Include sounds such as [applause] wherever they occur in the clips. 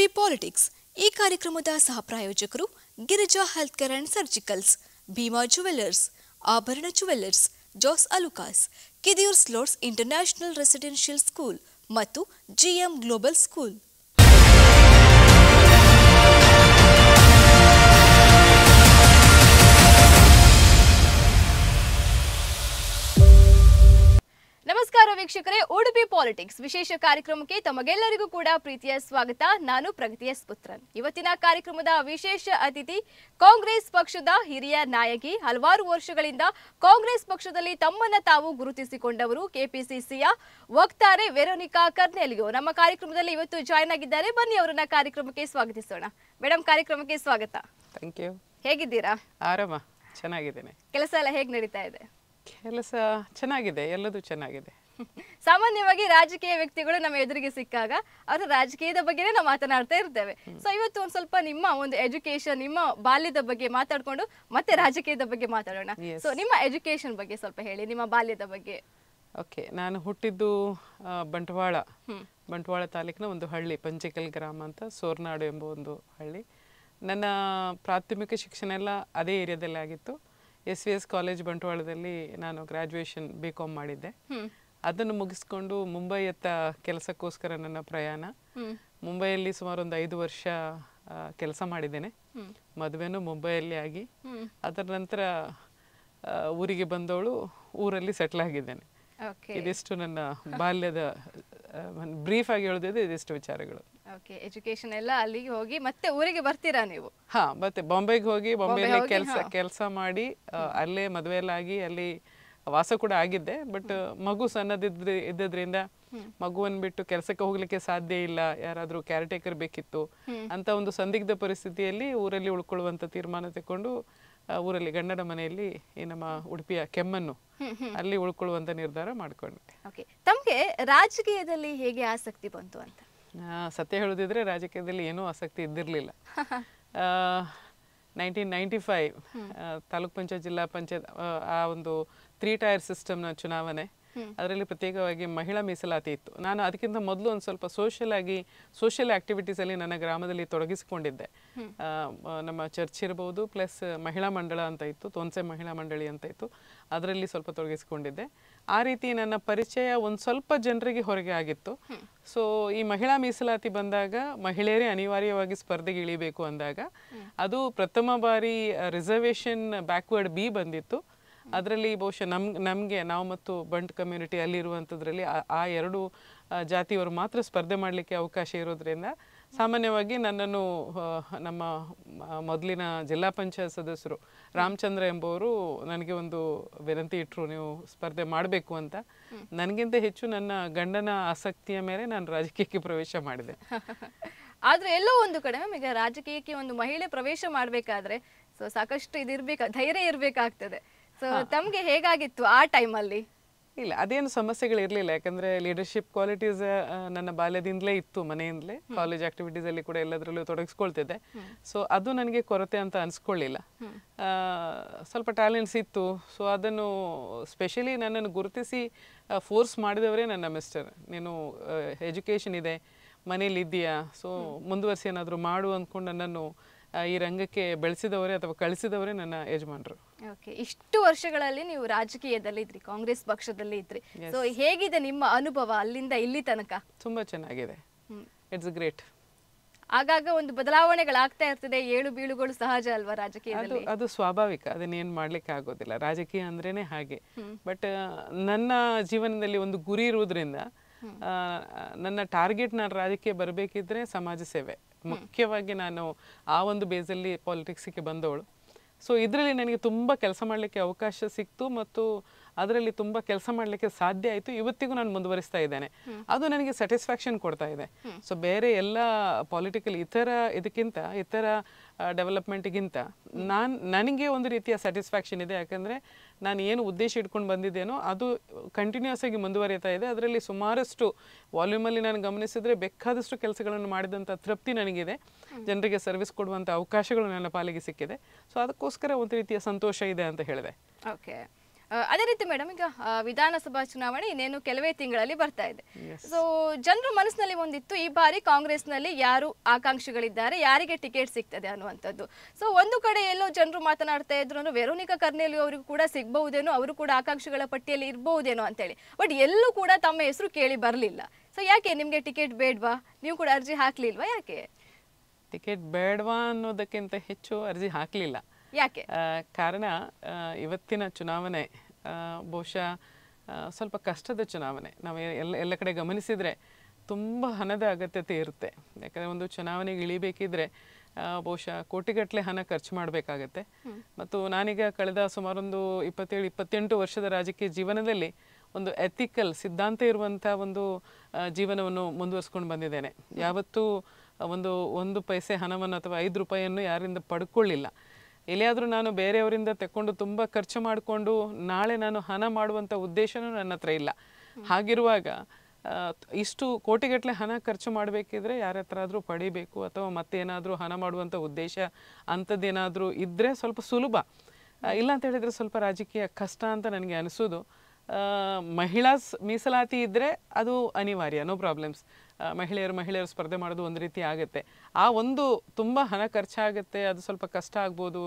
B politics ಈ ಕಾರ್ಯಕ್ರಮದ ಸಹ ಪ್ರಾಯೋಜಕರು Girija health care and surgicals Bhima jewellers Abharana jewellers Jos Alukkas Kidiyoor ಸ್ಲೋಟ್ಸ್ ಇಂಟರ್ನ್ಯಾಷನಲ್ ರೆಸಿಡೆನ್ಷಿಯಲ್ ಸ್ಕೂಲ್ ಮತ್ತು ಜಿಎಂ ಗ್ಲೋಬಲ್ ಸ್ಕೂಲ್ ನಮಸ್ಕಾರ ವೀಕ್ಷಕರೇ ಉಡುಪಿ ಪಾಲಿಟಿಕ್ಸ್ ವಿಶೇಷ ಕಾರ್ಯಕ್ರಮಕ್ಕೆ ತಮಗೆಲ್ಲರಿಗೂ ಕೂಡ ಪ್ರೀತಿಯ ಸ್ವಾಗತ ನಾನು ಪ್ರಗತಿಯ ಪುತ್ರನ್ ಇವತ್ತಿನ ಕಾರ್ಯಕ್ರಮದ ವಿಶೇಷ ಅತಿಥಿ ಕಾಂಗ್ರೆಸ್ ಪಕ್ಷದ ಹಿರಿಯ ನಾಯಕಿ ಹಲವಾರು ವರ್ಷಗಳಿಂದ ಕಾಂಗ್ರೆಸ್ ಪಕ್ಷದಲ್ಲಿ ತಮ್ಮನ್ನ ತಾವು ಗುರುತಿಸಿಕೊಂಡವರು ಕೆಪಿಸಿಸಿಯ ವಕ್ತಾರೆ ವೆರೋನಿಕಾ ಕರ್ನೆಲ್ಗೋ ನಮ್ಮ ಕಾರ್ಯಕ್ರಮದಲ್ಲಿ ಇವತ್ತು ಜಾಯ್ನ್ ಆಗಿದ್ದಾರೆ ಬನ್ನಿ ಅವರನ್ನ ಕಾರ್ಯಕ್ರಮಕ್ಕೆ ಸ್ವಾಗತಿಸೋಣ ಮೇಡಮ್ ಕಾರ್ಯಕ್ರಮಕ್ಕೆ ಸ್ವಾಗತ ಥ್ಯಾಂಕ್ ಯು ಹೇಗಿದ್ದೀರಾ ಆರಾಮ ಚೆನ್ನಾಗಿದ್ದೇನೆ ಕೆಲಸ ಎಲ್ಲ ಹೇಗೆ ನಡೀತಾ ಇದೆ ಕೆಲಸ ಚೆನ್ನಾಗಿದೆ ಎಲ್ಲದೂ ಚೆನ್ನಾಗಿದೆ ಸಾಮಾನ್ಯವಾಗಿ ರಾಜಕೀಯ ವ್ಯಕ್ತಿಗಳು ನಮ್ಮ ಎದುರಿಗೆ ಸಿಕ್ಕಾಗ ಅವರ ರಾಜಕೀಯದ ಬಗ್ಗೆನೇ ನಾವು ಮಾತನಾಡ್ತಾ ಇರ್ತೇವೆ ಸೊ ಇವತ್ತು ಒಂದು ಸ್ವಲ್ಪ ನಿಮ್ಮ ಒಂದು ಎಜುಕೇಶನ್ ನಿಮ್ಮ ಬಾಲ್ಯದ ಬಗ್ಗೆ ಮಾತಾಡ್ಕೊಂಡು ಮತ್ತೆ ರಾಜಕೀಯದ ಬಗ್ಗೆ ಮಾತಾಡೋಣ ಸೊ ನಿಮ್ಮ ಎಜುಕೇಶನ್ ಬಗ್ಗೆ ಸ್ವಲ್ಪ ಹೇಳಿ ನಿಮ್ಮ ಬಾಲ್ಯದ ಬಗ್ಗೆ ಓಕೆ ನಾನು ಹುಟ್ಟಿದ್ದು ಬಂಟ್ವಾಳ ಬಂಟ್ವಾಳ ತಾಲೂಕಿನ ಒಂದು ಹಳ್ಳಿ ಪಂಚಕಲ್ ಗ್ರಾಮ ಅಂತ ಸೋರ್ನಾಡು ಎಂಬ ಒಂದು ಹಳ್ಳಿ ನನ್ನ ಪ್ರಾಥಮಿಕ ಶಿಕ್ಷಣ ಎಲ್ಲ ಅದೇ ಏರಿಯಾದಲ್ಲಿ ಆಗಿತ್ತು ಎಸ್ ವಿ ಎಸ್ ಕಾಲೇಜ್ ಬಂಟ್ವಾಳದಲ್ಲಿ ನಾನು ಗ್ರ್ಯಾಜುಯೇಷನ್ ಬಿ ಕಾಮ್ ಮಾಡಿದ್ದೆ ಅದನ್ನು ಮುಗಿಸ್ಕೊಂಡು ಮುಂಬೈಯತ್ತ ಕೆಲಸಕ್ಕೋಸ್ಕರ ನನ್ನ ಪ್ರಯಾಣ ಮುಂಬೈಯಲ್ಲಿ ಸುಮಾರು ಒಂದು ಐದು ವರ್ಷ ಕೆಲಸ ಮಾಡಿದ್ದೇನೆ ಮದುವೆನೂ ಮುಂಬೈಯಲ್ಲಿ ಆಗಿ ಅದರ ನಂತರ ಊರಿಗೆ ಬಂದವಳು ಊರಲ್ಲಿ ಸೆಟ್ಲ್ ಆಗಿದ್ದೇನೆ ಇದಿಷ್ಟು ನನ್ನ ಬಾಲ್ಯದ ಬ್ರೀಫ್ ಆಗಿ ಹೇಳಿದ್ರೆ ಇದಿಷ್ಟು ವಿಚಾರಗಳು ಓಕೆ ಎಜುಕೇಶನ್ ಎಲ್ಲ ಅಲ್ಲಿಗೆ ಹೋಗಿ ಮತ್ತೆ ಊರಿಗೆ ಬರ್ತೀರಾ ನೀವು ಹಾ ಮತ್ತೆ ಬಾಂಬೆಗೆ ಹೋಗಿ ಬಾಂಬೆಯಲ್ಲಿ ಕೆಲಸ ಕೆಲಸ ಮಾಡಿ ಅಲ್ಲೇ ಮದುವೆಲಾಗಿ ಅಲ್ಲಿ ವಾಸ ಕೂಡ ಆಗಿದ್ದೆ ಬಟ್ ಮಗು ಸಣ್ಣದಿದ್ರೆ ಇದ್ದದ್ರಿಂದ ಮಗುವನ್ನು ಬಿಟ್ಟು ಕೆಲಸಕ್ಕೆ ಹೋಗ್ಲಿಕ್ಕೆ ಸಾಧ್ಯ ಇಲ್ಲ ಯಾರಾದ್ರೂ ಕೇರ್ ಟೇಕರ್ ಬೇಕಿತ್ತು ಅಂತ ಒಂದು ಸಂದಿಗ್ಧ ಪರಿಸ್ಥಿತಿಯಲ್ಲಿ ಊರಲ್ಲಿ ಉಳ್ಕೊಳ್ಳುವಂತ ತೀರ್ಮಾನ ತಗೊಂಡು ಊರಲ್ಲಿ ಗಂಡನ ಮನೆಯಲ್ಲಿ ಈ ನಮ್ಮ ಉಡುಪಿಯ ಕೆಮ್ಮನ್ನು ಅಲ್ಲಿ ಉಳ್ಕೊಳ್ಳುವಂತ ನಿರ್ಧಾರ ಮಾಡ್ಕೊಂಡೆ ತಮಗೆ ರಾಜಕೀಯದಲ್ಲಿ ಹೇಗೆ ಆಸಕ್ತಿ ಬಂತು ಅಂತ ಸತ್ಯ ಹೇಳೋದಿದ್ರೆ ರಾಜಕೀಯದಲ್ಲಿ ಏನೂ ಆಸಕ್ತಿ ಇದ್ದಿರಲಿಲ್ಲ nineteen ninety five taluk panchayat zilla panchayat ಆ ಒಂದು ತ್ರೀ ಟೈರ್ ಸಿಸ್ಟಮ್ನ ಚುನಾವಣೆ ಅದರಲ್ಲಿ ಪ್ರತ್ಯೇಕವಾಗಿ ಮಹಿಳಾ ಮೀಸಲಾತಿ ಇತ್ತು ನಾನು ಅದಕ್ಕಿಂತ ಮೊದಲು ಒಂದು ಸ್ವಲ್ಪ ಸೋಷಿಯಲ್ ಆಗಿ ಸೋಷಿಯಲ್ ಆಕ್ಟಿವಿಟೀಸ್ ಅಲ್ಲಿ ನನ್ನ ಗ್ರಾಮದಲ್ಲಿ ತೊಡಗಿಸಿಕೊಂಡಿದ್ದೆ ನಮ್ಮ ಚರ್ಚ್ ಇರಬಹುದು ಪ್ಲಸ್ ಮಹಿಳಾ ಮಂಡಳ ಅಂತ ಇತ್ತು ತೋನ್ಸೆ ಮಹಿಳಾ ಮಂಡಳಿ ಅಂತ ಇತ್ತು ಅದರಲ್ಲಿ ಸ್ವಲ್ಪ ತೊಡಗಿಸಿಕೊಂಡಿದ್ದೆ ಆ ರೀತಿ ನನ್ನ ಪರಿಚಯ ಒಂದು ಸ್ವಲ್ಪ ಜನರಿಗೆ ಹೊರಗೆ ಆಗಿತ್ತು ಸೊ ಈ ಮಹಿಳಾ ಮೀಸಲಾತಿ ಬಂದಾಗ ಮಹಿಳೆಯರೇ ಅನಿವಾರ್ಯವಾಗಿ ಸ್ಪರ್ಧೆಗೆ ಇಳಿಬೇಕು ಅಂದಾಗ ಅದು ಪ್ರಥಮ ಬಾರಿ ರಿಸರ್ವೇಶನ್ ಬ್ಯಾಕ್ವರ್ಡ್ ಬಿ ಬಂದಿತ್ತು ಅದರಲ್ಲಿ ಬಹುಶಃ ನಮ್ ನಮಗೆ ನಾವು ಮತ್ತು ಬಂಟ್ ಕಮ್ಯುನಿಟಿ ಅಲ್ಲಿರುವಂಥದ್ರಲ್ಲಿ ಆ ಎರಡು ಜಾತಿಯವರು ಮಾತ್ರ ಸ್ಪರ್ಧೆ ಮಾಡಲಿಕ್ಕೆ ಅವಕಾಶ ಇರೋದ್ರಿಂದ ಸಾಮಾನ್ಯವಾಗಿ ನನ್ನನ್ನು ನಮ್ಮ ಮೊದಲಿನ ಜಿಲ್ಲಾ ಪಂಚಾಯತ್ ಸದಸ್ಯರು ರಾಮಚಂದ್ರ ಎಂಬುವರು ನನಗೆ ಒಂದು ವಿನಂತಿ ಇಟ್ಟರು ನೀವು ಸ್ಪರ್ಧೆ ಮಾಡಬೇಕು ಅಂತ ನನಗಿಂತ ಹೆಚ್ಚು ನನ್ನ ಗಂಡನ ಆಸಕ್ತಿಯ ಮೇಲೆ ನಾನು ರಾಜಕೀಯಕ್ಕೆ ಪ್ರವೇಶ ಮಾಡಿದೆ [laughs] ಆದರೆ ಎಲ್ಲೋ ಒಂದು ಕಡೆ ಈಗ ರಾಜಕೀಯಕ್ಕೆ ಒಂದು ಮಹಿಳೆ ಪ್ರವೇಶ ಮಾಡಬೇಕಾದ್ರೆ ಸೊ ಸಾಕಷ್ಟು ಇದಿರಬೇಕು ಧೈರ್ಯ ಇರಬೇಕಾಗ್ತದೆ ಸೊ ತಮಗೆ ಹೇಗಾಗಿತ್ತು ಆ ಟೈಮಲ್ಲಿ ಇಲ್ಲ ಅದೇನು ಇರಲಿಲ್ಲ ಯಾಕಂದರೆ ಲೀಡರ್ಶಿಪ್ ಕ್ವಾಲಿಟೀಸ್ ನನ್ನ ಬಾಲ್ಯದಿಂದಲೇ ಇತ್ತು ಮನೆಯಿಂದಲೇ ಕಾಲೇಜ್ ಆಕ್ಟಿವಿಟೀಸಲ್ಲಿ ಕೂಡ ಎಲ್ಲದರಲ್ಲೂ ತೊಡಗಿಸ್ಕೊಳ್ತಿದ್ದೆ ಸೊ ಅದು ನನಗೆ ಕೊರತೆ ಅಂತ ಅನಿಸ್ಕೊಳ್ಳಿಲ್ಲ ಸ್ವಲ್ಪ ಟ್ಯಾಲೆಂಟ್ಸ್ ಇತ್ತು ಸೊ ಅದನ್ನು ಸ್ಪೆಷಲಿ ನನ್ನನ್ನು ಗುರುತಿಸಿ ಫೋರ್ಸ್ ಮಾಡಿದವರೇ ನನ್ನ ಮಿಸ್ಟರ್ ನೀನು ಎಜುಕೇಷನ್ ಇದೆ ಮನೇಲಿ ಇದೆಯಾ ಸೊ ಮುಂದುವರಿಸಿ ಏನಾದರೂ ಮಾಡು ಅಂದ್ಕೊಂಡು ನನ್ನನ್ನು ಈ ರಂಗಕ್ಕೆ ಬೆಳೆಸಿದವರೇ ಅಥವಾ ಕಳಿಸಿದವರೇ ನನ್ನ ಯಜಮಾನರು ಓಕೆ ಇಷ್ಟು ವರ್ಷಗಳಲ್ಲಿ ನೀವು ರಾಜಕೀಯದಲ್ಲಿ ಇದ್ರಿ ಕಾಂಗ್ರೆಸ್ ಪಕ್ಷದಲ್ಲಿ ಇದ್ರಿ ಸೊ ಹೇಗಿದೆ ನಿಮ್ಮ ಅನುಭವ ಅಲ್ಲಿಂದ ಇಲ್ಲಿ ತನಕ ತುಂಬಾ ಚೆನ್ನಾಗಿದೆ ಇಟ್ಸ್ ಗ್ರೇಟ್ ಆಗಾಗ ಒಂದು ಬದಲಾವಣೆಗಳಾಗ್ತಾ ಇರ್ತದೆ ಏಳು ಬೀಳುಗಳು ಸಹಜ ಅಲ್ವಾ ರಾಜಕೀಯದಲ್ಲಿ ಅದು ಸ್ವಾಭಾವಿಕ ಅದನ್ನ ಅದನ್ನೇನು ಮಾಡ್ಲಿಕ್ಕೆ ಆಗೋದಿಲ್ಲ ರಾಜಕೀಯ ಅಂದ್ರೇನೆ ಹಾಗೆ ಬಟ್ ನನ್ನ ಜೀವನದಲ್ಲಿ ಒಂದು ಗುರಿ ಇರುವುದರಿಂದ ನನ್ನ ಟಾರ್ಗೆಟ್ ನಾನು ರಾಜಕೀಯ ಬರಬೇಕಿದ್ರೆ ಸಮಾಜ ಸೇವೆ ಮುಖ್ಯವಾಗಿ ನಾನು ಆ ಒಂದು ಬೇಸಲ್ಲಿ ಪಾಲಿಟಿಕ್ಸಿಗೆ ಬಂದವಳು ಸೊ ಇದರಲ್ಲಿ ನನಗೆ ತುಂಬ ಕೆಲಸ ಮಾಡಲಿಕ್ಕೆ ಅವಕಾಶ ಸಿಕ್ತು ಮತ್ತು ಅದರಲ್ಲಿ ತುಂಬ ಕೆಲಸ ಮಾಡಲಿಕ್ಕೆ ಸಾಧ್ಯ ಆಯಿತು ಇವತ್ತಿಗೂ ನಾನು ಮುಂದುವರಿಸ್ತಾ ಇದ್ದೇನೆ ಅದು ನನಗೆ ಸ್ಯಾಟಿಸ್ಫ್ಯಾಕ್ಷನ್ ಕೊಡ್ತಾ ಇದೆ ಸೊ ಬೇರೆ ಎಲ್ಲ ಪೊಲಿಟಿಕಲ್ ಇತರ ಇದಕ್ಕಿಂತ ಇತರ ಡೆವಲಪ್ಮೆಂಟ್ಗಿಂತ ನಾನು ನನಗೆ ಒಂದು ರೀತಿಯ ಸ್ಯಾಟಿಸ್ಫ್ಯಾಕ್ಷನ್ ಇದೆ ಯಾಕಂದರೆ ನಾನು ಏನು ಉದ್ದೇಶ ಇಟ್ಕೊಂಡು ಬಂದಿದ್ದೇನೋ ಅದು ಕಂಟಿನ್ಯೂಸ್ ಆಗಿ ಮುಂದುವರಿತಾ ಇದೆ ಅದರಲ್ಲಿ ಸುಮಾರಷ್ಟು ವಾಲ್ಯೂಮಲ್ಲಿ ನಾನು ಗಮನಿಸಿದರೆ ಬೇಕಾದಷ್ಟು ಕೆಲಸಗಳನ್ನು ಮಾಡಿದಂಥ ತೃಪ್ತಿ ನನಗಿದೆ ಜನರಿಗೆ ಸರ್ವಿಸ್ ಕೊಡುವಂಥ ಅವಕಾಶಗಳು ನನ್ನ ಪಾಲಿಗೆ ಸಿಕ್ಕಿದೆ ಸೊ ಅದಕ್ಕೋಸ್ಕರ ಒಂದು ರೀತಿಯ ಸಂತೋಷ ಇದೆ ಅಂತ ಹೇಳಿದೆ ಓಕೆ ಅದೇ ರೀತಿ ಮೇಡಮ್ ಈಗ ವಿಧಾನಸಭಾ ಚುನಾವಣೆ ಇನ್ನೇನು ಕೆಲವೇ ತಿಂಗಳಲ್ಲಿ ಬರ್ತಾ ಇದೆ ಸೊ ಜನರ ಮನಸ್ಸಿನಲ್ಲಿ ಒಂದಿತ್ತು ಈ ಬಾರಿ ಕಾಂಗ್ರೆಸ್ ನಲ್ಲಿ ಯಾರು ಆಕಾಂಕ್ಷಿಗಳಿದ್ದಾರೆ ಯಾರಿಗೆ ಟಿಕೆಟ್ ಸಿಗ್ತದೆ ಅನ್ನುವಂಥದ್ದು ಸೊ ಒಂದು ಕಡೆ ಎಲ್ಲೋ ಜನರು ಮಾತನಾಡ್ತಾ ಇದ್ರು ವೆರೋನಿಕಾ ಕರ್ನೇಲಿ ಅವರಿಗೂ ಕೂಡ ಸಿಗಬಹುದೇನೋ ಅವರು ಕೂಡ ಆಕಾಂಕ್ಷಿಗಳ ಪಟ್ಟಿಯಲ್ಲಿ ಇರಬಹುದೇನೋ ಅಂತೇಳಿ ಬಟ್ ಎಲ್ಲೂ ಕೂಡ ತಮ್ಮ ಹೆಸರು ಕೇಳಿ ಬರಲಿಲ್ಲ ಸೊ ಯಾಕೆ ನಿಮ್ಗೆ ಟಿಕೆಟ್ ಬೇಡವಾ ನೀವು ಕೂಡ ಅರ್ಜಿ ಹಾಕ್ಲಿಲ್ವಾ ಯಾಕೆ ಟಿಕೆಟ್ ಬೇಡವಾ ಅನ್ನೋದಕ್ಕಿಂತ ಹೆಚ್ಚು ಅರ್ಜಿ ಹಾಕ್ಲಿಲ್ಲ ಯಾಕೆ ಕಾರಣ ಇವತ್ತಿನ ಚುನಾವಣೆ ಬಹುಶಃ ಸ್ವಲ್ಪ ಕಷ್ಟದ ಚುನಾವಣೆ ನಾವು ಎಲ್ಲ ಎಲ್ಲ ಕಡೆ ಗಮನಿಸಿದರೆ ತುಂಬ ಹಣದ ಅಗತ್ಯತೆ ಇರುತ್ತೆ ಯಾಕಂದರೆ ಒಂದು ಚುನಾವಣೆಗೆ ಇಳಿಬೇಕಿದ್ರೆ ಬಹುಶಃ ಕೋಟಿಗಟ್ಟಲೆ ಹಣ ಖರ್ಚು ಮಾಡಬೇಕಾಗತ್ತೆ ಮತ್ತು ನಾನೀಗ ಕಳೆದ ಸುಮಾರೊಂದು ಇಪ್ಪತ್ತೇಳು ಇಪ್ಪತ್ತೆಂಟು ವರ್ಷದ ರಾಜಕೀಯ ಜೀವನದಲ್ಲಿ ಒಂದು ಎಥಿಕಲ್ ಸಿದ್ಧಾಂತ ಇರುವಂಥ ಒಂದು ಜೀವನವನ್ನು ಮುಂದುವರಿಸ್ಕೊಂಡು ಬಂದಿದ್ದೇನೆ ಯಾವತ್ತೂ ಒಂದು ಒಂದು ಪೈಸೆ ಹಣವನ್ನು ಅಥವಾ ಐದು ರೂಪಾಯಿಯನ್ನು ಯಾರಿಂದ ಪಡ್ಕೊಳ್ಳಿಲ್ಲ ಎಲ್ಲಿಯಾದರೂ ನಾನು ಬೇರೆಯವರಿಂದ ತಕ್ಕೊಂಡು ತುಂಬ ಖರ್ಚು ಮಾಡಿಕೊಂಡು ನಾಳೆ ನಾನು ಹಣ ಮಾಡುವಂಥ ಉದ್ದೇಶನೂ ನನ್ನ ಹತ್ರ ಇಲ್ಲ ಹಾಗಿರುವಾಗ ಇಷ್ಟು ಕೋಟಿಗಟ್ಟಲೆ ಹಣ ಖರ್ಚು ಮಾಡಬೇಕಿದ್ರೆ ಯಾರ ಹತ್ರ ಆದರೂ ಪಡಿಬೇಕು ಅಥವಾ ಮತ್ತೇನಾದರೂ ಹಣ ಮಾಡುವಂಥ ಉದ್ದೇಶ ಅಂಥದ್ದೇನಾದರೂ ಇದ್ದರೆ ಸ್ವಲ್ಪ ಸುಲಭ ಇಲ್ಲ ಅಂತ ಹೇಳಿದರೆ ಸ್ವಲ್ಪ ರಾಜಕೀಯ ಕಷ್ಟ ಅಂತ ನನಗೆ ಅನಿಸೋದು ಮಹಿಳಾ ಮೀಸಲಾತಿ ಇದ್ದರೆ ಅದು ಅನಿವಾರ್ಯ ನೋ ಪ್ರಾಬ್ಲಮ್ಸ್ ಮಹಿಳೆಯರು ಮಹಿಳೆಯರು ಸ್ಪರ್ಧೆ ಮಾಡೋದು ಒಂದು ರೀತಿ ಆಗುತ್ತೆ ಆ ಒಂದು ತುಂಬ ಹಣ ಖರ್ಚಾಗುತ್ತೆ ಅದು ಸ್ವಲ್ಪ ಕಷ್ಟ ಆಗ್ಬೋದು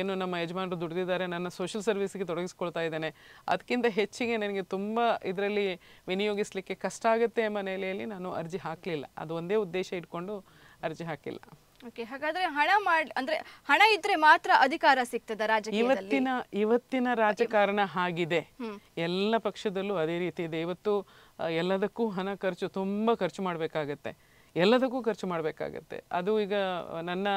ಏನು ನಮ್ಮ ಯಜಮಾನರು ದುಡಿದಿದ್ದಾರೆ ನನ್ನ ಸೋಷಿಯಲ್ ಸರ್ವಿಸ್ಗೆ ತೊಡಗಿಸ್ಕೊಳ್ತಾ ಇದ್ದೇನೆ ಅದಕ್ಕಿಂತ ಹೆಚ್ಚಿಗೆ ನನಗೆ ತುಂಬ ಇದರಲ್ಲಿ ವಿನಿಯೋಗಿಸಲಿಕ್ಕೆ ಕಷ್ಟ ಆಗುತ್ತೆ ಎಂಬ ನೆಲೆಯಲ್ಲಿ ನಾನು ಅರ್ಜಿ ಹಾಕಲಿಲ್ಲ ಅದು ಒಂದೇ ಉದ್ದೇಶ ಇಟ್ಕೊಂಡು ಅರ್ಜಿ ಹಾಕಿಲ್ಲ ಓಕೆ ಹಾಗಾದ್ರೆ ಹಣ ಮಾಡ್ ಅಂದ್ರೆ ಹಣ ಇದ್ರೆ ಮಾತ್ರ ಅಧಿಕಾರ ಇವತ್ತಿನ ಇವತ್ತಿನ ರಾಜಕಾರಣ ಹಾಗಿದೆ ಎಲ್ಲ ಪಕ್ಷದಲ್ಲೂ ಅದೇ ರೀತಿ ಇದೆ ಇವತ್ತು ಎಲ್ಲದಕ್ಕೂ ಹಣ ಖರ್ಚು ತುಂಬಾ ಖರ್ಚು ಮಾಡಬೇಕಾಗತ್ತೆ ಎಲ್ಲದಕ್ಕೂ ಖರ್ಚು ಮಾಡಬೇಕಾಗತ್ತೆ ಅದು ಈಗ ನನ್ನ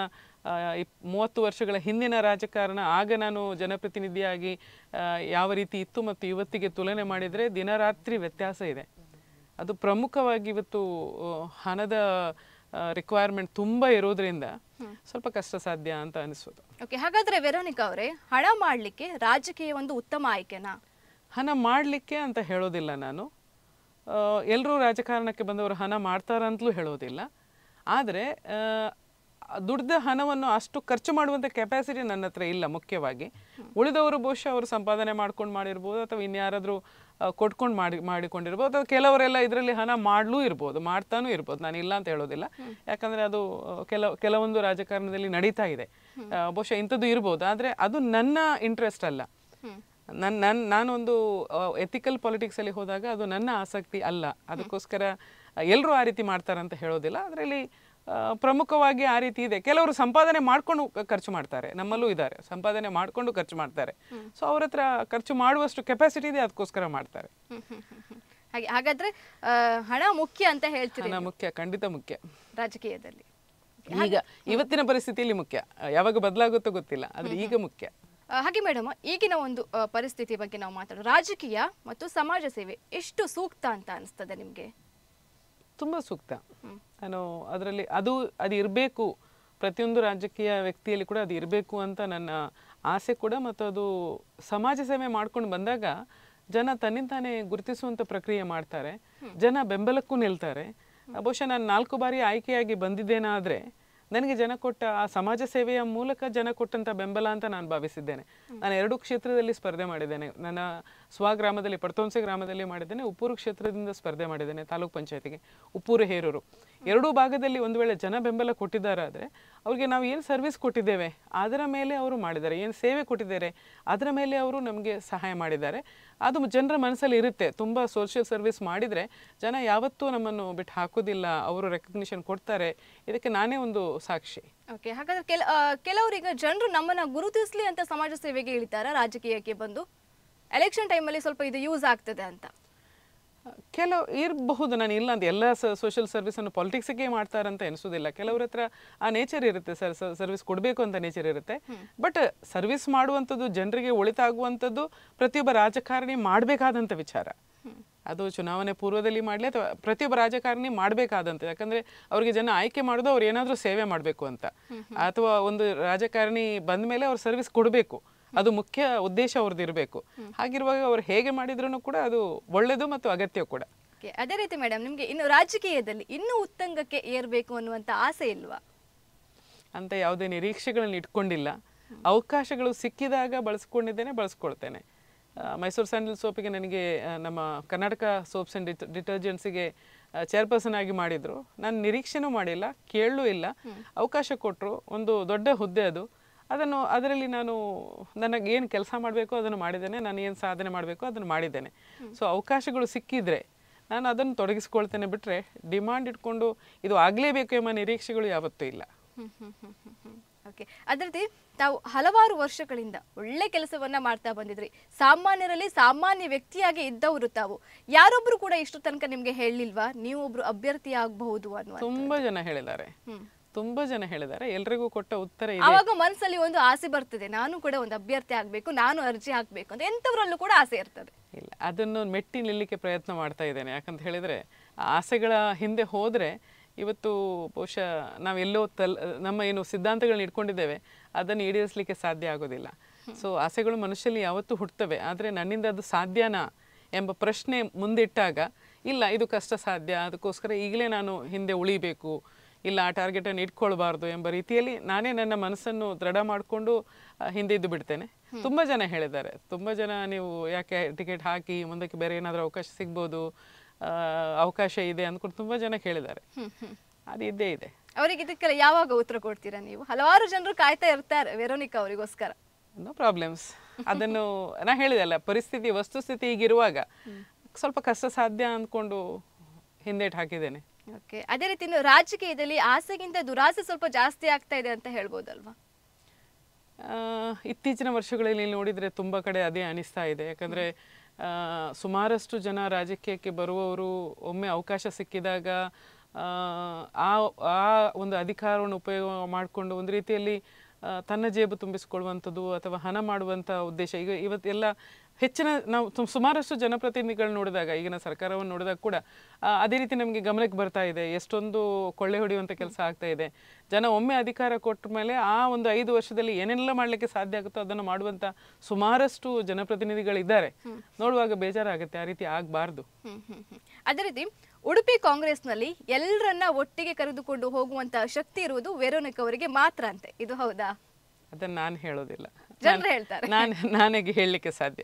ಮೂವತ್ತು ವರ್ಷಗಳ ಹಿಂದಿನ ರಾಜಕಾರಣ ಆಗ ನಾನು ಜನಪ್ರತಿನಿಧಿಯಾಗಿ ಯಾವ ರೀತಿ ಇತ್ತು ಮತ್ತು ಇವತ್ತಿಗೆ ತುಲನೆ ಮಾಡಿದರೆ ದಿನರಾತ್ರಿ ವ್ಯತ್ಯಾಸ ಇದೆ ಅದು ಪ್ರಮುಖವಾಗಿ ಇವತ್ತು ಹಣದ ರಿಕ್ವೈರ್ಮೆಂಟ್ ತುಂಬಾ ಇರೋದ್ರಿಂದ ಸ್ವಲ್ಪ ಕಷ್ಟ ಸಾಧ್ಯ ಅಂತ ಅನಿಸೋದು ಓಕೆ ಹಾಗಾದ್ರೆ ವೆರೋನಿಕಾ ಅವರೇ ಹಣ ಮಾಡಲಿಕ್ಕೆ ರಾಜಕೀಯ ಒಂದು ಉತ್ತಮ ಆಯ್ಕೆನಾ ಹಣ ಮಾಡಲಿಕ್ಕೆ ಅಂತ ಹೇಳೋದಿಲ್ಲ ನಾನು ಎಲ್ಲರೂ ರಾಜಕಾರಣಕ್ಕೆ ಬಂದವರು ಹಣ ಮಾಡ್ತಾರಂತಲೂ ಹೇಳೋದಿಲ್ಲ ಆದರೆ ದುಡ್ದ ಹಣವನ್ನು ಅಷ್ಟು ಖರ್ಚು ಮಾಡುವಂಥ ಕೆಪಾಸಿಟಿ ನನ್ನ ಹತ್ರ ಇಲ್ಲ ಮುಖ್ಯವಾಗಿ ಉಳಿದವರು ಬಹುಶಃ ಅವರು ಸಂಪಾದನೆ ಮಾಡ್ಕೊಂಡು ಮಾಡಿರ್ಬೋದು ಅಥವಾ ಇನ್ಯಾರಾದರೂ ಕೊಟ್ಕೊಂಡು ಮಾಡಿ ಮಾಡಿಕೊಂಡಿರ್ಬೋದು ಅಥವಾ ಕೆಲವರೆಲ್ಲ ಇದರಲ್ಲಿ ಹಣ ಮಾಡಲೂ ಇರ್ಬೋದು ಮಾಡ್ತಾನೂ ಇರ್ಬೋದು ನಾನು ಇಲ್ಲ ಅಂತ ಹೇಳೋದಿಲ್ಲ ಯಾಕಂದ್ರೆ ಅದು ಕೆಲ ಕೆಲವೊಂದು ರಾಜಕಾರಣದಲ್ಲಿ ನಡೀತಾ ಇದೆ ಬಹುಶಃ ಇಂಥದ್ದು ಇರ್ಬೋದು ಆದರೆ ಅದು ನನ್ನ ಇಂಟ್ರೆಸ್ಟ್ ಅಲ್ಲ ನನ್ನ ನನ್ನ ನಾನೊಂದು ಎಥಿಕಲ್ ಅಲ್ಲಿ ಹೋದಾಗ ಅದು ನನ್ನ ಆಸಕ್ತಿ ಅಲ್ಲ ಅದಕ್ಕೋಸ್ಕರ ಎಲ್ಲರೂ ಆ ರೀತಿ ಮಾಡ್ತಾರಂತ ಹೇಳೋದಿಲ್ಲ ಅದರಲ್ಲಿ ಪ್ರಮುಖವಾಗಿ ಆ ರೀತಿ ಇದೆ ಕೆಲವರು ಸಂಪಾದನೆ ಮಾಡ್ಕೊಂಡು ಖರ್ಚು ಮಾಡ್ತಾರೆ ನಮ್ಮಲ್ಲೂ ಇದ್ದಾರೆ ಸಂಪಾದನೆ ಮಾಡಿಕೊಂಡು ಖರ್ಚು ಮಾಡ್ತಾರೆ ಸೊ ಅವ್ರ ಹತ್ರ ಖರ್ಚು ಮಾಡುವಷ್ಟು ಕೆಪಾಸಿಟಿ ಇದೆ ಅದಕ್ಕೋಸ್ಕರ ಮಾಡ್ತಾರೆ ಹಾಗೆ ಹಾಗಾದ್ರೆ ಹಣ ಮುಖ್ಯ ಅಂತ ಹೇಳ್ತೀರಿ ಹಣ ಮುಖ್ಯ ಖಂಡಿತ ಮುಖ್ಯ ರಾಜಕೀಯದಲ್ಲಿ ಈಗ ಇವತ್ತಿನ ಪರಿಸ್ಥಿತಿಯಲ್ಲಿ ಮುಖ್ಯ ಯಾವಾಗ ಬದಲಾಗುತ್ತೋ ಗೊತ್ತಿಲ್ಲ ಆದ್ರೆ ಈಗ ಮುಖ್ಯ ಹಾಗೆ ಮೇಡಮ್ ಈಗಿನ ಒಂದು ಪರಿಸ್ಥಿತಿ ಬಗ್ಗೆ ನಾವು ಮಾತಾಡೋದು ರಾಜಕೀಯ ಮತ್ತು ಸಮಾಜ ಸೇವೆ ಎಷ್ಟು ಸೂಕ್ತ ಅಂತ ಅನಿಸ್ತದೆ ನಿಮಗೆ ತುಂಬ ಸೂಕ್ತ ನಾನು ಅದರಲ್ಲಿ ಅದು ಅದು ಇರಬೇಕು ಪ್ರತಿಯೊಂದು ರಾಜಕೀಯ ವ್ಯಕ್ತಿಯಲ್ಲಿ ಕೂಡ ಅದು ಇರಬೇಕು ಅಂತ ನನ್ನ ಆಸೆ ಕೂಡ ಮತ್ತು ಅದು ಸಮಾಜ ಸೇವೆ ಮಾಡ್ಕೊಂಡು ಬಂದಾಗ ಜನ ತಾನೇ ಗುರುತಿಸುವಂಥ ಪ್ರಕ್ರಿಯೆ ಮಾಡ್ತಾರೆ ಜನ ಬೆಂಬಲಕ್ಕೂ ನಿಲ್ತಾರೆ ಬಹುಶಃ ನಾನು ನಾಲ್ಕು ಬಾರಿ ಆಯ್ಕೆಯಾಗಿ ಬಂದಿದ್ದೇನಾದರೆ ನನಗೆ ಜನ ಕೊಟ್ಟ ಆ ಸಮಾಜ ಸೇವೆಯ ಮೂಲಕ ಜನ ಕೊಟ್ಟಂಥ ಬೆಂಬಲ ಅಂತ ನಾನು ಭಾವಿಸಿದ್ದೇನೆ ನಾನು ಎರಡು ಕ್ಷೇತ್ರದಲ್ಲಿ ಸ್ಪರ್ಧೆ ಮಾಡಿದ್ದೇನೆ ನನ್ನ ಸ್ವಗ್ರಾಮದಲ್ಲಿ ಪಡ್ತೋನ್ಸೆ ಗ್ರಾಮದಲ್ಲಿ ಮಾಡಿದ್ದೇನೆ ಉಪ್ಪೂರು ಕ್ಷೇತ್ರದಿಂದ ಸ್ಪರ್ಧೆ ಮಾಡಿದ್ದೇನೆ ತಾಲೂಕು ಪಂಚಾಯತಿಗೆ ಉಪ್ಪೂರು ಹೇರೂರು ಎರಡೂ ಭಾಗದಲ್ಲಿ ಒಂದು ವೇಳೆ ಜನ ಬೆಂಬಲ ಕೊಟ್ಟಿದ್ದಾರಾದರೆ ಅವರಿಗೆ ನಾವು ಏನು ಸರ್ವಿಸ್ ಕೊಟ್ಟಿದ್ದೇವೆ ಅದರ ಮೇಲೆ ಅವರು ಮಾಡಿದ್ದಾರೆ ಏನು ಸೇವೆ ಕೊಟ್ಟಿದ್ದಾರೆ ಅದರ ಮೇಲೆ ಅವರು ನಮಗೆ ಸಹಾಯ ಮಾಡಿದ್ದಾರೆ ಅದು ಜನರ ಮನಸ್ಸಲ್ಲಿ ಇರುತ್ತೆ ತುಂಬ ಸೋಷಿಯಲ್ ಸರ್ವಿಸ್ ಮಾಡಿದರೆ ಜನ ಯಾವತ್ತೂ ನಮ್ಮನ್ನು ಬಿಟ್ಟು ಹಾಕೋದಿಲ್ಲ ಅವರು ರೆಕಗ್ನಿಷನ್ ಕೊಡ್ತಾರೆ ಇದಕ್ಕೆ ನಾನೇ ಒಂದು ಸಾಕ್ಷಿ ಓಕೆ ಹಾಗಾದ್ರೆ ಕೆಲ ಕೆಲವರೀಗ ಜನರು ನಮ್ಮನ್ನು ಗುರುತಿಸಲಿ ಅಂತ ಸಮಾಜ ಸೇವೆಗೆ ಇಳಿತಾರೆ ರಾಜಕೀಯಕ್ಕೆ ಬಂದು ಎಲೆಕ್ಷನ್ ಟೈಮಲ್ಲಿ ಸ್ವಲ್ಪ ಇದು ಯೂಸ್ ಆಗ್ತದೆ ಅಂತ ಕೆಲವು ಇರಬಹುದು ನಾನು ಇಲ್ಲ ಅಂತ ಎಲ್ಲ ಸೋಷಿಯಲ್ ಸರ್ವಿಸನ್ನು ಪಾಲಿಟಿಕ್ಸಿಗೆ ಮಾಡ್ತಾರಂತ ಅನಿಸೋದಿಲ್ಲ ಕೆಲವ್ರ ಹತ್ರ ಆ ನೇಚರ್ ಇರುತ್ತೆ ಸರ್ ಸರ್ವಿಸ್ ಕೊಡಬೇಕು ಅಂತ ನೇಚರ್ ಇರುತ್ತೆ ಬಟ್ ಸರ್ವಿಸ್ ಮಾಡುವಂಥದ್ದು ಜನರಿಗೆ ಒಳಿತಾಗುವಂಥದ್ದು ಪ್ರತಿಯೊಬ್ಬ ರಾಜಕಾರಣಿ ಮಾಡಬೇಕಾದಂಥ ವಿಚಾರ ಅದು ಚುನಾವಣೆ ಪೂರ್ವದಲ್ಲಿ ಮಾಡಲಿ ಅಥವಾ ಪ್ರತಿಯೊಬ್ಬ ರಾಜಕಾರಣಿ ಮಾಡಬೇಕಾದಂತೆ ಯಾಕಂದರೆ ಅವರಿಗೆ ಜನ ಆಯ್ಕೆ ಮಾಡೋದು ಅವ್ರು ಏನಾದರೂ ಸೇವೆ ಮಾಡಬೇಕು ಅಂತ ಅಥವಾ ಒಂದು ರಾಜಕಾರಣಿ ಬಂದ ಮೇಲೆ ಅವ್ರು ಸರ್ವಿಸ್ ಕೊಡಬೇಕು ಅದು ಮುಖ್ಯ ಉದ್ದೇಶ ಅವ್ರದ್ದು ಇರಬೇಕು ಹಾಗಿರುವಾಗ ಅವ್ರು ಹೇಗೆ ಮಾಡಿದ್ರು ಕೂಡ ಅದು ಒಳ್ಳೆಯದು ಮತ್ತು ಅಗತ್ಯ ಕೂಡ ಅದೇ ರೀತಿ ಮೇಡಮ್ ನಿಮಗೆ ಇನ್ನು ರಾಜಕೀಯದಲ್ಲಿ ಇನ್ನೂ ಉತ್ತಂಗಕ್ಕೆ ಏರಬೇಕು ಅನ್ನುವಂಥ ಆಸೆ ಇಲ್ವಾ ಅಂತ ಯಾವುದೇ ನಿರೀಕ್ಷೆಗಳನ್ನು ಇಟ್ಕೊಂಡಿಲ್ಲ ಅವಕಾಶಗಳು ಸಿಕ್ಕಿದಾಗ ಬಳಸ್ಕೊಂಡಿದ್ದೇನೆ ಬಳಸ್ಕೊಳ್ತೇನೆ ಮೈಸೂರು ಸ್ಯಾಂಡಲ್ ಸೋಪಿಗೆ ನನಗೆ ನಮ್ಮ ಕರ್ನಾಟಕ ಸೋಪ್ಸ್ ಅಂಡ್ ಡಿಟರ್ಜೆನ್ಸಿಗೆ ಡಿಟರ್ಜೆಂಟ್ಸಿಗೆ ಚೇರ್ಪರ್ಸನ್ ಆಗಿ ಮಾಡಿದ್ರು ನಾನು ನಿರೀಕ್ಷೆನೂ ಮಾಡಿಲ್ಲ ಕೇಳಲೂ ಇಲ್ಲ ಅವಕಾಶ ಕೊಟ್ಟರು ಒಂದು ದೊಡ್ಡ ಹುದ್ದೆ ಅದು ಅದನ್ನು ಅದರಲ್ಲಿ ನಾನು ನನಗೆ ಏನು ಕೆಲಸ ಮಾಡಬೇಕು ಅದನ್ನು ಮಾಡಿದ್ದೇನೆ ನಾನು ಏನು ಸಾಧನೆ ಮಾಡಬೇಕು ಅದನ್ನು ಮಾಡಿದ್ದೇನೆ ಸೊ ಅವಕಾಶಗಳು ಸಿಕ್ಕಿದ್ರೆ ನಾನು ಅದನ್ನು ತೊಡಗಿಸ್ಕೊಳ್ತೇನೆ ಬಿಟ್ಟರೆ ಡಿಮಾಂಡ್ ಇಟ್ಕೊಂಡು ಇದು ಆಗಲೇಬೇಕು ಎಂಬ ನಿರೀಕ್ಷೆಗಳು ಯಾವತ್ತೂ ಇಲ್ಲ ಓಕೆ ಅದರದೇ ತಾವು ಹಲವಾರು ವರ್ಷಗಳಿಂದ ಒಳ್ಳೆ ಕೆಲಸವನ್ನ ಮಾಡ್ತಾ ಬಂದಿದ್ರಿ ಸಾಮಾನ್ಯರಲ್ಲಿ ಸಾಮಾನ್ಯ ವ್ಯಕ್ತಿಯಾಗಿ ಇದ್ದವರು ತಾವು ಯಾರೊಬ್ರು ಕೂಡ ಇಷ್ಟು ತನಕ ನಿಮ್ಗೆ ಹೇಳಿಲ್ವಾ ನೀವೊಬ್ರು ಅಭ್ಯರ್ಥಿ ಆಗಬಹುದು ಅನ್ನೋ ತುಂಬಾ ಜನ ಹೇಳಿದ್ದಾರೆ ತುಂಬಾ ಜನ ಹೇಳಿದ್ದಾರೆ ಎಲ್ರಿಗೂ ಕೊಟ್ಟ ಉತ್ತರ ಅವಾಗ ಮನಸ್ಸಲ್ಲಿ ಒಂದು ಆಸೆ ಬರ್ತದೆ ನಾನು ಕೂಡ ಒಂದು ಅಭ್ಯರ್ಥಿ ಆಗ್ಬೇಕು ನಾನು ಅರ್ಜಿ ಹಾಕ್ಬೇಕು ಅಂತ ಎಂಥವರಲ್ಲೂ ಕೂಡ ಆಸೆ ಇರ್ತದೆ ಇಲ್ಲ ಅದನ್ನು ಮೆಟ್ಟಿ ನಿಲ್ಲಕ್ಕೆ ಪ್ರಯತ್ನ ಮಾಡ್ತಾ ಇದ್ದೇನೆ ಯಾಕಂತ ಹೇಳಿದ್ರೆ ಆಸೆಗಳ ಹಿಂದೆ ಹೋದ್ರೆ ಇವತ್ತು ಬಹುಶಃ ನಾವೆಲ್ಲೋ ತಲ್ ನಮ್ಮ ಏನು ಸಿದ್ಧಾಂತಗಳನ್ನ ಇಟ್ಕೊಂಡಿದ್ದೇವೆ ಅದನ್ನು ಈಡೇರಿಸಲಿಕ್ಕೆ ಸಾಧ್ಯ ಆಗೋದಿಲ್ಲ ಸೊ ಆಸೆಗಳು ಮನುಷ್ಯಲ್ಲಿ ಯಾವತ್ತೂ ಹುಟ್ಟುತ್ತವೆ ಆದರೆ ನನ್ನಿಂದ ಅದು ಸಾಧ್ಯನಾ ಎಂಬ ಪ್ರಶ್ನೆ ಮುಂದಿಟ್ಟಾಗ ಇಲ್ಲ ಇದು ಕಷ್ಟ ಸಾಧ್ಯ ಅದಕ್ಕೋಸ್ಕರ ಈಗಲೇ ನಾನು ಹಿಂದೆ ಉಳಿಬೇಕು ಇಲ್ಲ ಆ ಟಾರ್ಗೆಟನ್ನು ಇಟ್ಕೊಳ್ಬಾರ್ದು ಎಂಬ ರೀತಿಯಲ್ಲಿ ನಾನೇ ನನ್ನ ಮನಸ್ಸನ್ನು ದೃಢ ಮಾಡಿಕೊಂಡು ಹಿಂದೆ ಇದ್ದು ಬಿಡ್ತೇನೆ ತುಂಬ ಜನ ಹೇಳಿದ್ದಾರೆ ತುಂಬ ಜನ ನೀವು ಯಾಕೆ ಟಿಕೆಟ್ ಹಾಕಿ ಮುಂದಕ್ಕೆ ಬೇರೆ ಏನಾದರೂ ಅವಕಾಶ ಸಿಗ್ಬೋದು ಅವಕಾಶ ಇದೆ ಅಂದ್ಕೊಂಡು ತುಂಬ ಜನ ಹೇಳಿದ್ದಾರೆ ಅದು ಇದ್ದೇ ಇದೆ ಅವರಿಗೆ ಇದಕ್ಕೆಲ್ಲ ಯಾವಾಗ ಉತ್ತರ ಕೊಡ್ತೀರಾ ನೀವು ಹಲವಾರು ಜನರು ಕಾಯ್ತಾ ಇರ್ತಾರೆ ವೆರೋನಿಕಾ ಅವರಿಗೋಸ್ಕರ ನೋ ಪ್ರಾಬ್ಲಮ್ಸ್ ಅದನ್ನು ನಾ ಹೇಳಿದೆ ಅಲ್ಲ ಪರಿಸ್ಥಿತಿ ವಸ್ತುಸ್ಥಿತಿ ಈಗಿರುವಾಗ ಸ್ವಲ್ಪ ಕಷ್ಟ ಸಾಧ್ಯ ಅಂದ್ಕೊಂಡು ಹಿಂದೇಟ್ ಹಾಕಿದ್ದೇನೆ ಓಕೆ ಅದೇ ರೀತಿ ರಾಜಕೀಯದಲ್ಲಿ ಆಸೆಗಿಂತ ದುರಾಸೆ ಸ್ವಲ್ಪ ಜಾಸ್ತಿ ಆಗ್ತಾ ಇದೆ ಅಂತ ಹೇಳ್ಬೋದಲ್ವಾ ಇತ್ತೀಚಿನ ವರ್ಷಗಳಲ್ಲಿ ನೋಡಿದ್ರೆ ತುಂಬಾ ಕಡೆ ಅದೇ ಅನಿಸ್ತಾ ಇದೆ ಯಾಕಂದರೆ ಸುಮಾರಷ್ಟು ಜನ ರಾಜಕೀಯಕ್ಕೆ ಬರುವವರು ಒಮ್ಮೆ ಅವಕಾಶ ಸಿಕ್ಕಿದಾಗ ಆ ಆ ಒಂದು ಅಧಿಕಾರವನ್ನು ಉಪಯೋಗ ಮಾಡಿಕೊಂಡು ಒಂದು ರೀತಿಯಲ್ಲಿ ತನ್ನ ಜೇಬು ತುಂಬಿಸಿಕೊಳ್ಳುವಂಥದ್ದು ಅಥವಾ ಹಣ ಮಾಡುವಂಥ ಉದ್ದೇಶ ಈಗ ಇವತ್ತೆಲ್ಲ ಹೆಚ್ಚಿನ ನಾವು ಸುಮಾರಷ್ಟು ಜನಪ್ರತಿನಿಧಿಗಳು ನೋಡಿದಾಗ ಈಗಿನ ಸರ್ಕಾರವನ್ನು ನೋಡಿದಾಗ ಕೂಡ ಅದೇ ರೀತಿ ನಮಗೆ ಗಮನಕ್ಕೆ ಬರ್ತಾ ಇದೆ ಎಷ್ಟೊಂದು ಕೊಳ್ಳೆ ಹೊಡೆಯುವಂಥ ಕೆಲಸ ಆಗ್ತಾ ಇದೆ ಜನ ಒಮ್ಮೆ ಅಧಿಕಾರ ಕೊಟ್ಟ ಮೇಲೆ ಆ ಒಂದು ಐದು ವರ್ಷದಲ್ಲಿ ಏನೆಲ್ಲ ಮಾಡಲಿಕ್ಕೆ ಸಾಧ್ಯ ಆಗುತ್ತೋ ಅದನ್ನು ಮಾಡುವಂಥ ಸುಮಾರಷ್ಟು ಜನಪ್ರತಿನಿಧಿಗಳಿದ್ದಾರೆ ನೋಡುವಾಗ ಬೇಜಾರಾಗುತ್ತೆ ಆ ರೀತಿ ಆಗಬಾರ್ದು ಅದೇ ರೀತಿ ಉಡುಪಿ ಕಾಂಗ್ರೆಸ್ನಲ್ಲಿ ಎಲ್ಲರನ್ನ ಒಟ್ಟಿಗೆ ಕರೆದುಕೊಂಡು ಹೋಗುವಂತಹ ಶಕ್ತಿ ಇರುವುದು ವೆರೋನಿಕ್ ಅವರಿಗೆ ಮಾತ್ರ ಅಂತೆ ಇದು ಹೌದಾ ಅದನ್ನು ನಾನು ಹೇಳೋದಿಲ್ಲ ಜನರು ಹೇಳ್ತಾರೆ ನಾನು ಹೇಳಲಿಕ್ಕೆ ಸಾಧ್ಯ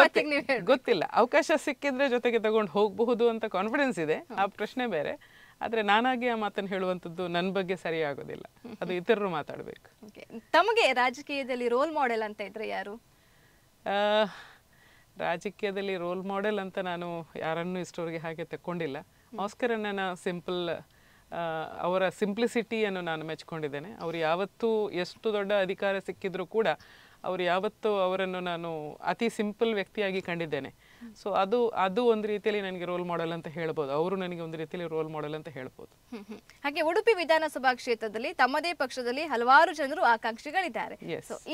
ಮಾತಿಗೆ ನೀವು ಗೊತ್ತಿಲ್ಲ ಅವಕಾಶ ಸಿಕ್ಕಿದ್ರೆ ಜೊತೆಗೆ ತಗೊಂಡು ಹೋಗಬಹುದು ಅಂತ ಕಾನ್ಫಿಡೆನ್ಸ್ ಇದೆ ಆ ಪ್ರಶ್ನೆ ಬೇರೆ ಆದ್ರೆ ನಾನಾಗಿ ಆ ಮಾತನ್ನು ಹೇಳುವಂಥದ್ದು ನನ್ನ ಬಗ್ಗೆ ಸರಿ ಆಗೋದಿಲ್ಲ ಅದು ಇತರರು ಮಾತಾಡಬೇಕು ತಮಗೆ ರಾಜಕೀಯದಲ್ಲಿ ರೋಲ್ ಮಾಡೆಲ್ ಅಂತ ಇದ್ರೆ ಯಾರು ರಾಜಕೀಯದಲ್ಲಿ ರೋಲ್ ಮಾಡೆಲ್ ಅಂತ ನಾನು ಯಾರನ್ನು ಇಷ್ಟವರೆಗೆ ಹಾಗೆ ತಕ್ಕೊಂಡಿಲ್ಲ ಮಾಸ್ಕರನ್ನ ಸಿಂಪಲ್ ಅವರ ಸಿಂಪ್ಲಿಸಿಟಿಯನ್ನು ನಾನು ಮೆಚ್ಕೊಂಡಿದ್ದೇನೆ ಅವರು ಯಾವತ್ತೂ ಎಷ್ಟು ದೊಡ್ಡ ಅಧಿಕಾರ ಸಿಕ್ಕಿದ್ರೂ ಕೂಡ ಅವರು ಯಾವತ್ತೂ ಅವರನ್ನು ನಾನು ಅತಿ ಸಿಂಪಲ್ ವ್ಯಕ್ತಿಯಾಗಿ ಕಂಡಿದ್ದೇನೆ ಸೊ ಅದು ಅದು ಒಂದು ರೀತಿಯಲ್ಲಿ ನನಗೆ ರೋಲ್ ಮಾಡೆಲ್ ಅಂತ ಹೇಳ್ಬೋದು ಅವರು ನನಗೆ ಒಂದು ರೀತಿಯಲ್ಲಿ ರೋಲ್ ಮಾಡೆಲ್ ಅಂತ ಹೇಳ್ಬೋದು ಹಾಗೆ ಉಡುಪಿ ವಿಧಾನಸಭಾ ಕ್ಷೇತ್ರದಲ್ಲಿ ತಮ್ಮದೇ ಪಕ್ಷದಲ್ಲಿ ಹಲವಾರು ಜನರು ಆಕಾಂಕ್ಷಿಗಳಿದ್ದಾರೆ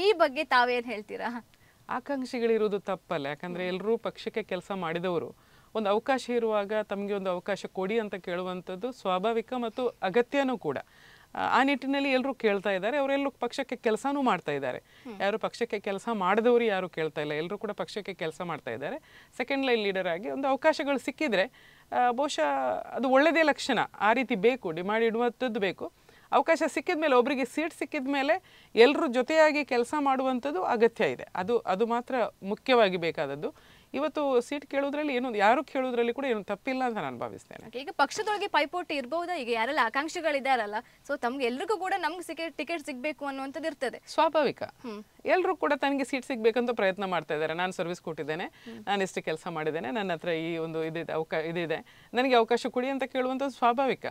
ಈ ಬಗ್ಗೆ ತಾವೇನು ಹೇಳ್ತೀರಾ ಆಕಾಂಕ್ಷಿಗಳಿರುವುದು ತಪ್ಪಲ್ಲ ಯಾಕಂದ್ರೆ ಎಲ್ಲರೂ ಪಕ್ಷಕ್ಕೆ ಕೆಲಸ ಮಾಡಿದವರು ಒಂದು ಅವಕಾಶ ಇರುವಾಗ ತಮಗೆ ಒಂದು ಅವಕಾಶ ಕೊಡಿ ಅಂತ ಕೇಳುವಂಥದ್ದು ಸ್ವಾಭಾವಿಕ ಮತ್ತು ಅಗತ್ಯನೂ ಕೂಡ ಆ ನಿಟ್ಟಿನಲ್ಲಿ ಎಲ್ಲರೂ ಕೇಳ್ತಾ ಇದ್ದಾರೆ ಅವರೆಲ್ಲರೂ ಪಕ್ಷಕ್ಕೆ ಕೆಲಸನೂ ಮಾಡ್ತಾ ಇದ್ದಾರೆ ಯಾರು ಪಕ್ಷಕ್ಕೆ ಕೆಲಸ ಮಾಡಿದವರು ಯಾರು ಕೇಳ್ತಾ ಇಲ್ಲ ಎಲ್ಲರೂ ಕೂಡ ಪಕ್ಷಕ್ಕೆ ಕೆಲಸ ಮಾಡ್ತಾ ಇದ್ದಾರೆ ಸೆಕೆಂಡ್ ಲೈನ್ ಲೀಡರ್ ಆಗಿ ಒಂದು ಅವಕಾಶಗಳು ಸಿಕ್ಕಿದರೆ ಬಹುಶಃ ಅದು ಒಳ್ಳೆಯದೇ ಲಕ್ಷಣ ಆ ರೀತಿ ಬೇಕು ಡಿಮಾಂಡ್ ಇಡುವಂಥದ್ದು ಬೇಕು ಅವಕಾಶ ಸಿಕ್ಕಿದ ಮೇಲೆ ಒಬ್ಬರಿಗೆ ಸೀಟ್ ಸಿಕ್ಕಿದ ಮೇಲೆ ಎಲ್ಲರೂ ಜೊತೆಯಾಗಿ ಕೆಲಸ ಮಾಡುವಂಥದ್ದು ಅಗತ್ಯ ಇದೆ ಅದು ಅದು ಮಾತ್ರ ಮುಖ್ಯವಾಗಿ ಬೇಕಾದದ್ದು ಇವತ್ತು ಸೀಟ್ ಕೇಳೋದ್ರಲ್ಲಿ ಏನೋ ಯಾರು ಕೇಳೋದ್ರಲ್ಲಿ ಕೂಡ ಏನು ತಪ್ಪಿಲ್ಲ ಅಂತ ನಾನು ಭಾವಿಸ್ತೇನೆ ಈಗ ಪಕ್ಷದೊಳಗೆ ಪೈಪೋಟಿ ಇರಬಹುದಾ ಈಗ ಯಾರೆಲ್ಲ ಆಕಾಂಕ್ಷಿಗಳಿದಾರಲ್ಲ ಸೊ ತಮ್ಗೆ ಎಲ್ರಿಗೂ ಕೂಡ ನಮ್ಗೆ ಸಿಕ್ಕ ಟಿಕೆಟ್ ಸಿಗಬೇಕು ಅನ್ನುವಂಥದ್ದು ಇರ್ತದೆ ಸ್ವಾಭಾವಿಕ ಎಲ್ಲರೂ ಕೂಡ ತನಗೆ ಸೀಟ್ ಸಿಗಬೇಕಂತ ಪ್ರಯತ್ನ ಮಾಡ್ತಾ ಇದ್ದಾರೆ ನಾನು ಸರ್ವಿಸ್ ಕೊಟ್ಟಿದ್ದೇನೆ ನಾನು ಎಷ್ಟು ಕೆಲಸ ಮಾಡಿದ್ದೇನೆ ನನ್ನ ಹತ್ರ ಈ ಒಂದು ಇದಿದೆ ಅವಕಾಶ ಇದಿದೆ ನನಗೆ ಅವಕಾಶ ಕೊಡಿ ಅಂತ ಕೇಳುವಂಥದ್ದು ಸ್ವಾಭಾವಿಕ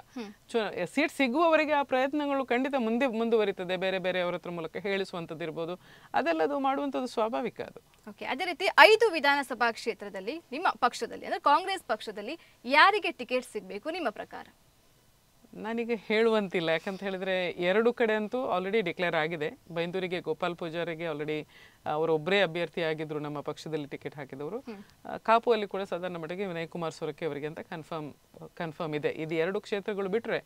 ಸೀಟ್ ಸಿಗುವವರೆಗೆ ಆ ಪ್ರಯತ್ನಗಳು ಖಂಡಿತ ಮುಂದೆ ಮುಂದುವರಿತದೆ ಬೇರೆ ಬೇರೆ ಹತ್ರ ಮೂಲಕ ಹೇಳಿಸುವಂಥದ್ದು ಇರ್ಬೋದು ಅದೆಲ್ಲದು ಮಾಡುವಂಥದ್ದು ಸ್ವಾಭಾವಿಕ ಅದು ಓಕೆ ಅದೇ ರೀತಿ ಐದು ವಿಧಾನಸಭಾ ಕ್ಷೇತ್ರದಲ್ಲಿ ನಿಮ್ಮ ಪಕ್ಷದಲ್ಲಿ ಅಂದ್ರೆ ಕಾಂಗ್ರೆಸ್ ಪಕ್ಷದಲ್ಲಿ ಯಾರಿಗೆ ಟಿಕೆಟ್ ಸಿಗಬೇಕು ನಿಮ್ಮ ಪ್ರಕಾರ ನನಗೆ ಹೇಳುವಂತಿಲ್ಲ ಯಾಕಂತ ಹೇಳಿದ್ರೆ ಎರಡು ಕಡೆ ಅಂತೂ ಆಲ್ರೆಡಿ ಡಿಕ್ಲೇರ್ ಆಗಿದೆ ಬೈಂದೂರಿಗೆ ಗೋಪಾಲ್ ಪೂಜಾರಿಗೆ ಆಲ್ರೆಡಿ ಅವರೊಬ್ಬರೇ ಅಭ್ಯರ್ಥಿ ಆಗಿದ್ರು ನಮ್ಮ ಪಕ್ಷದಲ್ಲಿ ಟಿಕೆಟ್ ಹಾಕಿದವರು ಕಾಪು ಅಲ್ಲಿ ಕೂಡ ಸಾಧಾರಣ ಮಟ್ಟಿಗೆ ವಿನಯ್ ಕುಮಾರ್ ಸೊರಕೆ ಅವರಿಗೆ ಅಂತ ಕನ್ಫರ್ಮ್ ಕನ್ಫರ್ಮ್ ಇದೆ ಇದು ಎರಡು ಕ್ಷೇತ್ರಗಳು ಬಿಟ್ಟರೆ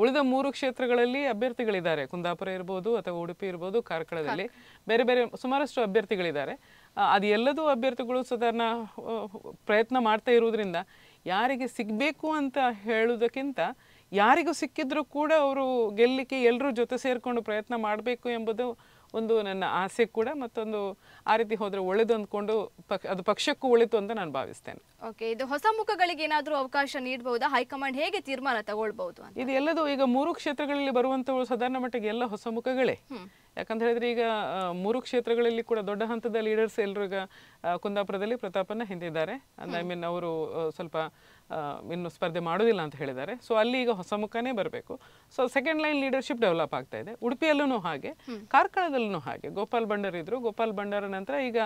ಉಳಿದ ಮೂರು ಕ್ಷೇತ್ರಗಳಲ್ಲಿ ಅಭ್ಯರ್ಥಿಗಳಿದ್ದಾರೆ ಕುಂದಾಪುರ ಇರ್ಬೋದು ಅಥವಾ ಉಡುಪಿ ಇರ್ಬೋದು ಕಾರ್ಕಳದಲ್ಲಿ ಬೇರೆ ಬೇರೆ ಸುಮಾರಷ್ಟು ಅಭ್ಯರ್ಥಿಗಳಿದ್ದಾರೆ ಅದೆಲ್ಲದೂ ಅಭ್ಯರ್ಥಿಗಳು ಸಾಧಾರಣ ಪ್ರಯತ್ನ ಮಾಡ್ತಾ ಇರುವುದರಿಂದ ಯಾರಿಗೆ ಸಿಗಬೇಕು ಅಂತ ಹೇಳುವುದಕ್ಕಿಂತ ಯಾರಿಗೂ ಸಿಕ್ಕಿದ್ರೂ ಕೂಡ ಅವರು ಗೆಲ್ಲಲಿಕ್ಕೆ ಎಲ್ಲರೂ ಜೊತೆ ಸೇರಿಕೊಂಡು ಪ್ರಯತ್ನ ಮಾಡಬೇಕು ಎಂಬುದು ಒಂದು ನನ್ನ ಆಸೆ ಕೂಡ ಮತ್ತೊಂದು ಆ ರೀತಿ ಹೋದ್ರೆ ಒಳ್ಳೇದು ಅಂದ್ಕೊಂಡು ಅದು ಪಕ್ಷಕ್ಕೂ ಒಳಿತು ಅಂತ ನಾನು ಭಾವಿಸ್ತೇನೆ ಓಕೆ ಇದು ಹೊಸ ಮುಖಗಳಿಗೆ ಏನಾದರೂ ಅವಕಾಶ ನೀಡಬಹುದಾ ಹೈಕಮಾಂಡ್ ಹೇಗೆ ತೀರ್ಮಾನ ತಗೊಳ್ಬಹುದು ಇದು ಎಲ್ಲದೂ ಈಗ ಮೂರು ಕ್ಷೇತ್ರಗಳಲ್ಲಿ ಬರುವಂಥವು ಸಾಧಾರಣ ಮಟ್ಟಿಗೆ ಎಲ್ಲ ಹೊಸ ಮುಖಗಳೇ ಯಾಕಂತ ಹೇಳಿದ್ರೆ ಈಗ ಮೂರು ಕ್ಷೇತ್ರಗಳಲ್ಲಿ ಕೂಡ ದೊಡ್ಡ ಹಂತದ ಲೀಡರ್ಸ್ ಎಲ್ಲರೂ ಈಗ ಕುಂದಾಪುರದಲ್ಲಿ ಪ್ರತಾಪನ್ನ ಹಿಂದಿದ್ದಾರೆ ಐ ಮೀನ್ ಅವರು ಸ್ವಲ್ಪ ಇನ್ನು ಸ್ಪರ್ಧೆ ಮಾಡೋದಿಲ್ಲ ಅಂತ ಹೇಳಿದ್ದಾರೆ ಸೊ ಅಲ್ಲಿ ಈಗ ಹೊಸ ಮುಖನೇ ಬರಬೇಕು so second line leadership develop ಆಗ್ತಾ ಇದೆ ಉಡುಪಿಯಲ್ಲೂ ಹಾಗೆ ಕಾರ್ಕಳದಲ್ಲೂ ಹಾಗೆ ಗೋಪಾಲ್ ಭಂಡಾರ್ ಇದ್ರು ಗೋಪಾಲ್ ಭಂಡಾರ ನಂತರ ಈಗ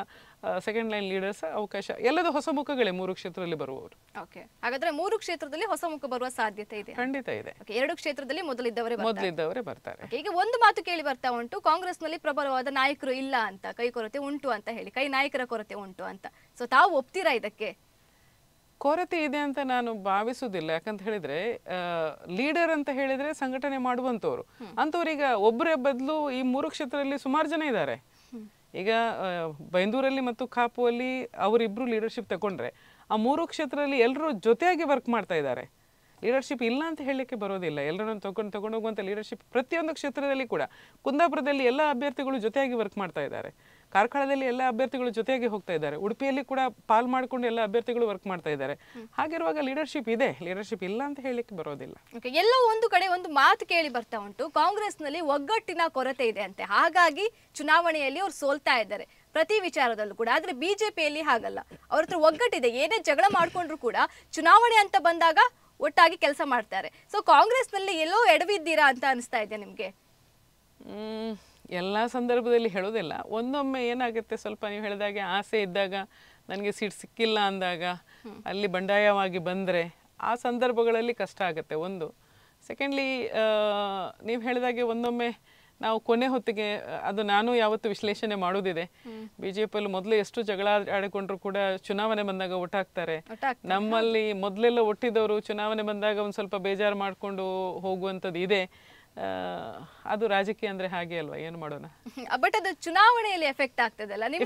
ಸೆಕೆಂಡ್ ಲೈನ್ ಲೀಡರ್ಸ್ ಅವಕಾಶ ಎಲ್ಲದ ಹೊಸ ಮುಖಗಳೇ ಮೂರು ಕ್ಷೇತ್ರದಲ್ಲಿ ಬರುವವರು ಓಕೆ ಹಾಗಾದ್ರೆ ಮೂರು ಕ್ಷೇತ್ರದಲ್ಲಿ ಹೊಸ ಮುಖ ಬರುವ ಸಾಧ್ಯತೆ ಇದೆ ಖಂಡಿತ ಇದೆ ಎರಡು ಕ್ಷೇತ್ರದಲ್ಲಿ ಮೊದಲಿದ್ದವರೇ ಮೊದಲಿದ್ದವರೇ ಬರ್ತಾರೆ ಈಗ ಒಂದು ಮಾತು ಕೇಳಿ ಬರ್ತಾ ಉಂಟು ಕಾಂಗ್ರೆಸ್ ನಲ್ಲಿ ಪ್ರಬಲವಾದ ನಾಯಕರು ಇಲ್ಲ ಅಂತ ಕೈ ಕೊರತೆ ಉಂಟು ಅಂತ ಹೇಳಿ ಕೈ ನಾಯಕರ ಕೊರತೆ ಉಂಟು ಅಂತ ಸೊ ತಾವು ಒಪ್ತೀರಾ ಇದಕ್ಕೆ ಕೊರತೆ ಇದೆ ಅಂತ ನಾನು ಭಾವಿಸುವುದಿಲ್ಲ ಯಾಕಂತ ಹೇಳಿದ್ರೆ ಲೀಡರ್ ಅಂತ ಹೇಳಿದ್ರೆ ಸಂಘಟನೆ ಮಾಡುವಂಥವ್ರು ಅಂಥವ್ರೀಗ ಒಬ್ಬರೇ ಬದಲು ಈ ಮೂರು ಕ್ಷೇತ್ರದಲ್ಲಿ ಸುಮಾರು ಜನ ಇದ್ದಾರೆ ಈಗ ಬೈಂದೂರಲ್ಲಿ ಮತ್ತು ಕಾಪುವಲ್ಲಿ ಅವರಿಬ್ರು ಲೀಡರ್ಶಿಪ್ ತಗೊಂಡ್ರೆ ಆ ಮೂರು ಕ್ಷೇತ್ರದಲ್ಲಿ ಎಲ್ಲರೂ ಜೊತೆಯಾಗಿ ವರ್ಕ್ ಮಾಡ್ತಾ ಇದ್ದಾರೆ ಲೀಡರ್ಶಿಪ್ ಇಲ್ಲ ಅಂತ ಹೇಳಲಿಕ್ಕೆ ಬರೋದಿಲ್ಲ ಎಲ್ಲರನ್ನು ತಗೊಂಡು ತಗೊಂಡು ಹೋಗುವಂಥ ಲೀಡರ್ಶಿಪ್ ಪ್ರತಿಯೊಂದು ಕ್ಷೇತ್ರದಲ್ಲಿ ಕೂಡ ಕುಂದಾಪುರದಲ್ಲಿ ಎಲ್ಲ ಅಭ್ಯರ್ಥಿಗಳು ಜೊತೆಯಾಗಿ ವರ್ಕ್ ಮಾಡ್ತಾ ಇದ್ದಾರೆ ಕಾರ್ಕಳದಲ್ಲಿ ಎಲ್ಲ ಅಭ್ಯರ್ಥಿಗಳು ಜೊತೆಯಾಗಿ ಹೋಗ್ತಾ ಇದ್ದಾರೆ ಉಡುಪಿಯಲ್ಲಿ ಕೂಡ ಪಾಲ್ ಮಾಡಿಕೊಂಡು ಎಲ್ಲ ಅಭ್ಯರ್ಥಿಗಳು ವರ್ಕ್ ಮಾಡ್ತಾ ಇದ್ದಾರೆ ಹಾಗಿರುವಾಗ ಲೀಡರ್ಶಿಪ್ ಇದೆ ಲೀಡರ್ಶಿಪ್ ಇಲ್ಲ ಅಂತ ಹೇಳಲಿಕ್ಕೆ ಬರೋದಿಲ್ಲ ಎಲ್ಲೋ ಒಂದು ಕಡೆ ಒಂದು ಮಾತು ಕೇಳಿ ಬರ್ತಾ ಉಂಟು ಕಾಂಗ್ರೆಸ್ನಲ್ಲಿ ಒಗ್ಗಟ್ಟಿನ ಕೊರತೆ ಇದೆ ಅಂತೆ ಹಾಗಾಗಿ ಚುನಾವಣೆಯಲ್ಲಿ ಅವ್ರು ಸೋಲ್ತಾ ಇದ್ದಾರೆ ಪ್ರತಿ ವಿಚಾರದಲ್ಲೂ ಕೂಡ ಆದ್ರೆ ಬಿಜೆಪಿಯಲ್ಲಿ ಹಾಗಲ್ಲ ಅವ್ರ ಹತ್ರ ಒಗ್ಗಟ್ಟಿದೆ ಏನೇ ಜಗಳ ಮಾಡ್ಕೊಂಡ್ರು ಕೂಡ ಚುನಾವಣೆ ಅಂತ ಬಂದಾಗ ಒಟ್ಟಾಗಿ ಕೆಲಸ ಮಾಡ್ತಾರೆ ಸೊ ಕಾಂಗ್ರೆಸ್ನಲ್ಲಿ ಎಲ್ಲೋ ಎಡವಿದ್ದೀರಾ ಅಂತ ಅನಿಸ್ತಾ ಇದೆ ನಿಮಗೆ ಎಲ್ಲ ಸಂದರ್ಭದಲ್ಲಿ ಹೇಳೋದಿಲ್ಲ ಒಂದೊಮ್ಮೆ ಏನಾಗುತ್ತೆ ಸ್ವಲ್ಪ ನೀವು ಹೇಳಿದಾಗೆ ಆಸೆ ಇದ್ದಾಗ ನನಗೆ ಸೀಟ್ ಸಿಕ್ಕಿಲ್ಲ ಅಂದಾಗ ಅಲ್ಲಿ ಬಂಡಾಯವಾಗಿ ಬಂದರೆ ಆ ಸಂದರ್ಭಗಳಲ್ಲಿ ಕಷ್ಟ ಆಗುತ್ತೆ ಒಂದು ಸೆಕೆಂಡ್ಲಿ ನೀವು ಹೇಳಿದಾಗೆ ಒಂದೊಮ್ಮೆ ನಾವು ಕೊನೆ ಹೊತ್ತಿಗೆ ಅದು ನಾನು ಯಾವತ್ತು ವಿಶ್ಲೇಷಣೆ ಮಾಡೋದಿದೆ ಬಿ ಜೆ ಪಿಯಲ್ಲಿ ಮೊದಲು ಎಷ್ಟು ಜಗಳ ಆಡಿಕೊಂಡ್ರು ಕೂಡ ಚುನಾವಣೆ ಬಂದಾಗ ಒಟ್ಟಾಗ್ತಾರೆ ನಮ್ಮಲ್ಲಿ ಮೊದಲೆಲ್ಲ ಒಟ್ಟಿದವರು ಚುನಾವಣೆ ಬಂದಾಗ ಒಂದು ಸ್ವಲ್ಪ ಬೇಜಾರು ಮಾಡಿಕೊಂಡು ಹೋಗುವಂಥದ್ದು ಇದೆ ಅದು ರಾಜಕೀಯ ಅಂದ್ರೆ ಹಾಗೆ ಅಲ್ವಾ ಏನು ಮಾಡೋಣ ಬಟ್ [laughs] ಅದು ಚುನಾವಣೆಯಲ್ಲಿ ಎಫೆಕ್ಟ್ ಆಗ್ತದಲ್ಲ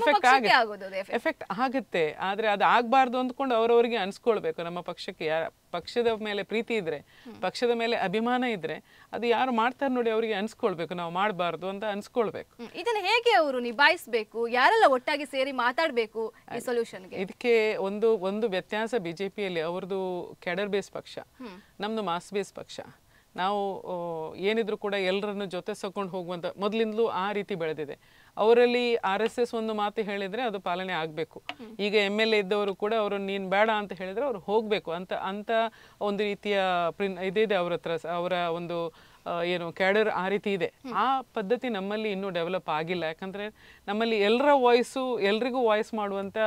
ಎಫೆಕ್ಟ್ ಆಗುತ್ತೆ ಆದ್ರೆ ಅದು ಆಗ್ಬಾರ್ದು ಅಂದ್ಕೊಂಡು ಅವರವರಿಗೆ ಅನ್ಸ್ಕೊಳ್ಬೇಕು ನಮ್ಮ ಪಕ್ಷಕ್ಕೆ ಪಕ್ಷದ ಮೇಲೆ ಪ್ರೀತಿ ಇದ್ರೆ ಪಕ್ಷದ ಮೇಲೆ ಅಭಿಮಾನ ಇದ್ರೆ ಅದು ಯಾರು ಮಾಡ್ತಾರೆ ನೋಡಿ ಅವರಿಗೆ ಅನ್ಸ್ಕೊಳ್ಬೇಕು ನಾವು ಮಾಡಬಾರ್ದು ಅಂತ ಅನ್ಸ್ಕೊಳ್ಬೇಕು ಇದನ್ನ ಹೇಗೆ ಅವರು ನಿಭಾಯಿಸಬೇಕು ಯಾರೆಲ್ಲ ಒಟ್ಟಾಗಿ ಸೇರಿ ಮಾತಾಡಬೇಕು ಈ ಇದಕ್ಕೆ ಒಂದು ಒಂದು ವ್ಯತ್ಯಾಸ ಬಿಜೆಪಿಯಲ್ಲಿ ಅವ್ರದ್ದು ಕೆಡರ್ ಬೇಸ್ ಪಕ್ಷ ನಮ್ದು ಮಾಸ್ ಬೇಸ್ ಪಕ್ಷ ನಾವು ಏನಿದ್ರು ಕೂಡ ಎಲ್ಲರನ್ನು ಜೊತೆ ಸಕೊಂಡು ಹೋಗುವಂಥ ಮೊದಲಿಂದಲೂ ಆ ರೀತಿ ಬೆಳೆದಿದೆ ಅವರಲ್ಲಿ ಆರ್ ಎಸ್ ಎಸ್ ಒಂದು ಮಾತು ಹೇಳಿದರೆ ಅದು ಪಾಲನೆ ಆಗಬೇಕು ಈಗ ಎಮ್ ಎಲ್ ಎ ಇದ್ದವರು ಕೂಡ ಅವರು ನೀನು ಬೇಡ ಅಂತ ಹೇಳಿದರೆ ಅವ್ರು ಹೋಗಬೇಕು ಅಂತ ಅಂತ ಒಂದು ರೀತಿಯ ಪ್ರಿನ್ ಇದಿದೆ ಅವ್ರ ಹತ್ರ ಅವರ ಒಂದು ಏನು ಕ್ಯಾಡರ್ ಆ ರೀತಿ ಇದೆ ಆ ಪದ್ಧತಿ ನಮ್ಮಲ್ಲಿ ಇನ್ನೂ ಡೆವಲಪ್ ಆಗಿಲ್ಲ ಯಾಕಂದರೆ ನಮ್ಮಲ್ಲಿ ಎಲ್ಲರ ವಾಯ್ಸು ಎಲ್ರಿಗೂ ವಾಯ್ಸ್ ಮಾಡುವಂಥ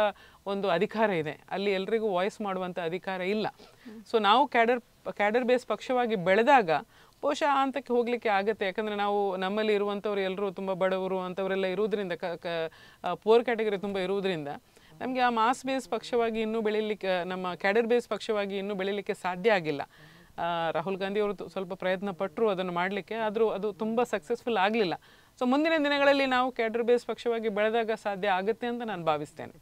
ಒಂದು ಅಧಿಕಾರ ಇದೆ ಅಲ್ಲಿ ಎಲ್ರಿಗೂ ವಾಯ್ಸ್ ಮಾಡುವಂಥ ಅಧಿಕಾರ ಇಲ್ಲ ಸೊ ನಾವು ಕ್ಯಾಡರ್ ಕ್ಯಾಡರ್ ಬೇಸ್ ಪಕ್ಷವಾಗಿ ಬೆಳೆದಾಗ ಬಹುಶಃ ಆ ಹಂತಕ್ಕೆ ಹೋಗಲಿಕ್ಕೆ ಆಗುತ್ತೆ ಯಾಕಂದರೆ ನಾವು ನಮ್ಮಲ್ಲಿ ಇರುವಂಥವ್ರು ಎಲ್ಲರೂ ತುಂಬ ಬಡವರು ಅಂಥವರೆಲ್ಲ ಇರುವುದರಿಂದ ಕ ಪೋರ್ ಕ್ಯಾಟಗರಿ ತುಂಬ ಇರುವುದರಿಂದ ನಮಗೆ ಆ ಮಾಸ್ ಬೇಸ್ ಪಕ್ಷವಾಗಿ ಇನ್ನೂ ಬೆಳೀಲಿಕ್ಕೆ ನಮ್ಮ ಕ್ಯಾಡರ್ ಬೇಸ್ ಪಕ್ಷವಾಗಿ ಇನ್ನೂ ಬೆಳೀಲಿಕ್ಕೆ ಸಾಧ್ಯ ಆಗಿಲ್ಲ ರಾಹುಲ್ ಗಾಂಧಿ ಅವರು ಸ್ವಲ್ಪ ಪ್ರಯತ್ನ ಪಟ್ಟರು ಅದನ್ನು ಮಾಡಲಿಕ್ಕೆ ಆದರೂ ಅದು ತುಂಬ ಸಕ್ಸಸ್ಫುಲ್ ಆಗಲಿಲ್ಲ ಸೊ ಮುಂದಿನ ದಿನಗಳಲ್ಲಿ ನಾವು ಕ್ಯಾಡರ್ ಬೇಸ್ ಪಕ್ಷವಾಗಿ ಬೆಳೆದಾಗ ಸಾಧ್ಯ ಆಗುತ್ತೆ ಅಂತ ನಾನು ಭಾವಿಸ್ತೇನೆ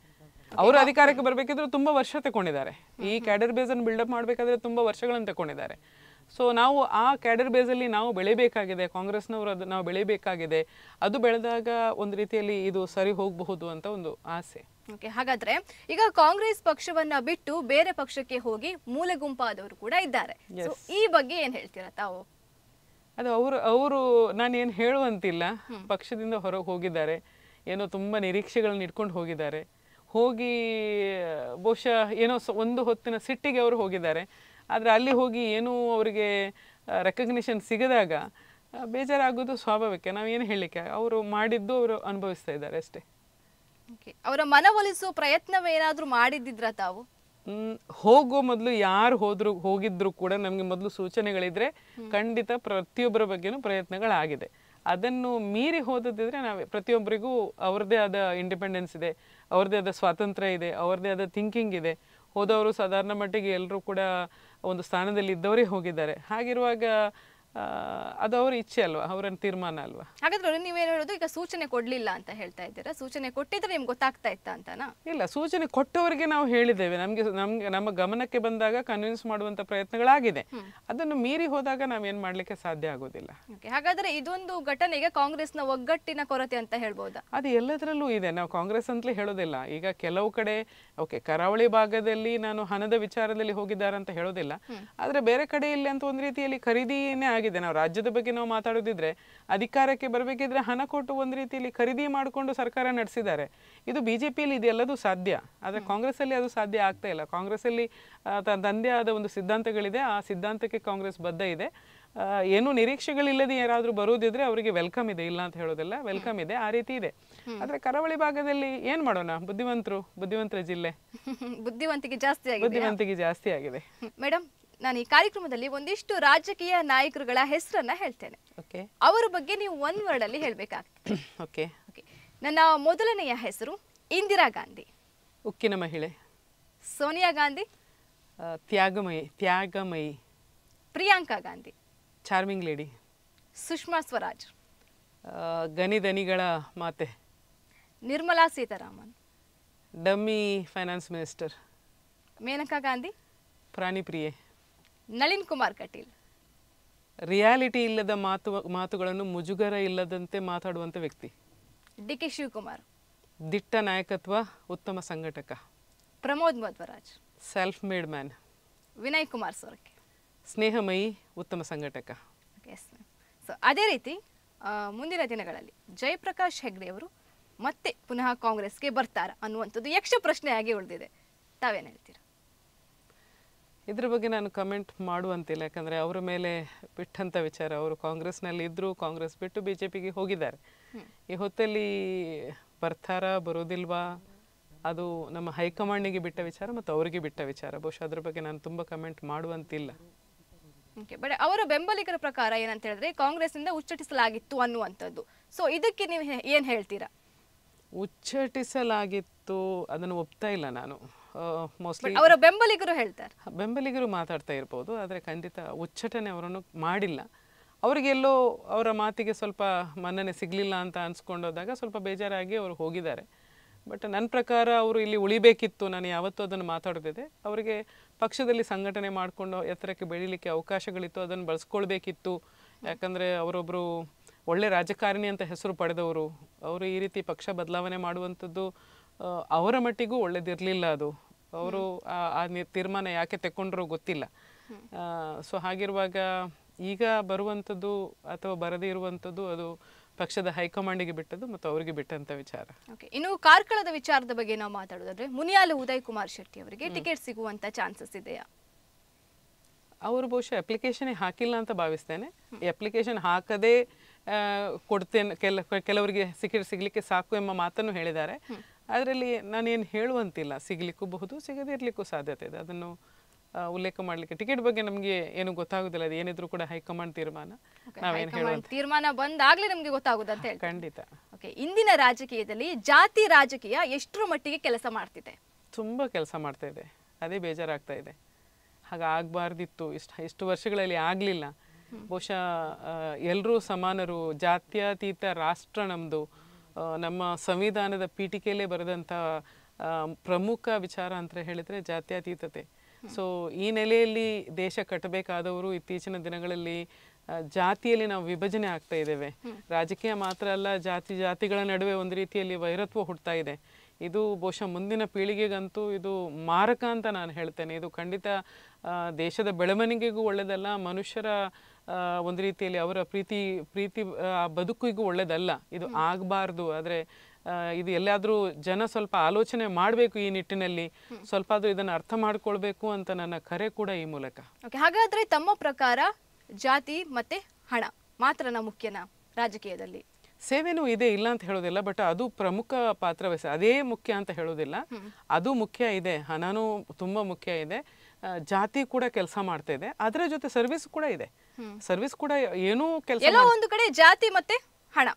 ಅವರು ಅಧಿಕಾರಕ್ಕೆ ಬರಬೇಕಿದ್ರೆ ತುಂಬಾ ವರ್ಷ ತಗೊಂಡಿದ್ದಾರೆ ಈ ಕ್ಯಾಡರ್ ಬೇಸ್ ಅನ್ನು ಬಿಲ್ಡಪ್ ಮಾಡಬೇಕಾದ್ರೆ ತುಂಬಾ ವರ್ಷಗಳನ್ನು ತಗೊಂಡಿದ್ದಾರೆ ಸೊ ನಾವು ಆ ಕ್ಯಾಡರ್ ಬೇಸಲ್ಲಿ ನಾವು ಬೆಳಿಬೇಕಾಗಿದೆ ಕಾಂಗ್ರೆಸ್ನವರು ಅದು ನಾವು ಬೆಳಿಬೇಕಾಗಿದೆ ಅದು ಬೆಳೆದಾಗ ಒಂದು ರೀತಿಯಲ್ಲಿ ಇದು ಸರಿ ಹೋಗಬಹುದು ಅಂತ ಒಂದು ಆಸೆ ಓಕೆ ಹಾಗಾದ್ರೆ ಈಗ ಕಾಂಗ್ರೆಸ್ ಪಕ್ಷವನ್ನ ಬಿಟ್ಟು ಬೇರೆ ಪಕ್ಷಕ್ಕೆ ಹೋಗಿ ಮೂಲೆ ಗುಂಪಾದವರು ಕೂಡ ಇದ್ದಾರೆ ಈ ಬಗ್ಗೆ ಏನ್ ಹೇಳ್ತೀರಾ ತಾವು ಅದು ಅವರು ಅವರು ನಾನೇನು ಹೇಳುವಂತಿಲ್ಲ ಪಕ್ಷದಿಂದ ಹೊರಗೆ ಹೋಗಿದ್ದಾರೆ ಏನೋ ತುಂಬ ನಿರೀಕ್ಷೆಗಳನ್ನ ಇಟ್ಕೊಂಡು ಹೋಗಿದ್ದಾರೆ ಹೋಗಿ ಬಹುಶಃ ಏನೋ ಒಂದು ಹೊತ್ತಿನ ಸಿಟ್ಟಿಗೆ ಅವರು ಹೋಗಿದ್ದಾರೆ ಆದರೆ ಅಲ್ಲಿ ಹೋಗಿ ಏನೂ ಅವರಿಗೆ ರೆಕಗ್ನಿಷನ್ ಸಿಗದಾಗ ಬೇಜಾರಾಗೋದು ಸ್ವಾಭಾವಿಕ ನಾವೇನು ಹೇಳಲಿಕ್ಕೆ ಅವರು ಮಾಡಿದ್ದು ಅವರು ಅನುಭವಿಸ್ತಾ ಇದ್ದಾರೆ ಅಷ್ಟೇ ಅವರ ಮನವೊಲಿಸುವ ಪ್ರಯತ್ನವೇನಾದರೂ ಮಾಡಿದ್ದಿದ್ರ ತಾವು ಹೋಗೋ ಮೊದಲು ಯಾರು ಹೋದ್ರು ಹೋಗಿದ್ರು ಕೂಡ ನಮಗೆ ಮೊದಲು ಸೂಚನೆಗಳಿದ್ರೆ ಖಂಡಿತ ಪ್ರತಿಯೊಬ್ಬರ ಬಗ್ಗೆನೂ ಪ್ರಯತ್ನಗಳಾಗಿದೆ ಅದನ್ನು ಮೀರಿ ಹೋದದಿದ್ರೆ ನಾವು ಪ್ರತಿಯೊಬ್ಬರಿಗೂ ಅವ್ರದ್ದೇ ಆದ ಇಂಡಿಪೆಂಡೆನ್ಸ್ ಇದೆ ಅವ್ರದ್ದೇ ಆದ ಸ್ವಾತಂತ್ರ್ಯ ಇದೆ ಅವ್ರದ್ದೇ ಆದ ಥಿಂಕಿಂಗ್ ಇದೆ ಹೋದವರು ಸಾಧಾರಣ ಮಟ್ಟಿಗೆ ಎಲ್ಲರೂ ಕೂಡ ಒಂದು ಸ್ಥಾನದಲ್ಲಿ ಇದ್ದವರೇ ಹೋಗಿದ್ದಾರೆ ಹಾಗಿರುವಾಗ ಅದು ಅವ್ರ ಇಚ್ಛೆ ಅಲ್ವಾ ಅವ್ರ ತೀರ್ಮಾನ ಅಲ್ವಾ ಹಾಗಾದ್ರೆ ನೀವೇನು ಹೇಳೋದು ಈಗ ಸೂಚನೆ ಕೊಡ್ಲಿಲ್ಲ ಅಂತ ಹೇಳ್ತಾ ಇದ್ದೀರಾ ಸೂಚನೆ ಕೊಟ್ಟಿದ್ರೆ ನಿಮ್ಗೆ ಗೊತ್ತಾಗ್ತಾ ಇತ್ತ ಅಂತನಾ ಇಲ್ಲ ಸೂಚನೆ ಕೊಟ್ಟವರಿಗೆ ನಾವು ಹೇಳಿದ್ದೇವೆ ನಮಗೆ ನಮ್ಗೆ ನಮ್ಮ ಗಮನಕ್ಕೆ ಬಂದಾಗ ಕನ್ವಿನ್ಸ್ ಮಾಡುವಂತ ಪ್ರಯತ್ನಗಳಾಗಿದೆ ಅದನ್ನು ಮೀರಿ ಹೋದಾಗ ನಾವೇನು ಮಾಡ್ಲಿಕ್ಕೆ ಸಾಧ್ಯ ಆಗೋದಿಲ್ಲ ಹಾಗಾದ್ರೆ ಇದೊಂದು ಘಟನೆಗೆ ಕಾಂಗ್ರೆಸ್ನ ಒಗ್ಗಟ್ಟಿನ ಕೊರತೆ ಅಂತ ಹೇಳ್ಬೋದಾ ಅದು ಎಲ್ಲದರಲ್ಲೂ ಇದೆ ನಾವು ಕಾಂಗ್ರೆಸ್ ಅಂತಲೇ ಹೇಳೋದಿಲ್ಲ ಈಗ ಕೆಲವು ಕಡೆ ಓಕೆ ಕರಾವಳಿ ಭಾಗದಲ್ಲಿ ನಾನು ಹಣದ ವಿಚಾರದಲ್ಲಿ ಹೋಗಿದ್ದಾರೆ ಅಂತ ಹೇಳೋದಿಲ್ಲ ಆದರೆ ಬೇರೆ ಕಡೆ ಇಲ್ಲಿ ಅಂತ ಒಂದು ರೀತಿಯಲ್ಲಿ ಖರೀದಿನೇ ಆಗಿದೆ ನಾವು ರಾಜ್ಯದ ಬಗ್ಗೆ ನಾವು ಮಾತಾಡೋದಿದ್ರೆ ಅಧಿಕಾರಕ್ಕೆ ಬರಬೇಕಿದ್ರೆ ಹಣ ಕೊಟ್ಟು ಒಂದು ರೀತಿಯಲ್ಲಿ ಖರೀದಿ ಮಾಡಿಕೊಂಡು ಸರ್ಕಾರ ನಡೆಸಿದ್ದಾರೆ ಇದು ಬಿ ಜೆ ಪಿಯಲ್ಲಿ ಇದೆಲ್ಲದೂ ಸಾಧ್ಯ ಆದರೆ ಕಾಂಗ್ರೆಸ್ಸಲ್ಲಿ ಅದು ಸಾಧ್ಯ ಆಗ್ತಾ ಇಲ್ಲ ಕಾಂಗ್ರೆಸ್ಸಲ್ಲಿ ತಂದೆ ಆದ ಒಂದು ಸಿದ್ಧಾಂತಗಳಿದೆ ಆ ಸಿದ್ಧಾಂತಕ್ಕೆ ಕಾಂಗ್ರೆಸ್ ಬದ್ಧ ಇದೆ ಏನು ನಿರೀಕ್ಷೆಗಳಿಲ್ಲದೆ ಯಾರಾದರೂ ಬರೋದಿದ್ರೆ ಅವರಿಗೆ ವೆಲ್ಕಮ್ ಇದೆ ಇಲ್ಲ ಅಂತ ಹೇಳೋದಿಲ್ಲ ವೆಲ್ಕಮ್ ಇದೆ ಆ ರೀತಿ ಇದೆ ಆದರೆ ಕರಾವಳಿ ಭಾಗದಲ್ಲಿ ಏನು ಮಾಡೋಣ ಬುದ್ಧಿವಂತರು ಬುದ್ಧಿವಂತರ ಜಿಲ್ಲೆ ಬುದ್ಧಿವಂತಿಕೆ [laughs] ಜಾಸ್ತಿ ಬುದ್ಧಿವಂತಿಕೆ ಜಾಸ್ತಿ ಆಗಿದೆ [laughs] ಮೇಡಮ್ ನಾನು ಈ ಕಾರ್ಯಕ್ರಮದಲ್ಲಿ ಒಂದಿಷ್ಟು ರಾಜಕೀಯ ನಾಯಕರುಗಳ ಹೆಸರನ್ನ ಹೇಳ್ತೇನೆ ಅವರ ಬಗ್ಗೆ ನೀವು ಒಂದ್ ವರ್ಡ್ ಅಲ್ಲಿ ಹೇಳ್ಬೇಕಾಗ್ತದೆ [coughs] ನನ್ನ ಮೊದಲನೆಯ ಹೆಸರು ಇಂದಿರಾ ಗಾಂಧಿ ಉಕ್ಕಿನ ಮಹಿಳೆ ಸೋನಿಯಾ ಗಾಂಧಿ ತ್ಯಾಗಮಯಿ ತ್ಯಾಗಮಯಿ ಪ್ರಿಯಾಂಕಾ ಗಾಂಧಿ ಚಾರ್ಮಿಂಗ್ ಲೇಡಿ ಸುಷ್ಮಾ ಸ್ವರಾಜ್ ಗನಿಧನಿಗಳ ಮಾತೆ Nirmala Sitharaman dummy finance minister Maneka Gandhi ಪ್ರಾಣಿಪ್ರಿಯೆ ನಳಿನ್ ಕುಮಾರ್ ಕಟೀಲ್ ರಿಯಾಲಿಟಿ ಇಲ್ಲದ ಮಾತು ಮಾತುಗಳನ್ನು ಮುಜುಗರ ಇಲ್ಲದಂತೆ ಮಾತಾಡುವಂಥ ವ್ಯಕ್ತಿ ಡಿ ಕೆ ಶಿವಕುಮಾರ್ ದಿಟ್ಟ ನಾಯಕತ್ವ ಉತ್ತಮ ಸಂಘಟಕ Pramod Madhwaraj self made man Vinay Kumar Sorake ಸ್ನೇಹಮಯಿ ಉತ್ತಮ ಸಂಘಟಕ ಸೊ ಅದೇ ರೀತಿ ಮುಂದಿನ ದಿನಗಳಲ್ಲಿ ಜಯಪ್ರಕಾಶ್ ಹೆಗ್ಡೆಯವರು ಮತ್ತೆ ಪುನಃ ಕಾಂಗ್ರೆಸ್ಗೆ ಬರ್ತಾರ ಅನ್ನುವಂಥದ್ದು ಯಕ್ಷ ಪ್ರಶ್ನೆಯಾಗಿ ಉಳಿದಿದೆ ತಾವೇನು ಹೇಳ್ತೀರಾ ಇದ್ರ ಬಗ್ಗೆ ನಾನು ಕಮೆಂಟ್ ಮಾಡುವಂತಿಲ್ಲ ಯಾಕಂದರೆ ಅವರ ಮೇಲೆ ಬಿಟ್ಟಂಥ ವಿಚಾರ ಅವರು ಕಾಂಗ್ರೆಸ್ನಲ್ಲಿ ಇದ್ದರೂ ಕಾಂಗ್ರೆಸ್ ಬಿಟ್ಟು ಬಿ ಜೆ ಪಿಗೆ ಹೋಗಿದ್ದಾರೆ ಈ ಹೊತ್ತಲ್ಲಿ ಬರ್ತಾರ ಬರೋದಿಲ್ವಾ ಅದು ನಮ್ಮ ಹೈಕಮಾಂಡಿಗೆ ಬಿಟ್ಟ ವಿಚಾರ ಮತ್ತು ಅವರಿಗೆ ಬಿಟ್ಟ ವಿಚಾರ ಬಹುಶಃ ಅದ್ರ ಬಗ್ಗೆ ನಾನು ತುಂಬ ಕಮೆಂಟ್ ಮಾಡುವಂತಿಲ್ಲ ಬಟ್ ಅವರ ಬೆಂಬಲಿಗರ ಪ್ರಕಾರ ಏನಂತ ಹೇಳಿದ್ರೆ ಕಾಂಗ್ರೆಸ್ನಿಂದ ಉಚ್ಚಟಿಸಲಾಗಿತ್ತು ಅನ್ನುವಂಥದ್ದು ಸೊ ಇದಕ್ಕೆ ನೀವು ಏನು ಹೇಳ್ತೀರಾ ಉಚ್ಚಟಿಸಲಾಗಿತ್ತು ಅದನ್ನು ಒಪ್ತಾ ಇಲ್ಲ ನಾನು ಮೋಸ್ಟ್ಲಿ ಅವರ ಬೆಂಬಲಿಗರು ಹೇಳ್ತಾರೆ ಬೆಂಬಲಿಗರು ಮಾತಾಡ್ತಾ ಇರ್ಬೋದು ಆದರೆ ಖಂಡಿತ ಉಚ್ಚಟನೆ ಅವರನ್ನು ಮಾಡಿಲ್ಲ ಅವರಿಗೆಲ್ಲೋ ಅವರ ಮಾತಿಗೆ ಸ್ವಲ್ಪ ಮನ್ನಣೆ ಸಿಗಲಿಲ್ಲ ಅಂತ ಅನ್ಸ್ಕೊಂಡೋದಾಗ ಸ್ವಲ್ಪ ಬೇಜಾರಾಗಿ ಅವರು ಹೋಗಿದ್ದಾರೆ ಬಟ್ ನನ್ನ ಪ್ರಕಾರ ಅವರು ಇಲ್ಲಿ ಉಳಿಬೇಕಿತ್ತು ನಾನು ಯಾವತ್ತೂ ಅದನ್ನು ಮಾತಾಡೋದಿದೆ ಅವರಿಗೆ ಪಕ್ಷದಲ್ಲಿ ಸಂಘಟನೆ ಮಾಡಿಕೊಂಡು ಎತ್ತರಕ್ಕೆ ಬೆಳೀಲಿಕ್ಕೆ ಅವಕಾಶಗಳಿತ್ತು ಅದನ್ನು ಬಳಸ್ಕೊಳ್ಬೇಕಿತ್ತು ಯಾಕಂದರೆ ಅವರೊಬ್ಬರು ಒಳ್ಳೆ ರಾಜಕಾರಣಿ ಅಂತ ಹೆಸರು ಪಡೆದವರು ಅವರು ಈ ರೀತಿ ಪಕ್ಷ ಬದಲಾವಣೆ ಮಾಡುವಂಥದ್ದು ಅವರ ಮಟ್ಟಿಗೂ ಒಳ್ಳೆದಿರಲಿಲ್ಲ ಅದು ಅವರು ಆ ತೀರ್ಮಾನ ಯಾಕೆ ತಕೊಂಡ್ರು ಗೊತ್ತಿಲ್ಲ ಸೊ ಹಾಗಿರುವಾಗ ಈಗ ಬರುವಂಥದ್ದು ಅಥವಾ ಬರದೇ ಇರುವಂಥದ್ದು ಅದು ಪಕ್ಷದ ಹೈಕಮಾಂಡಿಗೆ ಬಿಟ್ಟದ್ದು ಮತ್ತು ಅವರಿಗೆ ಬಿಟ್ಟಂತ ವಿಚಾರ ಇನ್ನು ಕಾರ್ಕಳದ ವಿಚಾರದ ಬಗ್ಗೆ ನಾವು ಮಾತಾಡೋದಾದ್ರೆ ಮುನಿಯಾಲು ಉದಯ್ ಕುಮಾರ್ ಶೆಟ್ಟಿ ಅವರಿಗೆ ಟಿಕೆಟ್ ಸಿಗುವಂತ ಚಾನ್ಸಸ್ ಇದೆಯಾ ಅವರು ಬಹುಶಃ ಅಪ್ಲಿಕೇಶನ್ ಹಾಕಿಲ್ಲ ಅಂತ ಭಾವಿಸ್ತೇನೆ ಅಪ್ಲಿಕೇಶನ್ ಹಾಕದೇ ಕೊಡ್ತೇನೆ ಕೆಲ ಕೆಲವರಿಗೆ ಸಿಕ್ಕಿ ಸಿಗಲಿಕ್ಕೆ ಸಾಕು ಎಂಬ ಮಾತನ್ನು ಹೇಳಿದ್ದಾರೆ ಅದರಲ್ಲಿ ನಾನೇನು ಹೇಳುವಂತಿಲ್ಲ ಸಿಗಲಿಕ್ಕೂ ಬಹುದು ಸಿಗದೇ ಸಾಧ್ಯತೆ ಇದೆ ಅದನ್ನು ಉಲ್ಲೇಖ ಮಾಡಲಿಕ್ಕೆ ಟಿಕೆಟ್ ಬಗ್ಗೆ ನಮಗೆ ಏನು ಗೊತ್ತಾಗುದಿಲ್ಲ ಅದು ಏನಿದ್ರು ಕೂಡ ಹೈಕಮಾಂಡ್ ತೀರ್ಮಾನ ತೀರ್ಮಾನ ಬಂದಾಗಲೇ ನಮಗೆ ಗೊತ್ತಾಗೋದು ಅಂತ ಹೇಳಿ ಖಂಡಿತ ಓಕೆ ಇಂದಿನ ರಾಜಕೀಯದಲ್ಲಿ ಜಾತಿ ರಾಜಕೀಯ ಎಷ್ಟರ ಮಟ್ಟಿಗೆ ಕೆಲಸ ಮಾಡ್ತಿದೆ ತುಂಬ ಕೆಲಸ ಮಾಡ್ತಾ ಇದೆ ಅದೇ ಬೇಜಾರಾಗ್ತಾ ಇದೆ ಆಗಬಾರ್ದಿತ್ತು ಇಷ್ಟು ಇಷ್ಟು ವರ್ಷಗಳಲ್ಲಿ ಆಗಲಿಲ್ಲ ಬಹುಶಃ ಎಲ್ಲರೂ ಸಮಾನರು ಜಾತ್ಯತೀತ ರಾಷ್ಟ್ರ ನಮ್ಮದು ನಮ್ಮ ಸಂವಿಧಾನದ ಪೀಠಿಕೆಯಲ್ಲೇ ಬರೆದಂಥ ಪ್ರಮುಖ ವಿಚಾರ ಅಂತ ಹೇಳಿದರೆ ಜಾತ್ಯತೀತತೆ ಸೊ ಈ ನೆಲೆಯಲ್ಲಿ ದೇಶ ಕಟ್ಟಬೇಕಾದವರು ಇತ್ತೀಚಿನ ದಿನಗಳಲ್ಲಿ ಜಾತಿಯಲ್ಲಿ ನಾವು ವಿಭಜನೆ ಆಗ್ತಾ ಇದ್ದೇವೆ ರಾಜಕೀಯ ಮಾತ್ರ ಅಲ್ಲ ಜಾತಿ ಜಾತಿಗಳ ನಡುವೆ ಒಂದು ರೀತಿಯಲ್ಲಿ ವೈರತ್ವ ಹುಡ್ತಾ ಇದೆ ಇದು ಬಹುಶಃ ಮುಂದಿನ ಪೀಳಿಗೆಗಂತೂ ಇದು ಮಾರಕ ಅಂತ ನಾನು ಹೇಳ್ತೇನೆ ಇದು ಖಂಡಿತ ದೇಶದ ಬೆಳವಣಿಗೆಗೂ ಒಳ್ಳೆಯದಲ್ಲ ಮನುಷ್ಯರ ಒಂದು ರೀತಿಯಲ್ಲಿ ಅವರ ಪ್ರೀತಿ ಪ್ರೀತಿ ಬದುಕಿಗೂ ಒಳ್ಳೇದಲ್ಲ ಇದು ಆಗಬಾರ್ದು ಆದರೆ ಇದು ಎಲ್ಲಾದರೂ ಜನ ಸ್ವಲ್ಪ ಆಲೋಚನೆ ಮಾಡಬೇಕು ಈ ನಿಟ್ಟಿನಲ್ಲಿ ಸ್ವಲ್ಪ ಆದರೂ ಇದನ್ನು ಅರ್ಥ ಮಾಡಿಕೊಳ್ಬೇಕು ಅಂತ ನನ್ನ ಕರೆ ಕೂಡ ಈ ಮೂಲಕ ಹಾಗಾದರೆ ತಮ್ಮ ಪ್ರಕಾರ ಜಾತಿ ಮತ್ತೆ ಹಣ ಮಾತ್ರನ ಮುಖ್ಯನ ರಾಜಕೀಯದಲ್ಲಿ ಸೇವೆನೂ ಇದೆ ಇಲ್ಲ ಅಂತ ಹೇಳೋದಿಲ್ಲ ಬಟ್ ಅದು ಪ್ರಮುಖ ಪಾತ್ರ ವಹಿಸಿ ಅದೇ ಮುಖ್ಯ ಅಂತ ಹೇಳೋದಿಲ್ಲ ಅದು ಮುಖ್ಯ ಇದೆ ಹಣನೂ ತುಂಬ ಮುಖ್ಯ ಇದೆ ಜಾತಿ ಕೂಡ ಕೆಲಸ ಮಾಡ್ತಾ ಇದೆ ಅದರ ಜೊತೆ ಸರ್ವಿಸ್ ಕೂಡ ಇದೆ ಸರ್ವಿಸ್ ಕೂಡ ಏನು ಕೆಲಸ ಎಲ್ಲೋ ಒಂದು ಕಡೆ ಜಾತಿ ಮತ್ತೆ ಹಣ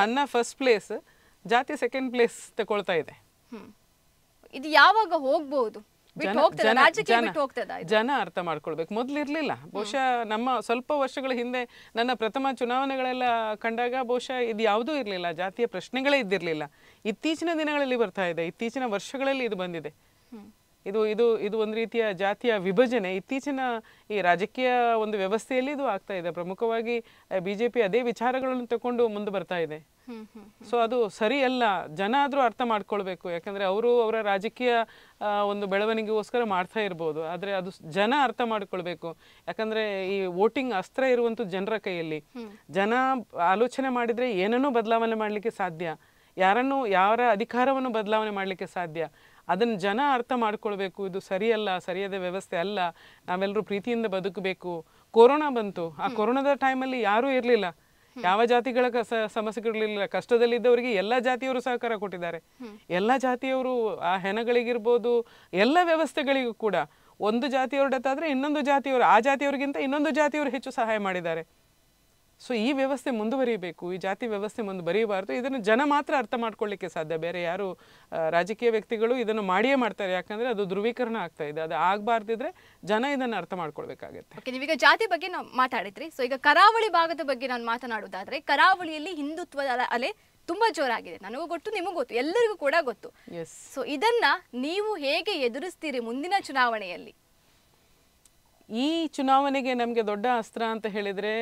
ಹಣ ಫಸ್ಟ್ ಪ್ಲೇಸ್ ಜಾತಿ ಸೆಕೆಂಡ್ ಪ್ಲೇಸ್ ತಗೊಳ್ತಾ ಇದೆ ಇದು ಯಾವಾಗ ಹೋಗಬಹುದು ಜನ ಅರ್ಥ ಮಾಡ್ಕೊಳ್ಬೇಕು ಮೊದ್ಲಿರ್ಲಿಲ್ಲ ಬಹುಶಃ ನಮ್ಮ ಸ್ವಲ್ಪ ವರ್ಷಗಳ ಹಿಂದೆ ನನ್ನ ಪ್ರಥಮ ಚುನಾವಣೆಗಳೆಲ್ಲ ಕಂಡಾಗ ಬಹುಶಃ ಇದು ಯಾವುದೂ ಇರಲಿಲ್ಲ ಜಾತಿಯ ಪ್ರಶ್ನೆಗಳೇ ಇದ್ದಿರಲಿಲ್ಲ ಇತ್ತೀಚಿನ ದಿನಗಳಲ್ಲಿ ಬರ್ತಾ ಇದೆ ಇತ್ತೀಚಿನ ವರ್ಷಗಳಲ್ಲಿ ಇದು ಬಂದಿದೆ ಇದು ಇದು ಇದು ಒಂದು ರೀತಿಯ ಜಾತಿಯ ವಿಭಜನೆ ಇತ್ತೀಚಿನ ಈ ರಾಜಕೀಯ ಒಂದು ವ್ಯವಸ್ಥೆಯಲ್ಲಿ ಇದು ಆಗ್ತಾ ಇದೆ ಪ್ರಮುಖವಾಗಿ ಬಿಜೆಪಿ ಅದೇ ವಿಚಾರಗಳನ್ನು ತಕೊಂಡು ಮುಂದೆ ಬರ್ತಾ ಇದೆ ಸೊ ಅದು ಸರಿ ಅಲ್ಲ ಜನ ಆದರೂ ಅರ್ಥ ಮಾಡ್ಕೊಳ್ಬೇಕು ಯಾಕಂದ್ರೆ ಅವರು ಅವರ ರಾಜಕೀಯ ಒಂದು ಬೆಳವಣಿಗೆಗೋಸ್ಕರ ಮಾಡ್ತಾ ಇರ್ಬೋದು ಆದರೆ ಅದು ಜನ ಅರ್ಥ ಮಾಡ್ಕೊಳ್ಬೇಕು ಯಾಕಂದ್ರೆ ಈ ವೋಟಿಂಗ್ ಅಸ್ತ್ರ ಇರುವಂಥ ಜನರ ಕೈಯಲ್ಲಿ ಜನ ಆಲೋಚನೆ ಮಾಡಿದರೆ ಏನನ್ನೂ ಬದಲಾವಣೆ ಮಾಡಲಿಕ್ಕೆ ಸಾಧ್ಯ ಯಾರನ್ನು ಯಾರ ಅಧಿಕಾರವನ್ನು ಬದಲಾವಣೆ ಮಾಡಲಿಕ್ಕೆ ಸಾಧ್ಯ ಅದನ್ನು ಜನ ಅರ್ಥ ಮಾಡ್ಕೊಳ್ಬೇಕು ಇದು ಸರಿಯಲ್ಲ ಸರಿಯಾದ ವ್ಯವಸ್ಥೆ ಅಲ್ಲ ನಾವೆಲ್ಲರೂ ಪ್ರೀತಿಯಿಂದ ಬದುಕಬೇಕು ಕೊರೋನಾ ಬಂತು ಆ ಕೊರೋನಾದ ಟೈಮಲ್ಲಿ ಯಾರೂ ಇರಲಿಲ್ಲ ಯಾವ ಜಾತಿಗಳ ಸಮಸ್ಯೆಗಳಿರಲಿಲ್ಲ ಕಷ್ಟದಲ್ಲಿದ್ದವರಿಗೆ ಎಲ್ಲ ಜಾತಿಯವರು ಸಹಕಾರ ಕೊಟ್ಟಿದ್ದಾರೆ ಎಲ್ಲ ಜಾತಿಯವರು ಆ ಹೆಣಗಳಿಗಿರ್ಬೋದು ಎಲ್ಲ ವ್ಯವಸ್ಥೆಗಳಿಗೂ ಕೂಡ ಒಂದು ಜಾತಿಯವರದ್ದಾದರೆ ಇನ್ನೊಂದು ಜಾತಿಯವರು ಆ ಜಾತಿಯವರಿಗಿಂತ ಇನ್ನೊಂದು ಜಾತಿಯವರು ಹೆಚ್ಚು ಸಹಾಯ ಮಾಡಿದ್ದಾರೆ ಸೊ ಈ ವ್ಯವಸ್ಥೆ ಮುಂದುವರಿಯಬೇಕು ಈ ಜಾತಿ ವ್ಯವಸ್ಥೆ ಮುಂದೆ ಬರೀಬಾರ್ದು ಇದನ್ನು ಜನ ಮಾತ್ರ ಅರ್ಥ ಮಾಡ್ಕೊಳ್ಳಿಕ್ಕೆ ಸಾಧ್ಯ ಬೇರೆ ಯಾರು ರಾಜಕೀಯ ವ್ಯಕ್ತಿಗಳು ಇದನ್ನು ಮಾಡಿಯೇ ಮಾಡ್ತಾರೆ ಯಾಕಂದ್ರೆ ಅದು ಧ್ರುವೀಕರಣ ಆಗ್ತಾ ಇದೆ ಅದು ಆಗಬಾರ್ದಿದ್ರೆ ಜನ ಇದನ್ನು ಅರ್ಥ ಮಾಡ್ಕೊಳ್ಬೇಕಾಗುತ್ತೆ ಓಕೆ ನೀವೀಗ ಜಾತಿ ಬಗ್ಗೆ ನಾವು ಮಾತಾಡಿದ್ರಿ ಸೊ ಈಗ ಕರಾವಳಿ ಭಾಗದ ಬಗ್ಗೆ ನಾನು ಮಾತನಾಡೋದಾದರೆ ಕರಾವಳಿಯಲ್ಲಿ ಹಿಂದುತ್ವದ ಅಲೆ ತುಂಬಾ ಜೋರಾಗಿದೆ ನನಗೂ ಗೊತ್ತು ನಿಮಗೂ ಗೊತ್ತು ಎಲ್ಲರಿಗೂ ಕೂಡ ಗೊತ್ತು ಸೊ ಇದನ್ನ ನೀವು ಹೇಗೆ ಎದುರಿಸ್ತೀರಿ ಮುಂದಿನ ಚುನಾವಣೆಯಲ್ಲಿ ಈ ಚುನಾವಣೆಗೆ ನಮಗೆ ದೊಡ್ಡ ಅಸ್ತ್ರ ಅಂತ ಹೇಳಿದ್ರೆ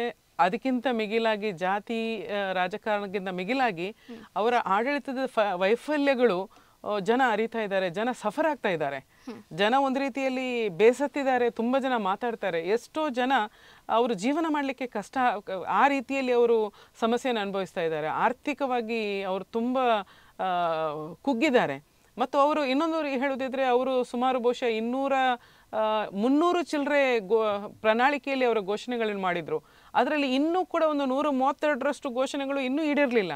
ಅದಕ್ಕಿಂತ ಮಿಗಿಲಾಗಿ ಜಾತಿ ರಾಜಕಾರಣಕ್ಕಿಂತ ಮಿಗಿಲಾಗಿ ಅವರ ಆಡಳಿತದ ವೈಫಲ್ಯಗಳು ಜನ ಅರಿತಾ ಇದ್ದಾರೆ ಜನ ಸಫರ್ ಆಗ್ತಾ ಇದ್ದಾರೆ ಜನ ಒಂದು ರೀತಿಯಲ್ಲಿ ಬೇಸತ್ತಿದ್ದಾರೆ ತುಂಬ ಜನ ಮಾತಾಡ್ತಾರೆ ಎಷ್ಟೋ ಜನ ಅವರು ಜೀವನ ಮಾಡಲಿಕ್ಕೆ ಕಷ್ಟ ಆ ರೀತಿಯಲ್ಲಿ ಅವರು ಸಮಸ್ಯೆಯನ್ನು ಅನುಭವಿಸ್ತಾ ಇದ್ದಾರೆ ಆರ್ಥಿಕವಾಗಿ ಅವರು ತುಂಬ ಕುಗ್ಗಿದ್ದಾರೆ ಮತ್ತು ಅವರು ಇನ್ನೊಂದು ಹೇಳೋದಿದ್ರೆ ಅವರು ಸುಮಾರು ಬಹುಶಃ ಇನ್ನೂರ ಮುನ್ನೂರು ಚಿಲ್ಲರೆ ಪ್ರಣಾಳಿಕೆಯಲ್ಲಿ ಅವರ ಘೋಷಣೆಗಳನ್ನು ಮಾಡಿದರು ಅದರಲ್ಲಿ ಇನ್ನೂ ಕೂಡ ಒಂದು ನೂರ ಮೂವತ್ತೆರಡರಷ್ಟು ಘೋಷಣೆಗಳು ಇನ್ನೂ ಈಡಿರಲಿಲ್ಲ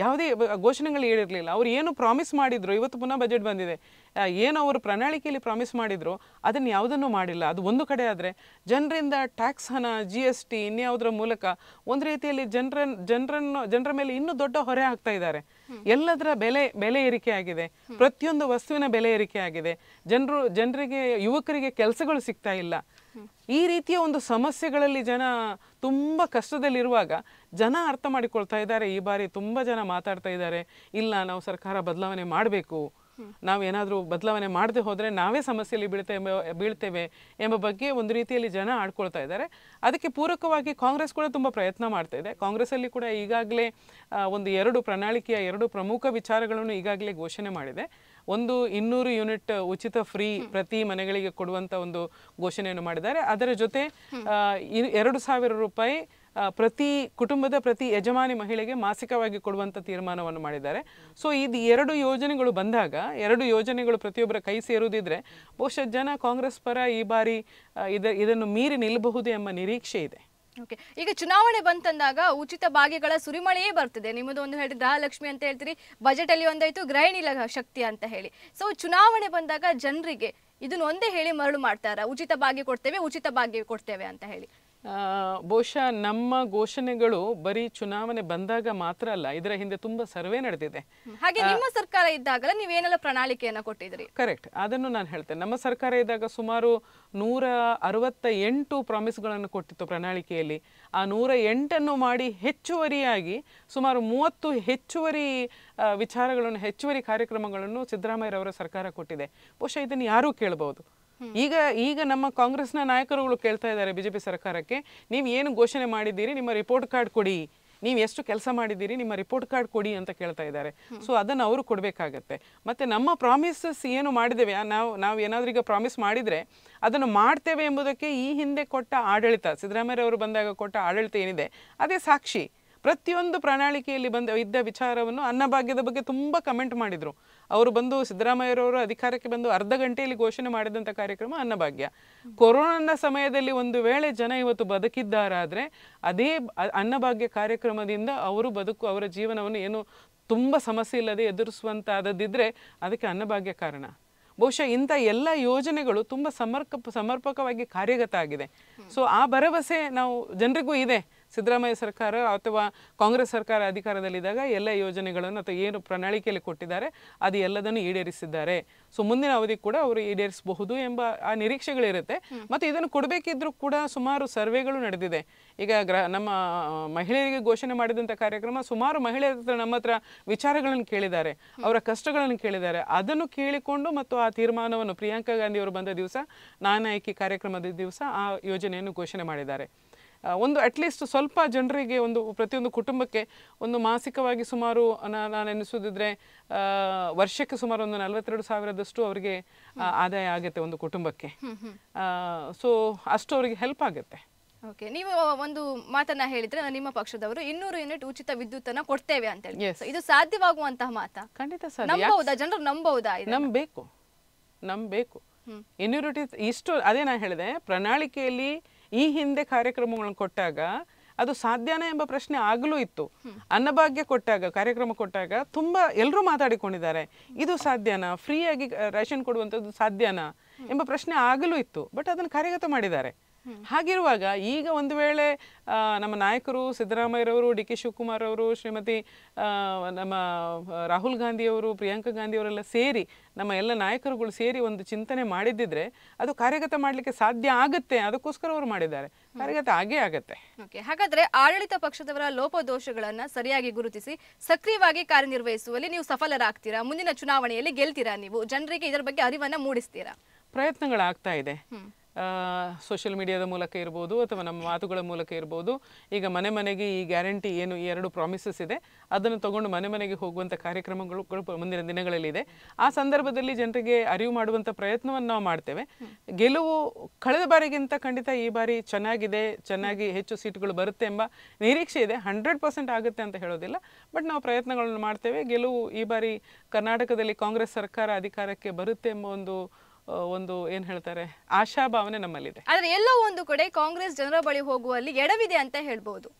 ಯಾವುದೇ ಘೋಷಣೆಗಳು ಈಡಿರಲಿಲ್ಲ ಅವ್ರು ಏನು ಪ್ರಾಮಿಸ್ ಮಾಡಿದ್ರು ಇವತ್ತು ಪುನಃ ಬಜೆಟ್ ಬಂದಿದೆ ಏನು ಅವರು ಪ್ರಣಾಳಿಕೆಯಲ್ಲಿ ಪ್ರಾಮಿಸ್ ಮಾಡಿದ್ರು ಅದನ್ನು ಯಾವುದನ್ನು ಮಾಡಿಲ್ಲ ಅದು ಒಂದು ಕಡೆ ಆದರೆ ಜನರಿಂದ ಟ್ಯಾಕ್ಸ್ ಹಣ ಜಿ ಎಸ್ ಟಿ ಇನ್ಯಾವುದರ ಮೂಲಕ ಒಂದು ರೀತಿಯಲ್ಲಿ ಜನರ ಜನರನ್ನು ಜನರ ಮೇಲೆ ಇನ್ನೂ ದೊಡ್ಡ ಹೊರೆ ಆಗ್ತಾ ಇದ್ದಾರೆ ಎಲ್ಲದರ ಬೆಲೆ ಬೆಲೆ ಏರಿಕೆ ಆಗಿದೆ ಪ್ರತಿಯೊಂದು ವಸ್ತುವಿನ ಬೆಲೆ ಏರಿಕೆ ಆಗಿದೆ ಜನರು ಜನರಿಗೆ ಯುವಕರಿಗೆ ಕೆಲಸಗಳು ಸಿಗ್ತಾ ಇಲ್ಲ ಈ ರೀತಿಯ ಒಂದು ಸಮಸ್ಯೆಗಳಲ್ಲಿ ಜನ ತುಂಬ ಕಷ್ಟದಲ್ಲಿರುವಾಗ ಜನ ಅರ್ಥ ಮಾಡಿಕೊಳ್ತಾ ಇದ್ದಾರೆ ಈ ಬಾರಿ ತುಂಬ ಜನ ಮಾತಾಡ್ತಾ ಇದ್ದಾರೆ ಇಲ್ಲ ನಾವು ಸರ್ಕಾರ ಬದಲಾವಣೆ ಮಾಡಬೇಕು ನಾವೇನಾದರೂ ಬದಲಾವಣೆ ಮಾಡದೆ ಹೋದರೆ ನಾವೇ ಸಮಸ್ಯೆಯಲ್ಲಿ ಬೀಳ್ತೇವೆ ಬೀಳ್ತೇವೆ ಎಂಬ ಬಗ್ಗೆ ಒಂದು ರೀತಿಯಲ್ಲಿ ಜನ ಆಡ್ಕೊಳ್ತಾ ಇದ್ದಾರೆ ಅದಕ್ಕೆ ಪೂರಕವಾಗಿ ಕಾಂಗ್ರೆಸ್ ಕೂಡ ತುಂಬ ಪ್ರಯತ್ನ ಮಾಡ್ತಾ ಇದೆ ಕಾಂಗ್ರೆಸ್ಸಲ್ಲಿ ಕೂಡ ಈಗಾಗಲೇ ಒಂದು ಎರಡು ಪ್ರಣಾಳಿಕೆಯ ಎರಡು ಪ್ರಮುಖ ವಿಚಾರಗಳನ್ನು ಈಗಾಗಲೇ ಘೋಷಣೆ ಮಾಡಿದೆ ಒಂದು ಇನ್ನೂರು ಯೂನಿಟ್ ಉಚಿತ ಫ್ರೀ ಪ್ರತಿ ಮನೆಗಳಿಗೆ ಕೊಡುವಂತ ಒಂದು ಘೋಷಣೆಯನ್ನು ಮಾಡಿದ್ದಾರೆ ಅದರ ಜೊತೆ ಎರಡು ಸಾವಿರ ರೂಪಾಯಿ ಪ್ರತಿ ಕುಟುಂಬದ ಪ್ರತಿ ಯಜಮಾನಿ ಮಹಿಳೆಗೆ ಮಾಸಿಕವಾಗಿ ಕೊಡುವಂಥ ತೀರ್ಮಾನವನ್ನು ಮಾಡಿದ್ದಾರೆ ಸೊ ಇದು ಎರಡು ಯೋಜನೆಗಳು ಬಂದಾಗ ಎರಡು ಯೋಜನೆಗಳು ಪ್ರತಿಯೊಬ್ಬರ ಕೈ ಸೇರುವುದಿದ್ರೆ ಬಹುಶಃ ಜನ ಕಾಂಗ್ರೆಸ್ ಪರ ಈ ಬಾರಿ ಇದ ಇದನ್ನು ಮೀರಿ ನಿಲ್ಲಬಹುದು ಎಂಬ ನಿರೀಕ್ಷೆ ಇದೆ ಓಕೆ ಈಗ ಚುನಾವಣೆ ಬಂತಂದಾಗ ಉಚಿತ ಭಾಗ್ಯಗಳ ಸುರಿಮಳೆಯೇ ಬರ್ತದೆ ನಿಮ್ಮದು ಒಂದು ಹೇಳಿ ಗೃಹಲಕ್ಷ್ಮಿ ಅಂತ ಹೇಳ್ತೀರಿ ಬಜೆಟ್ ಅಲ್ಲಿ ಒಂದಾಯ್ತು ಗೃಹಿಣಿ ಶಕ್ತಿ ಅಂತ ಹೇಳಿ ಸೊ ಚುನಾವಣೆ ಬಂದಾಗ ಜನರಿಗೆ ಇದನ್ನ ಒಂದೇ ಹೇಳಿ ಮರಳು ಮಾಡ್ತಾರ ಉಚಿತ ಭಾಗ್ಯ ಕೊಡ್ತೇವೆ ಉಚಿತ ಭಾಗ್ಯ ಕೊಡ್ತೇವೆ ಅಂತ ಹೇಳಿ ಬಹುಶಃ ನಮ್ಮ ಘೋಷಣೆಗಳು ಬರೀ ಚುನಾವಣೆ ಬಂದಾಗ ಮಾತ್ರ ಅಲ್ಲ ಇದರ ಹಿಂದೆ ತುಂಬಾ ಸರ್ವೆ ನಡೆದಿದೆ ಹಾಗೆ ನಿಮ್ಮ ಸರ್ಕಾರ ಇದ್ದಾಗಲೇ ನೀವೇನೆಲ್ಲ ಪ್ರಣಾಳಿಕೆಯನ್ನು ಕೊಟ್ಟಿದ್ರಿ ಕರೆಕ್ಟ್ ಅದನ್ನು ನಾನು ಹೇಳ್ತೇನೆ ನಮ್ಮ ಸರ್ಕಾರ ಇದ್ದಾಗ ಸುಮಾರು ನೂರ ಅರವತ್ತ ಎಂಟು ಪ್ರಾಮಿಸ್ಗಳನ್ನು ಕೊಟ್ಟಿತ್ತು ಪ್ರಣಾಳಿಕೆಯಲ್ಲಿ ಆ ನೂರ ಎಂಟನ್ನು ಮಾಡಿ ಹೆಚ್ಚುವರಿಯಾಗಿ ಸುಮಾರು ಮೂವತ್ತು ಹೆಚ್ಚುವರಿ ವಿಚಾರಗಳನ್ನು ಹೆಚ್ಚುವರಿ ಕಾರ್ಯಕ್ರಮಗಳನ್ನು ಸಿದ್ದರಾಮಯ್ಯರವರ ಸರ್ಕಾರ ಕೊಟ್ಟಿದೆ ಬಹುಶಃ ಇದನ್ನು ಯಾರೂ ಕೇಳಬಹುದು ಈಗ ಈಗ ನಮ್ಮ ಕಾಂಗ್ರೆಸ್ನ ನಾಯಕರುಗಳು ಕೇಳ್ತಾ ಇದ್ದಾರೆ ಬಿಜೆಪಿ ಸರ್ಕಾರಕ್ಕೆ ನೀವು ಏನು ಘೋಷಣೆ ಮಾಡಿದ್ದೀರಿ ನಿಮ್ಮ ರಿಪೋರ್ಟ್ ಕಾರ್ಡ್ ಕೊಡಿ ನೀವು ಎಷ್ಟು ಕೆಲಸ ಮಾಡಿದ್ದೀರಿ ನಿಮ್ಮ ರಿಪೋರ್ಟ್ ಕಾರ್ಡ್ ಕೊಡಿ ಅಂತ ಕೇಳ್ತಾ ಇದ್ದಾರೆ ಸೊ ಅದನ್ನು ಅವರು ಕೊಡಬೇಕಾಗತ್ತೆ ಮತ್ತೆ ನಮ್ಮ ಪ್ರಾಮಿಸಸ್ ಏನು ಮಾಡಿದ್ದೇವೆ ನಾವು ನಾವು ಏನಾದರೂ ಈಗ ಪ್ರಾಮಿಸ್ ಮಾಡಿದರೆ ಅದನ್ನು ಮಾಡ್ತೇವೆ ಎಂಬುದಕ್ಕೆ ಈ ಹಿಂದೆ ಕೊಟ್ಟ ಆಡಳಿತ ಸಿದ್ದರಾಮಯ್ಯ ಅವರು ಬಂದಾಗ ಕೊಟ್ಟ ಆಡಳಿತ ಏನಿದೆ ಅದೇ ಸಾಕ್ಷಿ ಪ್ರತಿಯೊಂದು ಪ್ರಣಾಳಿಕೆಯಲ್ಲಿ ಬಂದ ಇದ್ದ ವಿಚಾರವನ್ನು ಅನ್ನಭಾಗ್ಯದ ಬಗ್ಗೆ ತುಂಬ ಕಮೆಂಟ್ ಮಾಡಿದರು ಅವರು ಬಂದು ಸಿದ್ದರಾಮಯ್ಯರವರು ಅಧಿಕಾರಕ್ಕೆ ಬಂದು ಅರ್ಧ ಗಂಟೆಯಲ್ಲಿ ಘೋಷಣೆ ಮಾಡಿದಂಥ ಕಾರ್ಯಕ್ರಮ ಅನ್ನಭಾಗ್ಯ ಕೊರೋನಾದ ಸಮಯದಲ್ಲಿ ಒಂದು ವೇಳೆ ಜನ ಇವತ್ತು ಬದುಕಿದ್ದಾರಾದರೆ ಅದೇ ಅನ್ನಭಾಗ್ಯ ಕಾರ್ಯಕ್ರಮದಿಂದ ಅವರು ಬದುಕು ಅವರ ಜೀವನವನ್ನು ಏನು ತುಂಬ ಸಮಸ್ಯೆ ಇಲ್ಲದೆ ಎದುರಿಸುವಂತಾದದ್ದಿದ್ರೆ ಅದಕ್ಕೆ ಅನ್ನಭಾಗ್ಯ ಕಾರಣ ಬಹುಶಃ ಇಂಥ ಎಲ್ಲ ಯೋಜನೆಗಳು ತುಂಬ ಸಮರ್ಪ ಸಮರ್ಪಕವಾಗಿ ಕಾರ್ಯಗತ ಆಗಿದೆ ಸೊ ಆ ಭರವಸೆ ನಾವು ಜನರಿಗೂ ಇದೆ ಸಿದ್ದರಾಮಯ್ಯ ಸರ್ಕಾರ ಅಥವಾ ಕಾಂಗ್ರೆಸ್ ಸರ್ಕಾರ ಅಧಿಕಾರದಲ್ಲಿದ್ದಾಗ ಎಲ್ಲ ಯೋಜನೆಗಳನ್ನು ಅಥವಾ ಏನು ಪ್ರಣಾಳಿಕೆಯಲ್ಲಿ ಕೊಟ್ಟಿದ್ದಾರೆ ಅದು ಎಲ್ಲದನ್ನು ಈಡೇರಿಸಿದ್ದಾರೆ ಸೊ ಮುಂದಿನ ಅವಧಿ ಕೂಡ ಅವರು ಈಡೇರಿಸಬಹುದು ಎಂಬ ಆ ನಿರೀಕ್ಷೆಗಳಿರುತ್ತೆ ಮತ್ತು ಇದನ್ನು ಕೊಡಬೇಕಿದ್ರೂ ಕೂಡ ಸುಮಾರು ಸರ್ವೆಗಳು ನಡೆದಿದೆ ಈಗ ಗ್ರ ನಮ್ಮ ಮಹಿಳೆಯರಿಗೆ ಘೋಷಣೆ ಮಾಡಿದಂಥ ಕಾರ್ಯಕ್ರಮ ಸುಮಾರು ಮಹಿಳೆಯರ ಹತ್ರ ನಮ್ಮ ಹತ್ರ ವಿಚಾರಗಳನ್ನು ಕೇಳಿದ್ದಾರೆ ಅವರ ಕಷ್ಟಗಳನ್ನು ಕೇಳಿದ್ದಾರೆ ಅದನ್ನು ಕೇಳಿಕೊಂಡು ಮತ್ತು ಆ ತೀರ್ಮಾನವನ್ನು ಪ್ರಿಯಾಂಕಾ ಗಾಂಧಿ ಅವರು ಬಂದ ದಿವಸ ನಾನಾಯಕಿ ಕಾರ್ಯಕ್ರಮದ ದಿವಸ ಆ ಯೋಜನೆಯನ್ನು ಘೋಷಣೆ ಮಾಡಿದ್ದಾರೆ ಒಂದು ಅಟ್ಲೀಸ್ಟ್ ಸ್ವಲ್ಪ ಜನರಿಗೆ ಒಂದು ಪ್ರತಿಯೊಂದು ಕುಟುಂಬಕ್ಕೆ ಒಂದು ಮಾಸಿಕವಾಗಿ ಸುಮಾರು ನಾನು ಎನಿಸೋದಿದ್ರೆ ವರ್ಷಕ್ಕೆ ಸುಮಾರು ಒಂದು ನಲವತ್ತೆರಡು ಸಾವಿರದಷ್ಟು ಅವರಿಗೆ ಆದಾಯ ಆಗುತ್ತೆ ಒಂದು ಕುಟುಂಬಕ್ಕೆ ಸೊ ಅಷ್ಟು ಅವರಿಗೆ ಹೆಲ್ಪ್ ಆಗುತ್ತೆ ಓಕೆ ನೀವು ಒಂದು ಮಾತನ್ನ ಹೇಳಿದ್ರೆ ನಿಮ್ಮ ಪಕ್ಷದವರು ಇನ್ನೂರು ಯೂನಿಟ್ ಉಚಿತ ವಿದ್ಯುತ್ ಅನ್ನ ಕೊಡ್ತೇವೆ ಅಂತ ಹೇಳಿ ಇದು ಸಾಧ್ಯವಾಗುವಂತಹ ಮಾತ ಖಂಡಿತ ಸರ್ ನಂಬಹುದಾ ಜನರು ನಂಬಹುದಾ ನಂಬಬೇಕು ನಂಬಬೇಕು ಇನ್ನೂರು ಇಷ್ಟು ಅದೇ ನಾನು ಹೇಳಿದೆ ಪ್ರಣಾಳಿಕೆಯಲ್ಲಿ ಈ ಹಿಂದೆ ಕಾರ್ಯಕ್ರಮಗಳನ್ನು ಕೊಟ್ಟಾಗ ಅದು ಸಾಧ್ಯನಾ ಎಂಬ ಪ್ರಶ್ನೆ ಆಗಲೂ ಇತ್ತು ಅನ್ನಭಾಗ್ಯ ಕೊಟ್ಟಾಗ ಕಾರ್ಯಕ್ರಮ ಕೊಟ್ಟಾಗ ತುಂಬಾ ಎಲ್ಲರೂ ಮಾತಾಡಿಕೊಂಡಿದ್ದಾರೆ ಇದು ಸಾಧ್ಯನಾ ಫ್ರೀಯಾಗಿ ರೇಷನ್ ಕೊಡುವಂಥದ್ದು ಸಾಧ್ಯನಾ ಎಂಬ ಪ್ರಶ್ನೆ ಆಗಲೂ ಇತ್ತು ಬಟ್ ಅದನ್ನು ಕಾರ್ಯಗತ ಮಾಡಿದ್ದಾರೆ ಹಾಗಿರುವಾಗ ಈಗ ಒಂದು ವೇಳೆ ನಮ್ಮ ನಾಯಕರು ಸಿದ್ದರಾಮಯ್ಯರವರು ಡಿ ಕೆ ಶಿವಕುಮಾರ್ ಅವರು ಶ್ರೀಮತಿ ನಮ್ಮ ರಾಹುಲ್ ಗಾಂಧಿಯವರು ಪ್ರಿಯಾಂಕಾ ಗಾಂಧಿಯವರೆಲ್ಲ ಸೇರಿ ನಮ್ಮ ಎಲ್ಲ ನಾಯಕರುಗಳು ಸೇರಿ ಒಂದು ಚಿಂತನೆ ಮಾಡಿದ್ದಿದ್ರೆ ಅದು ಕಾರ್ಯಗತ ಮಾಡಲಿಕ್ಕೆ ಸಾಧ್ಯ ಆಗುತ್ತೆ ಅದಕ್ಕೋಸ್ಕರ ಅವರು ಮಾಡಿದ್ದಾರೆ ಕಾರ್ಯಗತ ಆಗೇ ಆಗತ್ತೆ ಹಾಗಾದ್ರೆ ಆಡಳಿತ ಪಕ್ಷದವರ ಲೋಪದೋಷಗಳನ್ನ ಸರಿಯಾಗಿ ಗುರುತಿಸಿ ಸಕ್ರಿಯವಾಗಿ ಕಾರ್ಯನಿರ್ವಹಿಸುವಲ್ಲಿ ನೀವು ಸಫಲರಾಗ್ತೀರಾ ಮುಂದಿನ ಚುನಾವಣೆಯಲ್ಲಿ ಗೆಲ್ತೀರಾ ನೀವು ಜನರಿಗೆ ಇದರ ಬಗ್ಗೆ ಅರಿವನ್ನ ಮೂಡಿಸ್ತೀರಾ ಪ್ರಯತ್ನಗಳಾಗ್ತಾ ಇದೆ ಸೋಷಿಯಲ್ ಮೀಡಿಯಾದ ಮೂಲಕ ಇರ್ಬೋದು ಅಥವಾ ನಮ್ಮ ಮಾತುಗಳ ಮೂಲಕ ಇರ್ಬೋದು ಈಗ ಮನೆ ಮನೆಗೆ ಈ ಗ್ಯಾರಂಟಿ ಏನು ಎರಡು ಪ್ರಾಮಿಸಸ್ ಇದೆ ಅದನ್ನು ತಗೊಂಡು ಮನೆ ಮನೆಗೆ ಹೋಗುವಂಥ ಕಾರ್ಯಕ್ರಮಗಳು ಮುಂದಿನ ದಿನಗಳಲ್ಲಿ ಇದೆ ಆ ಸಂದರ್ಭದಲ್ಲಿ ಜನರಿಗೆ ಅರಿವು ಮಾಡುವಂಥ ಪ್ರಯತ್ನವನ್ನು ನಾವು ಮಾಡ್ತೇವೆ ಗೆಲುವು ಕಳೆದ ಬಾರಿಗಿಂತ ಖಂಡಿತ ಈ ಬಾರಿ ಚೆನ್ನಾಗಿದೆ ಚೆನ್ನಾಗಿ ಹೆಚ್ಚು ಸೀಟ್ಗಳು ಬರುತ್ತೆ ಎಂಬ ನಿರೀಕ್ಷೆ ಇದೆ ಹಂಡ್ರೆಡ್ ಪರ್ಸೆಂಟ್ ಆಗುತ್ತೆ ಅಂತ ಹೇಳೋದಿಲ್ಲ ಬಟ್ ನಾವು ಪ್ರಯತ್ನಗಳನ್ನು ಮಾಡ್ತೇವೆ ಗೆಲುವು ಈ ಬಾರಿ ಕರ್ನಾಟಕದಲ್ಲಿ ಕಾಂಗ್ರೆಸ್ ಸರ್ಕಾರ ಅಧಿಕಾರಕ್ಕೆ ಬರುತ್ತೆ ಎಂಬ ಒಂದು ಒಂದು ಏನ್ ಹೇಳ್ತಾರೆ ಆಶಾಭಾವನೆ ನಮ್ಮಲ್ಲಿದೆ ಆದ್ರೆ ಎಲ್ಲೋ ಒಂದು ಕಡೆ ಕಾಂಗ್ರೆಸ್ ಜನರ ಬಳಿ ಹೋಗುವಲ್ಲಿ ಎಡವಿದೆ ಅಂತ ಹೇಳ್ಬೋದು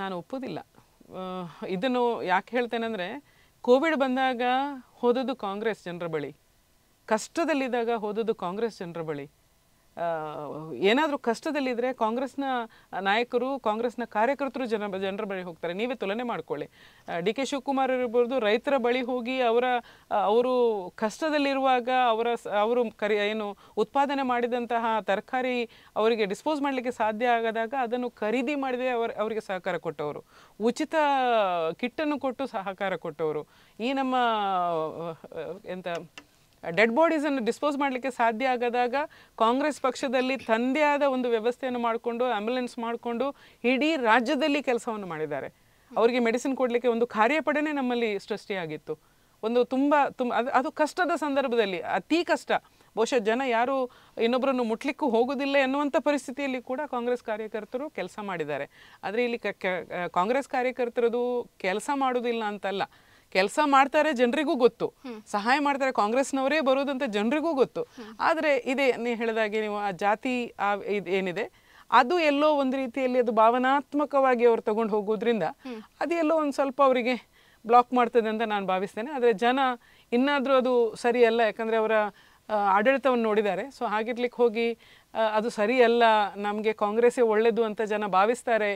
ನಾನು ಒಪ್ಪೋದಿಲ್ಲ ಇದನ್ನು ಯಾಕೆ ಹೇಳ್ತೇನೆ ಅಂದ್ರೆ ಕೋವಿಡ್ ಬಂದಾಗ ಹೋದದ್ದು ಕಾಂಗ್ರೆಸ್ ಜನರ ಬಳಿ ಕಷ್ಟದಲ್ಲಿದ್ದಾಗ ಹೋದದ್ದು ಕಾಂಗ್ರೆಸ್ ಜನರ ಬಳಿ ಏನಾದರೂ ಕಷ್ಟದಲ್ಲಿದ್ದರೆ ಕಾಂಗ್ರೆಸ್ನ ನಾಯಕರು ಕಾಂಗ್ರೆಸ್ನ ಕಾರ್ಯಕರ್ತರು ಜನ ಜನರ ಬಳಿ ಹೋಗ್ತಾರೆ ನೀವೇ ತುಲನೆ ಮಾಡಿಕೊಳ್ಳಿ ಡಿ ಕೆ ಶಿವಕುಮಾರ್ ಇರ್ಬೋದು ರೈತರ ಬಳಿ ಹೋಗಿ ಅವರ ಅವರು ಕಷ್ಟದಲ್ಲಿರುವಾಗ ಅವರ ಅವರು ಕರಿ ಏನು ಉತ್ಪಾದನೆ ಮಾಡಿದಂತಹ ತರಕಾರಿ ಅವರಿಗೆ ಡಿಸ್ಪೋಸ್ ಮಾಡಲಿಕ್ಕೆ ಸಾಧ್ಯ ಆಗದಾಗ ಅದನ್ನು ಖರೀದಿ ಮಾಡಿದೆ ಅವರ ಅವರಿಗೆ ಸಹಕಾರ ಕೊಟ್ಟವರು ಉಚಿತ ಕಿಟ್ಟನ್ನು ಕೊಟ್ಟು ಸಹಕಾರ ಕೊಟ್ಟವರು ಈ ನಮ್ಮ ಎಂತ ಡೆಡ್ ಬಾಡೀಸನ್ನು ಡಿಸ್ಪೋಸ್ ಮಾಡಲಿಕ್ಕೆ ಸಾಧ್ಯ ಆಗದಾಗ ಕಾಂಗ್ರೆಸ್ ಪಕ್ಷದಲ್ಲಿ ತಂದೆಯಾದ ಆದ ಒಂದು ವ್ಯವಸ್ಥೆಯನ್ನು ಮಾಡಿಕೊಂಡು ಆಂಬ್ಯುಲೆನ್ಸ್ ಮಾಡಿಕೊಂಡು ಇಡೀ ರಾಜ್ಯದಲ್ಲಿ ಕೆಲಸವನ್ನು ಮಾಡಿದ್ದಾರೆ ಅವರಿಗೆ ಮೆಡಿಸಿನ್ ಕೊಡಲಿಕ್ಕೆ ಒಂದು ಕಾರ್ಯಪಡೆನೆ ನಮ್ಮಲ್ಲಿ ಸೃಷ್ಟಿಯಾಗಿತ್ತು ಒಂದು ತುಂಬ ತುಂಬ ಅದು ಅದು ಕಷ್ಟದ ಸಂದರ್ಭದಲ್ಲಿ ಅತೀ ಕಷ್ಟ ಬಹುಶಃ ಜನ ಯಾರು ಇನ್ನೊಬ್ಬರನ್ನು ಮುಟ್ಲಿಕ್ಕೂ ಹೋಗೋದಿಲ್ಲ ಎನ್ನುವಂಥ ಪರಿಸ್ಥಿತಿಯಲ್ಲಿ ಕೂಡ ಕಾಂಗ್ರೆಸ್ ಕಾರ್ಯಕರ್ತರು ಕೆಲಸ ಮಾಡಿದ್ದಾರೆ ಆದರೆ ಇಲ್ಲಿ ಕಾಂಗ್ರೆಸ್ ಕಾರ್ಯಕರ್ತರದು ಕೆಲಸ ಮಾಡೋದಿಲ್ಲ ಅಂತಲ್ಲ ಕೆಲಸ ಮಾಡ್ತಾರೆ ಜನರಿಗೂ ಗೊತ್ತು ಸಹಾಯ ಮಾಡ್ತಾರೆ ಕಾಂಗ್ರೆಸ್ನವರೇ ಬರೋದಂತ ಜನರಿಗೂ ಗೊತ್ತು ಆದರೆ ಇದೇ ಹೇಳಿದಾಗೆ ನೀವು ಆ ಜಾತಿ ಆ ಏನಿದೆ ಅದು ಎಲ್ಲೋ ಒಂದು ರೀತಿಯಲ್ಲಿ ಅದು ಭಾವನಾತ್ಮಕವಾಗಿ ಅವ್ರು ತಗೊಂಡು ಹೋಗೋದ್ರಿಂದ ಅದು ಎಲ್ಲೋ ಒಂದು ಸ್ವಲ್ಪ ಅವರಿಗೆ ಬ್ಲಾಕ್ ಮಾಡ್ತದೆ ಅಂತ ನಾನು ಭಾವಿಸ್ತೇನೆ ಆದರೆ ಜನ ಇನ್ನಾದರೂ ಅದು ಸರಿಯಲ್ಲ ಯಾಕಂದರೆ ಅವರ ಆಡಳಿತವನ್ನು ನೋಡಿದ್ದಾರೆ ಸೊ ಹಾಗಿರ್ಲಿಕ್ಕೆ ಹೋಗಿ ಅದು ಸರಿಯಲ್ಲ ನಮಗೆ ಕಾಂಗ್ರೆಸ್ಸೇ ಒಳ್ಳೆಯದು ಅಂತ ಜನ ಭಾವಿಸ್ತಾರೆ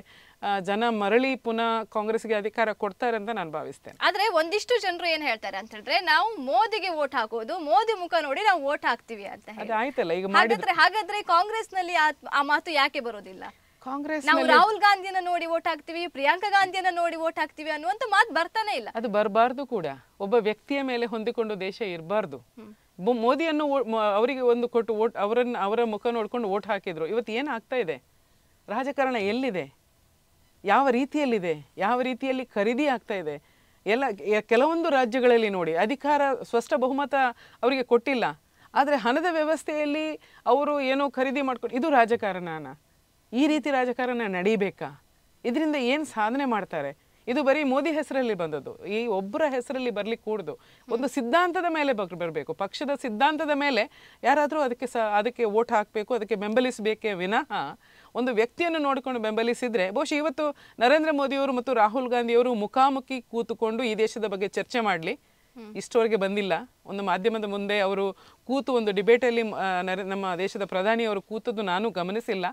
ಜನ ಮರಳಿ ಪುನಃ ಕಾಂಗ್ರೆಸ್ಗೆ ಅಧಿಕಾರ ಕೊಡ್ತಾರೆ ಅಂತ ನಾನು ಭಾವಿಸ್ತೇನೆ ಆದರೆ ಒಂದಿಷ್ಟು ಜನರು ಏನು ಹೇಳ್ತಾರೆ ಅಂತ ಹೇಳಿದ್ರೆ ನಾವು ಮೋದಿಗೆ ವೋಟ್ ಹಾಕೋದು ಮೋದಿ ಮುಖ ನೋಡಿ ನಾವು ವೋಟ್ ಹಾಕ್ತಿವಿ ಅಂತ ಅದು ಆಯ್ತಲ್ಲ ಈಗ ಮಾಡಿದ್ರೆ ಹಾಗಾದ್ರೆ ಕಾಂಗ್ರೆಸ್ನಲ್ಲಿ ಆ ಮಾತು ಯಾಕೆ ಬರೋದಿಲ್ಲ ಕಾಂಗ್ರೆಸ್ ನಾವು ರಾಹುಲ್ ಗಾಂಧಿಯನ್ನ ನೋಡಿ ವೋಟ್ ಹಾಕ್ತಿವಿ ಪ್ರಿಯಾಂಕಾ ಗಾಂಧಿಯನ್ನ ನೋಡಿ ವೋಟ್ ಹಾಕ್ತಿವಿ ಅನ್ನುವಂತ ಮಾತು ಬರ್ತಾನೆ ಇಲ್ಲ ಅದು ಬರಬಾರ್ದು ಕೂಡ ಒಬ್ಬ ವ್ಯಕ್ತಿಯ ಮೇಲೆ ಹೊಂದಿಕೊಂಡು ದೇಶ ಇರಬಾರ್ದು ಮೋದಿಯನ್ನು ಅವರಿಗೆ ಒಂದು ಕೊಟ್ಟು ಓಟ್ ಅವರನ್ನು ಅವರ ಮುಖ ನೋಡಿಕೊಂಡು ಓಟ್ ಹಾಕಿದರು ಇವತ್ತು ಏನು ಆಗ್ತಾ ಇದೆ ರಾಜಕಾರಣ ಎಲ್ಲಿದೆ ಯಾವ ರೀತಿಯಲ್ಲಿದೆ ಯಾವ ರೀತಿಯಲ್ಲಿ ಖರೀದಿ ಆಗ್ತಾ ಇದೆ ಎಲ್ಲ ಕೆಲವೊಂದು ರಾಜ್ಯಗಳಲ್ಲಿ ನೋಡಿ ಅಧಿಕಾರ ಸ್ಪಷ್ಟ ಬಹುಮತ ಅವರಿಗೆ ಕೊಟ್ಟಿಲ್ಲ ಆದರೆ ಹಣದ ವ್ಯವಸ್ಥೆಯಲ್ಲಿ ಅವರು ಏನೋ ಖರೀದಿ ಮಾಡ್ಕೊಂಡು ಇದು ರಾಜಕಾರಣನ ಈ ರೀತಿ ರಾಜಕಾರಣ ನಡೀಬೇಕಾ ಇದರಿಂದ ಏನು ಸಾಧನೆ ಮಾಡ್ತಾರೆ ಇದು ಬರೀ ಮೋದಿ ಹೆಸರಲ್ಲಿ ಬಂದದ್ದು ಈ ಒಬ್ಬರ ಹೆಸರಲ್ಲಿ ಬರ್ಲಿಕ್ಕೆ ಕೂಡುದು ಒಂದು ಸಿದ್ಧಾಂತದ ಮೇಲೆ ಬರಬೇಕು ಪಕ್ಷದ ಸಿದ್ಧಾಂತದ ಮೇಲೆ ಯಾರಾದರೂ ಅದಕ್ಕೆ ಅದಕ್ಕೆ ಓಟ್ ಹಾಕಬೇಕು ಅದಕ್ಕೆ ಬೆಂಬಲಿಸಬೇಕೇ ವಿನಃ ಒಂದು ವ್ಯಕ್ತಿಯನ್ನು ನೋಡಿಕೊಂಡು ಬೆಂಬಲಿಸಿದ್ರೆ ಬಹುಶಃ ಇವತ್ತು ನರೇಂದ್ರ ಮೋದಿಯವರು ಮತ್ತು ರಾಹುಲ್ ಗಾಂಧಿಯವರು ಮುಖಾಮುಖಿ ಕೂತುಕೊಂಡು ಈ ದೇಶದ ಬಗ್ಗೆ ಚರ್ಚೆ ಮಾಡಲಿ ಇಷ್ಟವರೆಗೆ ಬಂದಿಲ್ಲ ಒಂದು ಮಾಧ್ಯಮದ ಮುಂದೆ ಅವರು ಕೂತು ಒಂದು ಡಿಬೇಟಲ್ಲಿ ನಮ್ಮ ದೇಶದ ಪ್ರಧಾನಿಯವರು ಕೂತದ್ದು ನಾನು ಗಮನಿಸಿಲ್ಲ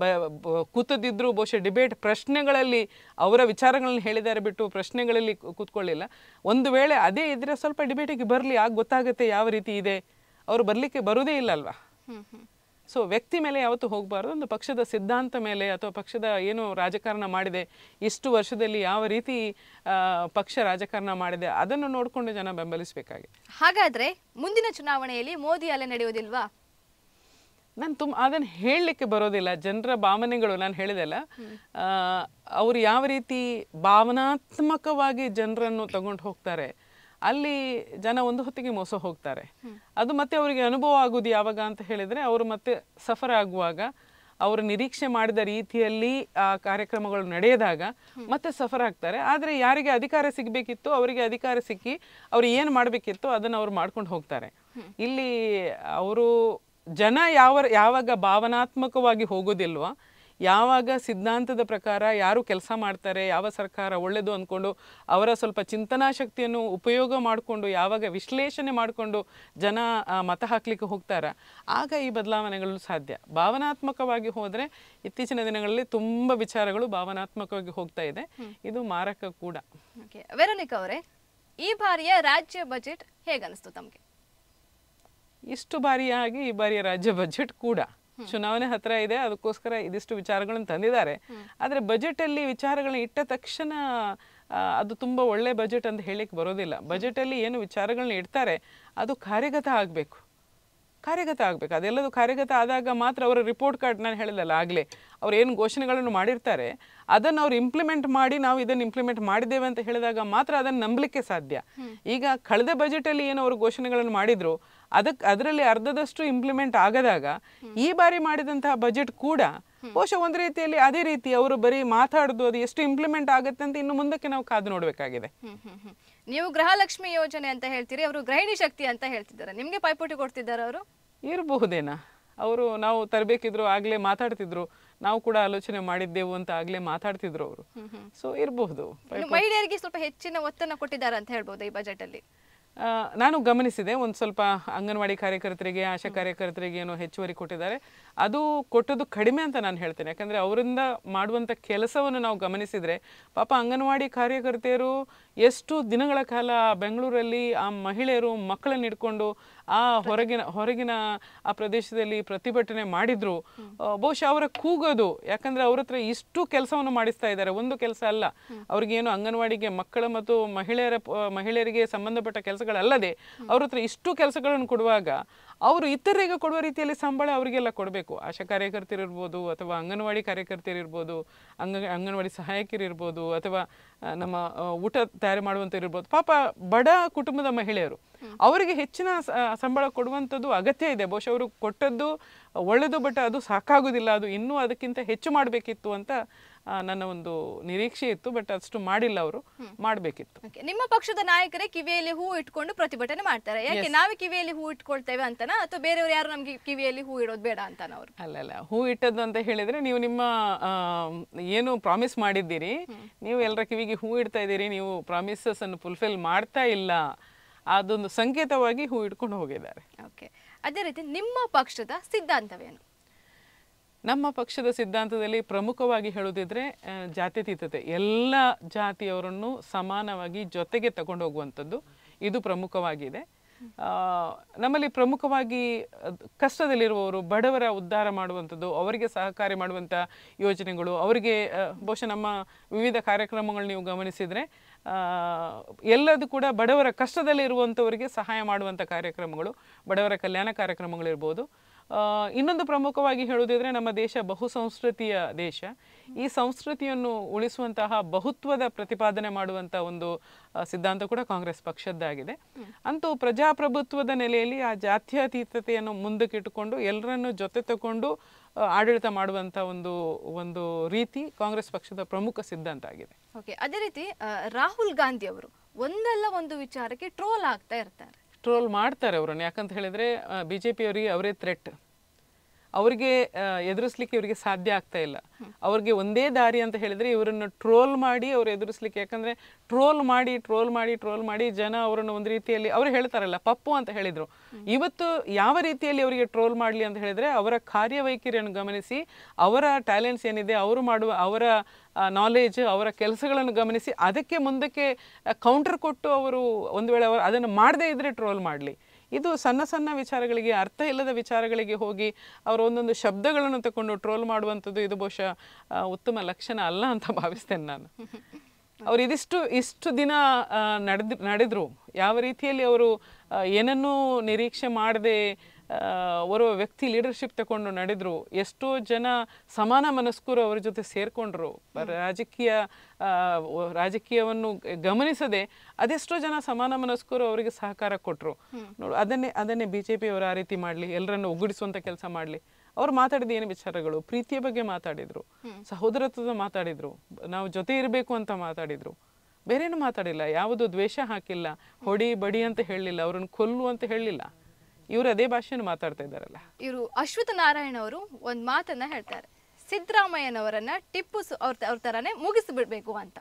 ಬ ಕೂತದಿದ್ದರೂ ಬಹುಶಃ ಡಿಬೇಟ್ ಪ್ರಶ್ನೆಗಳಲ್ಲಿ ಅವರ ವಿಚಾರಗಳನ್ನ ಹೇಳಿದ್ದಾರೆ ಬಿಟ್ಟು ಪ್ರಶ್ನೆಗಳಲ್ಲಿ ಕೂತ್ಕೊಳ್ಳಿಲ್ಲ ಒಂದು ವೇಳೆ ಅದೇ ಇದ್ದರೆ ಸ್ವಲ್ಪ ಡಿಬೇಟಿಗೆ ಬರಲಿ ಆಗ ಗೊತ್ತಾಗುತ್ತೆ ಯಾವ ರೀತಿ ಇದೆ ಅವರು ಬರಲಿಕ್ಕೆ ಬರೋದೇ ಇಲ್ಲ ಅಲ್ವಾ ಸೊ ವ್ಯಕ್ತಿ ಮೇಲೆ ಯಾವತ್ತೂ ಹೋಗಬಾರ್ದು ಒಂದು ಪಕ್ಷದ ಸಿದ್ಧಾಂತ ಮೇಲೆ ಅಥವಾ ಪಕ್ಷದ ಏನು ರಾಜಕಾರಣ ಮಾಡಿದೆ ಇಷ್ಟು ವರ್ಷದಲ್ಲಿ ಯಾವ ರೀತಿ ಪಕ್ಷ ರಾಜಕಾರಣ ಮಾಡಿದೆ ಅದನ್ನು ನೋಡಿಕೊಂಡು ಜನ ಬೆಂಬಲಿಸಬೇಕಾಗಿ ಹಾಗಾದರೆ ಮುಂದಿನ ಚುನಾವಣೆಯಲ್ಲಿ ಮೋದಿ ಅಲೆ ನಡೆಯೋದಿಲ್ವಾ ನಾನು ತುಂಬ ಅದನ್ನು ಹೇಳಲಿಕ್ಕೆ ಬರೋದಿಲ್ಲ ಜನರ ಭಾವನೆಗಳು ನಾನು ಹೇಳಿದೆಲ್ಲ ಅವರು ಯಾವ ರೀತಿ ಭಾವನಾತ್ಮಕವಾಗಿ ಜನರನ್ನು ತಗೊಂಡು ಹೋಗ್ತಾರೆ ಅಲ್ಲಿ ಜನ ಒಂದು ಹೊತ್ತಿಗೆ ಮೋಸ ಹೋಗ್ತಾರೆ ಅದು ಮತ್ತೆ ಅವರಿಗೆ ಅನುಭವ ಆಗೋದು ಯಾವಾಗ ಅಂತ ಹೇಳಿದರೆ ಅವರು ಮತ್ತೆ ಸಫರ್ ಆಗುವಾಗ ಅವರು ನಿರೀಕ್ಷೆ ಮಾಡಿದ ರೀತಿಯಲ್ಲಿ ಆ ಕಾರ್ಯಕ್ರಮಗಳು ನಡೆಯದಾಗ ಮತ್ತೆ ಸಫರ್ ಆಗ್ತಾರೆ ಆದರೆ ಯಾರಿಗೆ ಅಧಿಕಾರ ಸಿಗಬೇಕಿತ್ತು ಅವರಿಗೆ ಅಧಿಕಾರ ಸಿಕ್ಕಿ ಅವ್ರು ಏನು ಮಾಡಬೇಕಿತ್ತು ಅದನ್ನು ಅವ್ರು ಮಾಡ್ಕೊಂಡು ಹೋಗ್ತಾರೆ ಇಲ್ಲಿ ಅವರು ಜನ ಯಾವ ಯಾವಾಗ ಭಾವನಾತ್ಮಕವಾಗಿ ಹೋಗೋದಿಲ್ವೋ ಯಾವಾಗ ಸಿದ್ಧಾಂತದ ಪ್ರಕಾರ ಯಾರು ಕೆಲಸ ಮಾಡ್ತಾರೆ ಯಾವ ಸರ್ಕಾರ ಒಳ್ಳೆಯದು ಅಂದ್ಕೊಂಡು ಅವರ ಸ್ವಲ್ಪ ಚಿಂತನಾ ಶಕ್ತಿಯನ್ನು ಉಪಯೋಗ ಮಾಡಿಕೊಂಡು ಯಾವಾಗ ವಿಶ್ಲೇಷಣೆ ಮಾಡಿಕೊಂಡು ಜನ ಮತ ಹಾಕ್ಲಿಕ್ಕೆ ಹೋಗ್ತಾರ ಆಗ ಈ ಬದಲಾವಣೆಗಳು ಸಾಧ್ಯ ಭಾವನಾತ್ಮಕವಾಗಿ ಹೋದರೆ ಇತ್ತೀಚಿನ ದಿನಗಳಲ್ಲಿ ತುಂಬ ವಿಚಾರಗಳು ಭಾವನಾತ್ಮಕವಾಗಿ ಹೋಗ್ತಾ ಇದೆ ಇದು ಮಾರಕ ಕೂಡ ಅವರೇ ಈ ಬಾರಿಯ ರಾಜ್ಯ ಬಜೆಟ್ ಹೇಗನ್ನಿಸ್ತು ತಮಗೆ ಇಷ್ಟು ಬಾರಿಯಾಗಿ ಈ ಬಾರಿಯ ರಾಜ್ಯ ಬಜೆಟ್ ಕೂಡ ಚುನಾವಣೆ ಹತ್ರ ಇದೆ ಅದಕ್ಕೋಸ್ಕರ ಇದಿಷ್ಟು ವಿಚಾರಗಳನ್ನು ತಂದಿದ್ದಾರೆ ಆದರೆ ಬಜೆಟಲ್ಲಿ ವಿಚಾರಗಳನ್ನ ಇಟ್ಟ ತಕ್ಷಣ ಅದು ತುಂಬ ಒಳ್ಳೆ ಬಜೆಟ್ ಅಂತ ಹೇಳಿಕ್ ಬರೋದಿಲ್ಲ ಬಜೆಟಲ್ಲಿ ಏನು ವಿಚಾರಗಳನ್ನ ಇಡ್ತಾರೆ ಅದು ಕಾರ್ಯಗತ ಆಗಬೇಕು ಕಾರ್ಯಗತ ಆಗಬೇಕು ಅದೆಲ್ಲದೂ ಕಾರ್ಯಗತ ಆದಾಗ ಮಾತ್ರ ಅವರ ರಿಪೋರ್ಟ್ ಕಾರ್ಡ್ ನಾನು ಹೇಳಿದಲ್ಲ ಆಗಲೇ ಅವ್ರು ಏನು ಘೋಷಣೆಗಳನ್ನು ಮಾಡಿರ್ತಾರೆ ಅದನ್ನು ಅವ್ರು ಇಂಪ್ಲಿಮೆಂಟ್ ಮಾಡಿ ನಾವು ಇದನ್ನು ಇಂಪ್ಲಿಮೆಂಟ್ ಮಾಡಿದ್ದೇವೆ ಅಂತ ಹೇಳಿದಾಗ ಮಾತ್ರ ಅದನ್ನು ನಂಬಲಿಕ್ಕೆ ಸಾಧ್ಯ ಈಗ ಕಳೆದ ಬಜೆಟಲ್ಲಿ ಏನು ಅವರು ಘೋಷಣೆಗಳನ್ನು ಮಾಡಿದ್ರು ಅದಕ್ಕೆ ಅದರಲ್ಲಿ ಅರ್ಧದಷ್ಟು ಇಂಪ್ಲಿಮೆಂಟ್ ಆಗದಾಗ ಈ ಬಾರಿ ಮಾಡಿದಂತಹ ಬಜೆಟ್ ಕೂಡ ಬಹುಶಃ ಒಂದು ರೀತಿಯಲ್ಲಿ ಅದೇ ರೀತಿ ಅವರು ಬರೀ ಮಾತಾಡೋದು ಅದು ಎಷ್ಟು ಇಂಪ್ಲಿಮೆಂಟ್ ಆಗುತ್ತೆ ಅಂತ ಇನ್ನು ಮುಂದಕ್ಕೆ ನಾವು ಕಾದು ನೋಡಬೇಕಾಗಿದೆ ನೀವು ಗೃಹಲಕ್ಷ್ಮಿ ಯೋಜನೆ ಅಂತ ಹೇಳ್ತೀರಿ ಅವರು ಗೃಹಿಣಿ ಶಕ್ತಿ ಅಂತ ಹೇಳ್ತಿದ್ದಾರೆ ನಿಮಗೆ ಪೈಪೋಟಿ ಕೊಡ್ತಿದ್ದಾರೆ ಅವರು ಇರಬಹುದೇನಾ ಅವರು ನಾವು ತರಬೇಕಿದ್ರು ಆಗಲೇ ಮಾತಾಡ್ತಿದ್ರು ನಾವು ಕೂಡ ಆಲೋಚನೆ ಮಾಡಿದ್ದೆವು ಅಂತ ಆಗಲೇ ಮಾತಾಡ್ತಿದ್ರು ಅವರು ಸೊ ಇರಬಹುದು ಮಹಿಳೆಯರಿಗೆ ಸ್ವಲ್ಪ ಹೆಚ್ಚಿನ ಒತ್ತನ್ನು ಕೊಟ್ಟಿದ್ದಾರೆ ಅಂತ ಹೇಳ್ಬೋದು ಈ ಬಜೆಟ್ ಅಲ್ಲಿ ನಾನು ಗಮನಿಸಿದೆ ಒಂದು ಸ್ವಲ್ಪ ಅಂಗನವಾಡಿ ಕಾರ್ಯಕರ್ತರಿಗೆ ಆಶಾ ಕಾರ್ಯಕರ್ತರಿಗೆ ಏನೋ ಹೆಚ್ಚುವರಿ ಕೊಟ್ಟಿದ್ದಾರೆ ಅದು ಕೊಟ್ಟದ್ದು ಕಡಿಮೆ ಅಂತ ನಾನು ಹೇಳ್ತೇನೆ ಯಾಕಂದರೆ ಅವರಿಂದ ಮಾಡುವಂಥ ಕೆಲಸವನ್ನು ನಾವು ಗಮನಿಸಿದರೆ ಪಾಪ ಅಂಗನವಾಡಿ ಕಾರ್ಯಕರ್ತೆಯರು ಎಷ್ಟು ದಿನಗಳ ಕಾಲ ಬೆಂಗಳೂರಲ್ಲಿ ಆ ಮಹಿಳೆಯರು ಮಕ್ಕಳನ್ನು ಇಟ್ಕೊಂಡು ಆ ಹೊರಗಿನ ಹೊರಗಿನ ಆ ಪ್ರದೇಶದಲ್ಲಿ ಪ್ರತಿಭಟನೆ ಮಾಡಿದ್ರು ಬಹುಶಃ ಅವರ ಕೂಗೋದು ಯಾಕಂದರೆ ಅವ್ರ ಹತ್ರ ಇಷ್ಟು ಕೆಲಸವನ್ನು ಮಾಡಿಸ್ತಾ ಇದ್ದಾರೆ ಒಂದು ಕೆಲಸ ಅಲ್ಲ ಅವ್ರಿಗೇನು ಅಂಗನವಾಡಿಗೆ ಮಕ್ಕಳ ಮತ್ತು ಮಹಿಳೆಯರ ಮಹಿಳೆಯರಿಗೆ ಸಂಬಂಧಪಟ್ಟ ಕೆಲಸಗಳಲ್ಲದೆ ಅವ್ರ ಹತ್ರ ಇಷ್ಟು ಕೆಲಸಗಳನ್ನು ಕೊಡುವಾಗ ಅವರು ಇತರರಿಗೆ ಕೊಡುವ ರೀತಿಯಲ್ಲಿ ಸಂಬಳ ಅವರಿಗೆಲ್ಲ ಕೊಡಬೇಕು ಆಶಾ ಕಾರ್ಯಕರ್ತರಿರ್ಬೋದು ಅಥವಾ ಅಂಗನವಾಡಿ ಕಾರ್ಯಕರ್ತರಿರ್ಬೋದು ಅಂಗ ಅಂಗನವಾಡಿ ಸಹಾಯಕರಿರ್ಬೋದು ಅಥವಾ ನಮ್ಮ ಊಟ ತಯಾರು ಇರ್ಬೋದು ಪಾಪ ಬಡ ಕುಟುಂಬದ ಮಹಿಳೆಯರು ಅವರಿಗೆ ಹೆಚ್ಚಿನ ಸಂಬಳ ಕೊಡುವಂಥದ್ದು ಅಗತ್ಯ ಇದೆ ಬಹುಶಃ ಅವರು ಕೊಟ್ಟದ್ದು ಒಳ್ಳೆಯದು ಬಟ್ ಅದು ಸಾಕಾಗೋದಿಲ್ಲ ಅದು ಇನ್ನೂ ಅದಕ್ಕಿಂತ ಹೆಚ್ಚು ಮಾಡಬೇಕಿತ್ತು ಅಂತ ನನ್ನ ಒಂದು ನಿರೀಕ್ಷೆ ಇತ್ತು ಬಟ್ ಅಷ್ಟು ಮಾಡಿಲ್ಲ ಅವರು ಮಾಡಬೇಕಿತ್ತು ನಿಮ್ಮ ಪಕ್ಷದ ನಾಯಕರೇ ಕಿವಿಯಲ್ಲಿ ಹೂ ಇಟ್ಕೊಂಡು ಪ್ರತಿಭಟನೆ ಮಾಡ್ತಾರೆ ಯಾಕೆ ನಾವೇ ಕಿವಿಯಲ್ಲಿ ಹೂ ಇಟ್ಕೊಳ್ತೇವೆ ಅಂತನಾ ಅಥವಾ ಬೇರೆಯವರು ಯಾರು ನಮಗೆ ಕಿವಿಯಲ್ಲಿ ಹೂ ಇಡೋದು ಬೇಡ ಅಂತಾನ ಅವರು ಅಲ್ಲ ಹೂ ಇಟ್ಟದ್ದು ಅಂತ ಹೇಳಿದ್ರೆ ನೀವು ನಿಮ್ಮ ಏನು ಪ್ರಾಮಿಸ್ ಮಾಡಿದ್ದೀರಿ ನೀವು ಎಲ್ಲರ ಕಿವಿಗೆ ಹೂ ಇಡ್ತಾ ಇದ್ದೀರಿ ನೀವು ಪ್ರಾಮಿಸಸ್ ಅನ್ನು ಫುಲ್ಫಿಲ್ ಮಾಡ್ತಾ ಇಲ್ಲ ಅದೊಂದು ಸಂಕೇತವಾಗಿ ಹೂ ಇಟ್ಕೊಂಡು ಹೋಗಿದ್ದಾರೆ ಅದೇ ರೀತಿ ನಿಮ್ಮ ಪಕ್ಷದ ಸಿದ್ಧಾಂತವೇನು ನಮ್ಮ ಪಕ್ಷದ ಸಿದ್ಧಾಂತದಲ್ಲಿ ಪ್ರಮುಖವಾಗಿ ಹೇಳೋದಿದ್ರೆ ಜಾತ್ಯತೀತತೆ ಎಲ್ಲ ಜಾತಿಯವರನ್ನು ಸಮಾನವಾಗಿ ಜೊತೆಗೆ ತಗೊಂಡು ಹೋಗುವಂಥದ್ದು ಇದು ಪ್ರಮುಖವಾಗಿದೆ ನಮ್ಮಲ್ಲಿ ಪ್ರಮುಖವಾಗಿ ಕಷ್ಟದಲ್ಲಿರುವವರು ಬಡವರ ಉದ್ಧಾರ ಮಾಡುವಂಥದ್ದು ಅವರಿಗೆ ಸಹಕಾರಿ ಮಾಡುವಂಥ ಯೋಜನೆಗಳು ಅವರಿಗೆ ಬಹುಶಃ ನಮ್ಮ ವಿವಿಧ ಕಾರ್ಯಕ್ರಮಗಳು ನೀವು ಗಮನಿಸಿದರೆ ಎಲ್ಲದು ಕೂಡ ಬಡವರ ಕಷ್ಟದಲ್ಲಿ ಇರುವಂಥವರಿಗೆ ಸಹಾಯ ಮಾಡುವಂಥ ಕಾರ್ಯಕ್ರಮಗಳು ಬಡವರ ಕಲ್ಯಾಣ ಕಾರ್ಯಕ್ರಮಗಳಿರ್ಬೋದು ಇನ್ನೊಂದು ಪ್ರಮುಖವಾಗಿ ಹೇಳುವುದಿದ್ರೆ ನಮ್ಮ ದೇಶ ಬಹುಸಂಸ್ಕೃತಿಯ ದೇಶ ಈ ಸಂಸ್ಕೃತಿಯನ್ನು ಉಳಿಸುವಂತಹ ಬಹುತ್ವದ ಪ್ರತಿಪಾದನೆ ಮಾಡುವಂತಹ ಒಂದು ಸಿದ್ಧಾಂತ ಕೂಡ ಕಾಂಗ್ರೆಸ್ ಪಕ್ಷದ್ದಾಗಿದೆ ಅಂತೂ ಪ್ರಜಾಪ್ರಭುತ್ವದ ನೆಲೆಯಲ್ಲಿ ಆ ಜಾತ್ಯತೀತತೆಯನ್ನು ಮುಂದಕ್ಕಿಟ್ಟುಕೊಂಡು ಎಲ್ಲರನ್ನು ಜೊತೆ ತಗೊಂಡು ಆಡಳಿತ ಮಾಡುವಂಥ ಒಂದು ಒಂದು ರೀತಿ ಕಾಂಗ್ರೆಸ್ ಪಕ್ಷದ ಪ್ರಮುಖ ಸಿದ್ಧಾಂತ ಆಗಿದೆ ಓಕೆ ಅದೇ ರೀತಿ ರಾಹುಲ್ ಗಾಂಧಿ ಅವರು ಒಂದಲ್ಲ ಒಂದು ವಿಚಾರಕ್ಕೆ ಟ್ರೋಲ್ ಆಗ್ತಾ ಇರ್ತಾರೆ ಕಂಟ್ರೋಲ್ ಮಾಡ್ತಾರೆ ಅವರನ್ನು ಯಾಕಂತ ಹೇಳಿದ್ರೆ ಬಿ ಜೆ ಪಿಯವರಿಗೆ ಅವರೇ ಥ್ರೆಟ್ ಅವರಿಗೆ ಎದುರಿಸ್ಲಿಕ್ಕೆ ಇವರಿಗೆ ಸಾಧ್ಯ ಆಗ್ತಾ ಇಲ್ಲ ಅವ್ರಿಗೆ ಒಂದೇ ದಾರಿ ಅಂತ ಹೇಳಿದರೆ ಇವರನ್ನು ಟ್ರೋಲ್ ಮಾಡಿ ಅವ್ರು ಎದುರಿಸ್ಲಿಕ್ಕೆ ಯಾಕಂದರೆ ಟ್ರೋಲ್ ಮಾಡಿ ಟ್ರೋಲ್ ಮಾಡಿ ಟ್ರೋಲ್ ಮಾಡಿ ಜನ ಅವರನ್ನು ಒಂದು ರೀತಿಯಲ್ಲಿ ಅವರು ಹೇಳ್ತಾರಲ್ಲ ಪಪ್ಪು ಅಂತ ಹೇಳಿದರು ಇವತ್ತು ಯಾವ ರೀತಿಯಲ್ಲಿ ಅವರಿಗೆ ಟ್ರೋಲ್ ಮಾಡಲಿ ಅಂತ ಹೇಳಿದರೆ ಅವರ ಕಾರ್ಯವೈಖರಿಯನ್ನು ಗಮನಿಸಿ ಅವರ ಟ್ಯಾಲೆಂಟ್ಸ್ ಏನಿದೆ ಅವರು ಮಾಡುವ ಅವರ ನಾಲೆಜ್ ಅವರ ಕೆಲಸಗಳನ್ನು ಗಮನಿಸಿ ಅದಕ್ಕೆ ಮುಂದಕ್ಕೆ ಕೌಂಟರ್ ಕೊಟ್ಟು ಅವರು ಒಂದು ವೇಳೆ ಅವರು ಅದನ್ನು ಮಾಡದೇ ಇದ್ದರೆ ಟ್ರೋಲ್ ಮಾಡಲಿ ಇದು ಸಣ್ಣ ಸಣ್ಣ ವಿಚಾರಗಳಿಗೆ ಅರ್ಥ ಇಲ್ಲದ ವಿಚಾರಗಳಿಗೆ ಹೋಗಿ ಅವರು ಒಂದೊಂದು ಶಬ್ದಗಳನ್ನು ತಗೊಂಡು ಟ್ರೋಲ್ ಮಾಡುವಂಥದ್ದು ಇದು ಬಹುಶಃ ಉತ್ತಮ ಲಕ್ಷಣ ಅಲ್ಲ ಅಂತ ಭಾವಿಸ್ತೇನೆ ನಾನು ಅವರು ಇದಿಷ್ಟು ಇಷ್ಟು ದಿನ ನಡೆದ್ ನಡೆದ್ರು ಯಾವ ರೀತಿಯಲ್ಲಿ ಅವರು ಏನನ್ನೂ ನಿರೀಕ್ಷೆ ಮಾಡದೆ ಓರ್ವ ವ್ಯಕ್ತಿ ಲೀಡರ್ಶಿಪ್ ತಗೊಂಡು ನಡೆದ್ರು ಎಷ್ಟೋ ಜನ ಸಮಾನ ಮನಸ್ಕರು ಅವರ ಜೊತೆ ಸೇರ್ಕೊಂಡ್ರು ರಾಜಕೀಯ ರಾಜಕೀಯವನ್ನು ಗಮನಿಸದೆ ಅದೆಷ್ಟೋ ಜನ ಸಮಾನ ಮನಸ್ಕರು ಅವರಿಗೆ ಸಹಕಾರ ಕೊಟ್ಟರು ನೋಡು ಅದನ್ನೇ ಅದನ್ನೇ ಬಿ ಜೆ ಪಿಯವರು ಆ ರೀತಿ ಮಾಡಲಿ ಎಲ್ಲರನ್ನು ಒಗ್ಗೂಡಿಸುವಂಥ ಕೆಲಸ ಮಾಡಲಿ ಅವ್ರು ಮಾತಾಡಿದ ಏನು ವಿಚಾರಗಳು ಪ್ರೀತಿಯ ಬಗ್ಗೆ ಮಾತಾಡಿದರು ಸಹೋದರತ್ವದ ಮಾತಾಡಿದರು ನಾವು ಜೊತೆ ಇರಬೇಕು ಅಂತ ಮಾತಾಡಿದರು ಬೇರೇನು ಮಾತಾಡಿಲ್ಲ ಯಾವುದು ದ್ವೇಷ ಹಾಕಿಲ್ಲ ಹೊಡಿ ಬಡಿ ಅಂತ ಹೇಳಲಿಲ್ಲ ಅವ್ರನ್ನ ಕೊಲ್ಲು ಅಂತ ಹೇಳಲಿಲ್ಲ ಇವರು ಅದೇ ಭಾಷೆಯನ್ನು ಮಾತಾಡ್ತಾ ಇದ್ದಾರಲ್ಲ ಇವರು ಅಶ್ವಥ್ ನಾರಾಯಣ ಅವರು ಒಂದು ಮಾತನ್ನ ಹೇಳ್ತಾರೆ ಸಿದ್ದರಾಮಯ್ಯನವರನ್ನ ಟಿಪ್ಪು ಅವ್ರ ಅವ್ರ ತರಾನೇ ಮುಗಿಸ್ಬಿಡ್ಬೇಕು ಅಂತ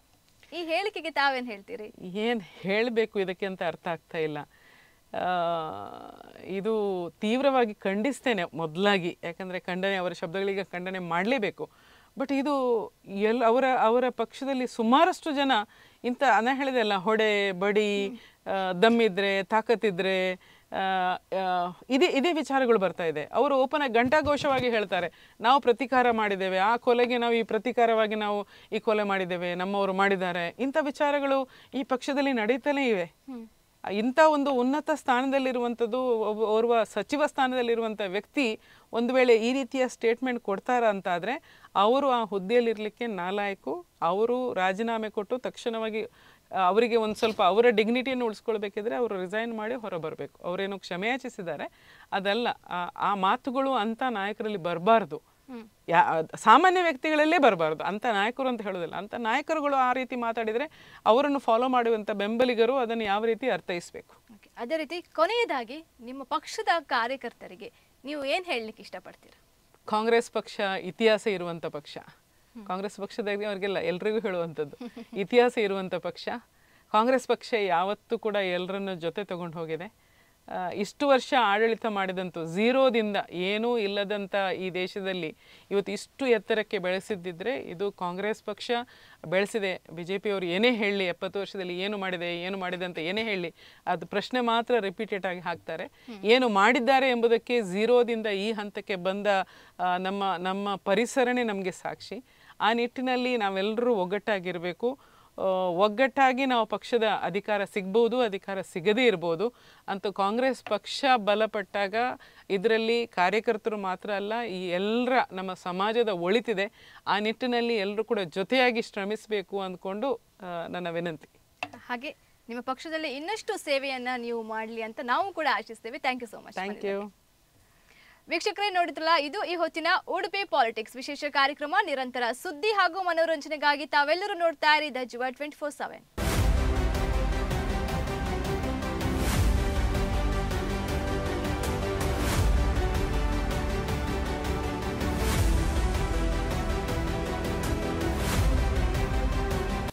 ಈ ಹೇಳಿಕೆಗೆ ತಾವೇನ್ ಹೇಳ್ತೀರಿ ಏನ್ ಹೇಳಬೇಕು ಇದಕ್ಕೆ ಅಂತ ಅರ್ಥ ಆಗ್ತಾ ಇಲ್ಲ ಇದು ತೀವ್ರವಾಗಿ ಖಂಡಿಸ್ತೇನೆ ಮೊದಲಾಗಿ ಯಾಕಂದ್ರೆ ಖಂಡನೆ ಅವರ ಶಬ್ದಗಳಿಗೆ ಖಂಡನೆ ಮಾಡಲೇಬೇಕು ಬಟ್ ಇದು ಎಲ್ ಅವರ ಅವರ ಪಕ್ಷದಲ್ಲಿ ಸುಮಾರಷ್ಟು ಜನ ಇಂಥ ಅನ ಹೇಳಿದೆ ಅಲ್ಲ ಹೊಡೆ ಬಡಿ ದಮ್ಮಿದ್ರೆ ತಾಕತ್ತಿದ್ರೆ ಇದೇ ಇದೇ ವಿಚಾರಗಳು ಬರ್ತಾ ಇದೆ ಅವರು ಓಪನ್ ಆಗಿ ಘಂಟಾಘೋಷವಾಗಿ ಹೇಳ್ತಾರೆ ನಾವು ಪ್ರತಿಕಾರ ಮಾಡಿದ್ದೇವೆ ಆ ಕೊಲೆಗೆ ನಾವು ಈ ಪ್ರತಿಕಾರವಾಗಿ ನಾವು ಈ ಕೊಲೆ ಮಾಡಿದ್ದೇವೆ ನಮ್ಮವರು ಮಾಡಿದ್ದಾರೆ ಇಂಥ ವಿಚಾರಗಳು ಈ ಪಕ್ಷದಲ್ಲಿ ನಡೀತಲೇ ಇವೆ ಇಂಥ ಒಂದು ಉನ್ನತ ಸ್ಥಾನದಲ್ಲಿರುವಂಥದ್ದು ಓರ್ವ ಸಚಿವ ಸ್ಥಾನದಲ್ಲಿರುವಂಥ ವ್ಯಕ್ತಿ ಒಂದು ವೇಳೆ ಈ ರೀತಿಯ ಸ್ಟೇಟ್ಮೆಂಟ್ ಕೊಡ್ತಾರ ಅಂತಾದರೆ ಅವರು ಆ ಹುದ್ದೆಯಲ್ಲಿರಲಿಕ್ಕೆ ನಾಲಾಯಕು ಅವರು ರಾಜೀನಾಮೆ ಕೊಟ್ಟು ತಕ್ಷಣವಾಗಿ ಅವರಿಗೆ ಒಂದು ಸ್ವಲ್ಪ ಅವರ ಡಿಗ್ನಿಟಿಯನ್ನು ಉಳಿಸ್ಕೊಳ್ಬೇಕಿದ್ರೆ ಅವರು ರಿಸೈನ್ ಮಾಡಿ ಹೊರಬರಬೇಕು ಅವರೇನು ಕ್ಷಮೆಯಾಚಿಸಿದ್ದಾರೆ ಅದಲ್ಲ ಆ ಮಾತುಗಳು ಅಂಥ ನಾಯಕರಲ್ಲಿ ಬರಬಾರ್ದು ಸಾಮಾನ್ಯ ವ್ಯಕ್ತಿಗಳಲ್ಲೇ ಬರಬಾರ್ದು ಅಂಥ ನಾಯಕರು ಅಂತ ಹೇಳೋದಿಲ್ಲ ಅಂಥ ನಾಯಕರುಗಳು ಆ ರೀತಿ ಮಾತಾಡಿದರೆ ಅವರನ್ನು ಫಾಲೋ ಮಾಡುವಂಥ ಬೆಂಬಲಿಗರು ಅದನ್ನು ಯಾವ ರೀತಿ ಅರ್ಥೈಸಬೇಕು ಅದೇ ರೀತಿ ಕೊನೆಯದಾಗಿ ನಿಮ್ಮ ಪಕ್ಷದ ಕಾರ್ಯಕರ್ತರಿಗೆ ನೀವು ಏನು ಹೇಳಲಿಕ್ಕೆ ಇಷ್ಟಪಡ್ತೀರಾ ಕಾಂಗ್ರೆಸ್ ಪಕ್ಷ ಇತಿಹಾಸ ಇರುವಂಥ ಪಕ್ಷ ಕಾಂಗ್ರೆಸ್ ಪಕ್ಷದಾಗ ಅವ್ರಿಗೆಲ್ಲ ಎಲ್ರಿಗೂ ಹೇಳುವಂಥದ್ದು ಇತಿಹಾಸ ಇರುವಂಥ ಪಕ್ಷ ಕಾಂಗ್ರೆಸ್ ಪಕ್ಷ ಯಾವತ್ತೂ ಕೂಡ ಎಲ್ಲರನ್ನ ಜೊತೆ ತಗೊಂಡು ಹೋಗಿದೆ ಇಷ್ಟು ವರ್ಷ ಆಡಳಿತ ಮಾಡಿದಂತೂ ಝೀರೋದಿಂದ ಏನೂ ಇಲ್ಲದಂಥ ಈ ದೇಶದಲ್ಲಿ ಇವತ್ತು ಇಷ್ಟು ಎತ್ತರಕ್ಕೆ ಬೆಳೆಸಿದ್ದಿದ್ರೆ ಇದು ಕಾಂಗ್ರೆಸ್ ಪಕ್ಷ ಬೆಳೆಸಿದೆ ಬಿ ಜೆ ಅವರು ಏನೇ ಹೇಳಿ ಎಪ್ಪತ್ತು ವರ್ಷದಲ್ಲಿ ಏನು ಮಾಡಿದೆ ಏನು ಮಾಡಿದೆ ಅಂತ ಏನೇ ಹೇಳಿ ಅದು ಪ್ರಶ್ನೆ ಮಾತ್ರ ರಿಪೀಟೆಡ್ ಆಗಿ ಹಾಕ್ತಾರೆ ಏನು ಮಾಡಿದ್ದಾರೆ ಎಂಬುದಕ್ಕೆ ಝೀರೋದಿಂದ ಈ ಹಂತಕ್ಕೆ ಬಂದ ನಮ್ಮ ನಮ್ಮ ಪರಿಸರನೇ ನಮಗೆ ಸಾಕ್ಷಿ ಆ ನಿಟ್ಟಿನಲ್ಲಿ ನಾವೆಲ್ಲರೂ ಒಗ್ಗಟ್ಟಾಗಿರಬೇಕು ಒಗ್ಗಟ್ಟಾಗಿ ನಾವು ಪಕ್ಷದ ಅಧಿಕಾರ ಸಿಗ್ಬೋದು ಅಧಿಕಾರ ಸಿಗದೇ ಇರ್ಬೋದು ಅಂತ ಕಾಂಗ್ರೆಸ್ ಪಕ್ಷ ಬಲಪಟ್ಟಾಗ ಇದರಲ್ಲಿ ಕಾರ್ಯಕರ್ತರು ಮಾತ್ರ ಅಲ್ಲ ಈ ಎಲ್ಲರ ನಮ್ಮ ಸಮಾಜದ ಒಳಿತಿದೆ ಆ ನಿಟ್ಟಿನಲ್ಲಿ ಎಲ್ಲರೂ ಕೂಡ ಜೊತೆಯಾಗಿ ಶ್ರಮಿಸಬೇಕು ಅಂದ್ಕೊಂಡು ನನ್ನ ವಿನಂತಿ ಹಾಗೆ ನಿಮ್ಮ ಪಕ್ಷದಲ್ಲಿ ಇನ್ನಷ್ಟು ಸೇವೆಯನ್ನು ನೀವು ಮಾಡಲಿ ಅಂತ ನಾವು ಕೂಡ ಆಶಿಸ್ತೇವೆ thank you so much thank you ವೀಕ್ಷಕರೇ ನೋಡಿದ್ರಲ್ಲ ಇದು ಈ ಹೊತ್ತಿನ ಉಡುಪಿ ಪಾಲಿಟಿಕ್ಸ್ ವಿಶೇಷ ಕಾರ್ಯಕ್ರಮ ನಿರಂತರ ಸುದ್ದಿ ಹಾಗೂ ಮನೋರಂಜನೆಗಾಗಿ ತಾವೆಲ್ಲರೂ ನೋಡ್ತಾ ಇರಿ ದ ಟ್ವೆಂಟಿ ಫೋರ್ ಸೆವೆನ್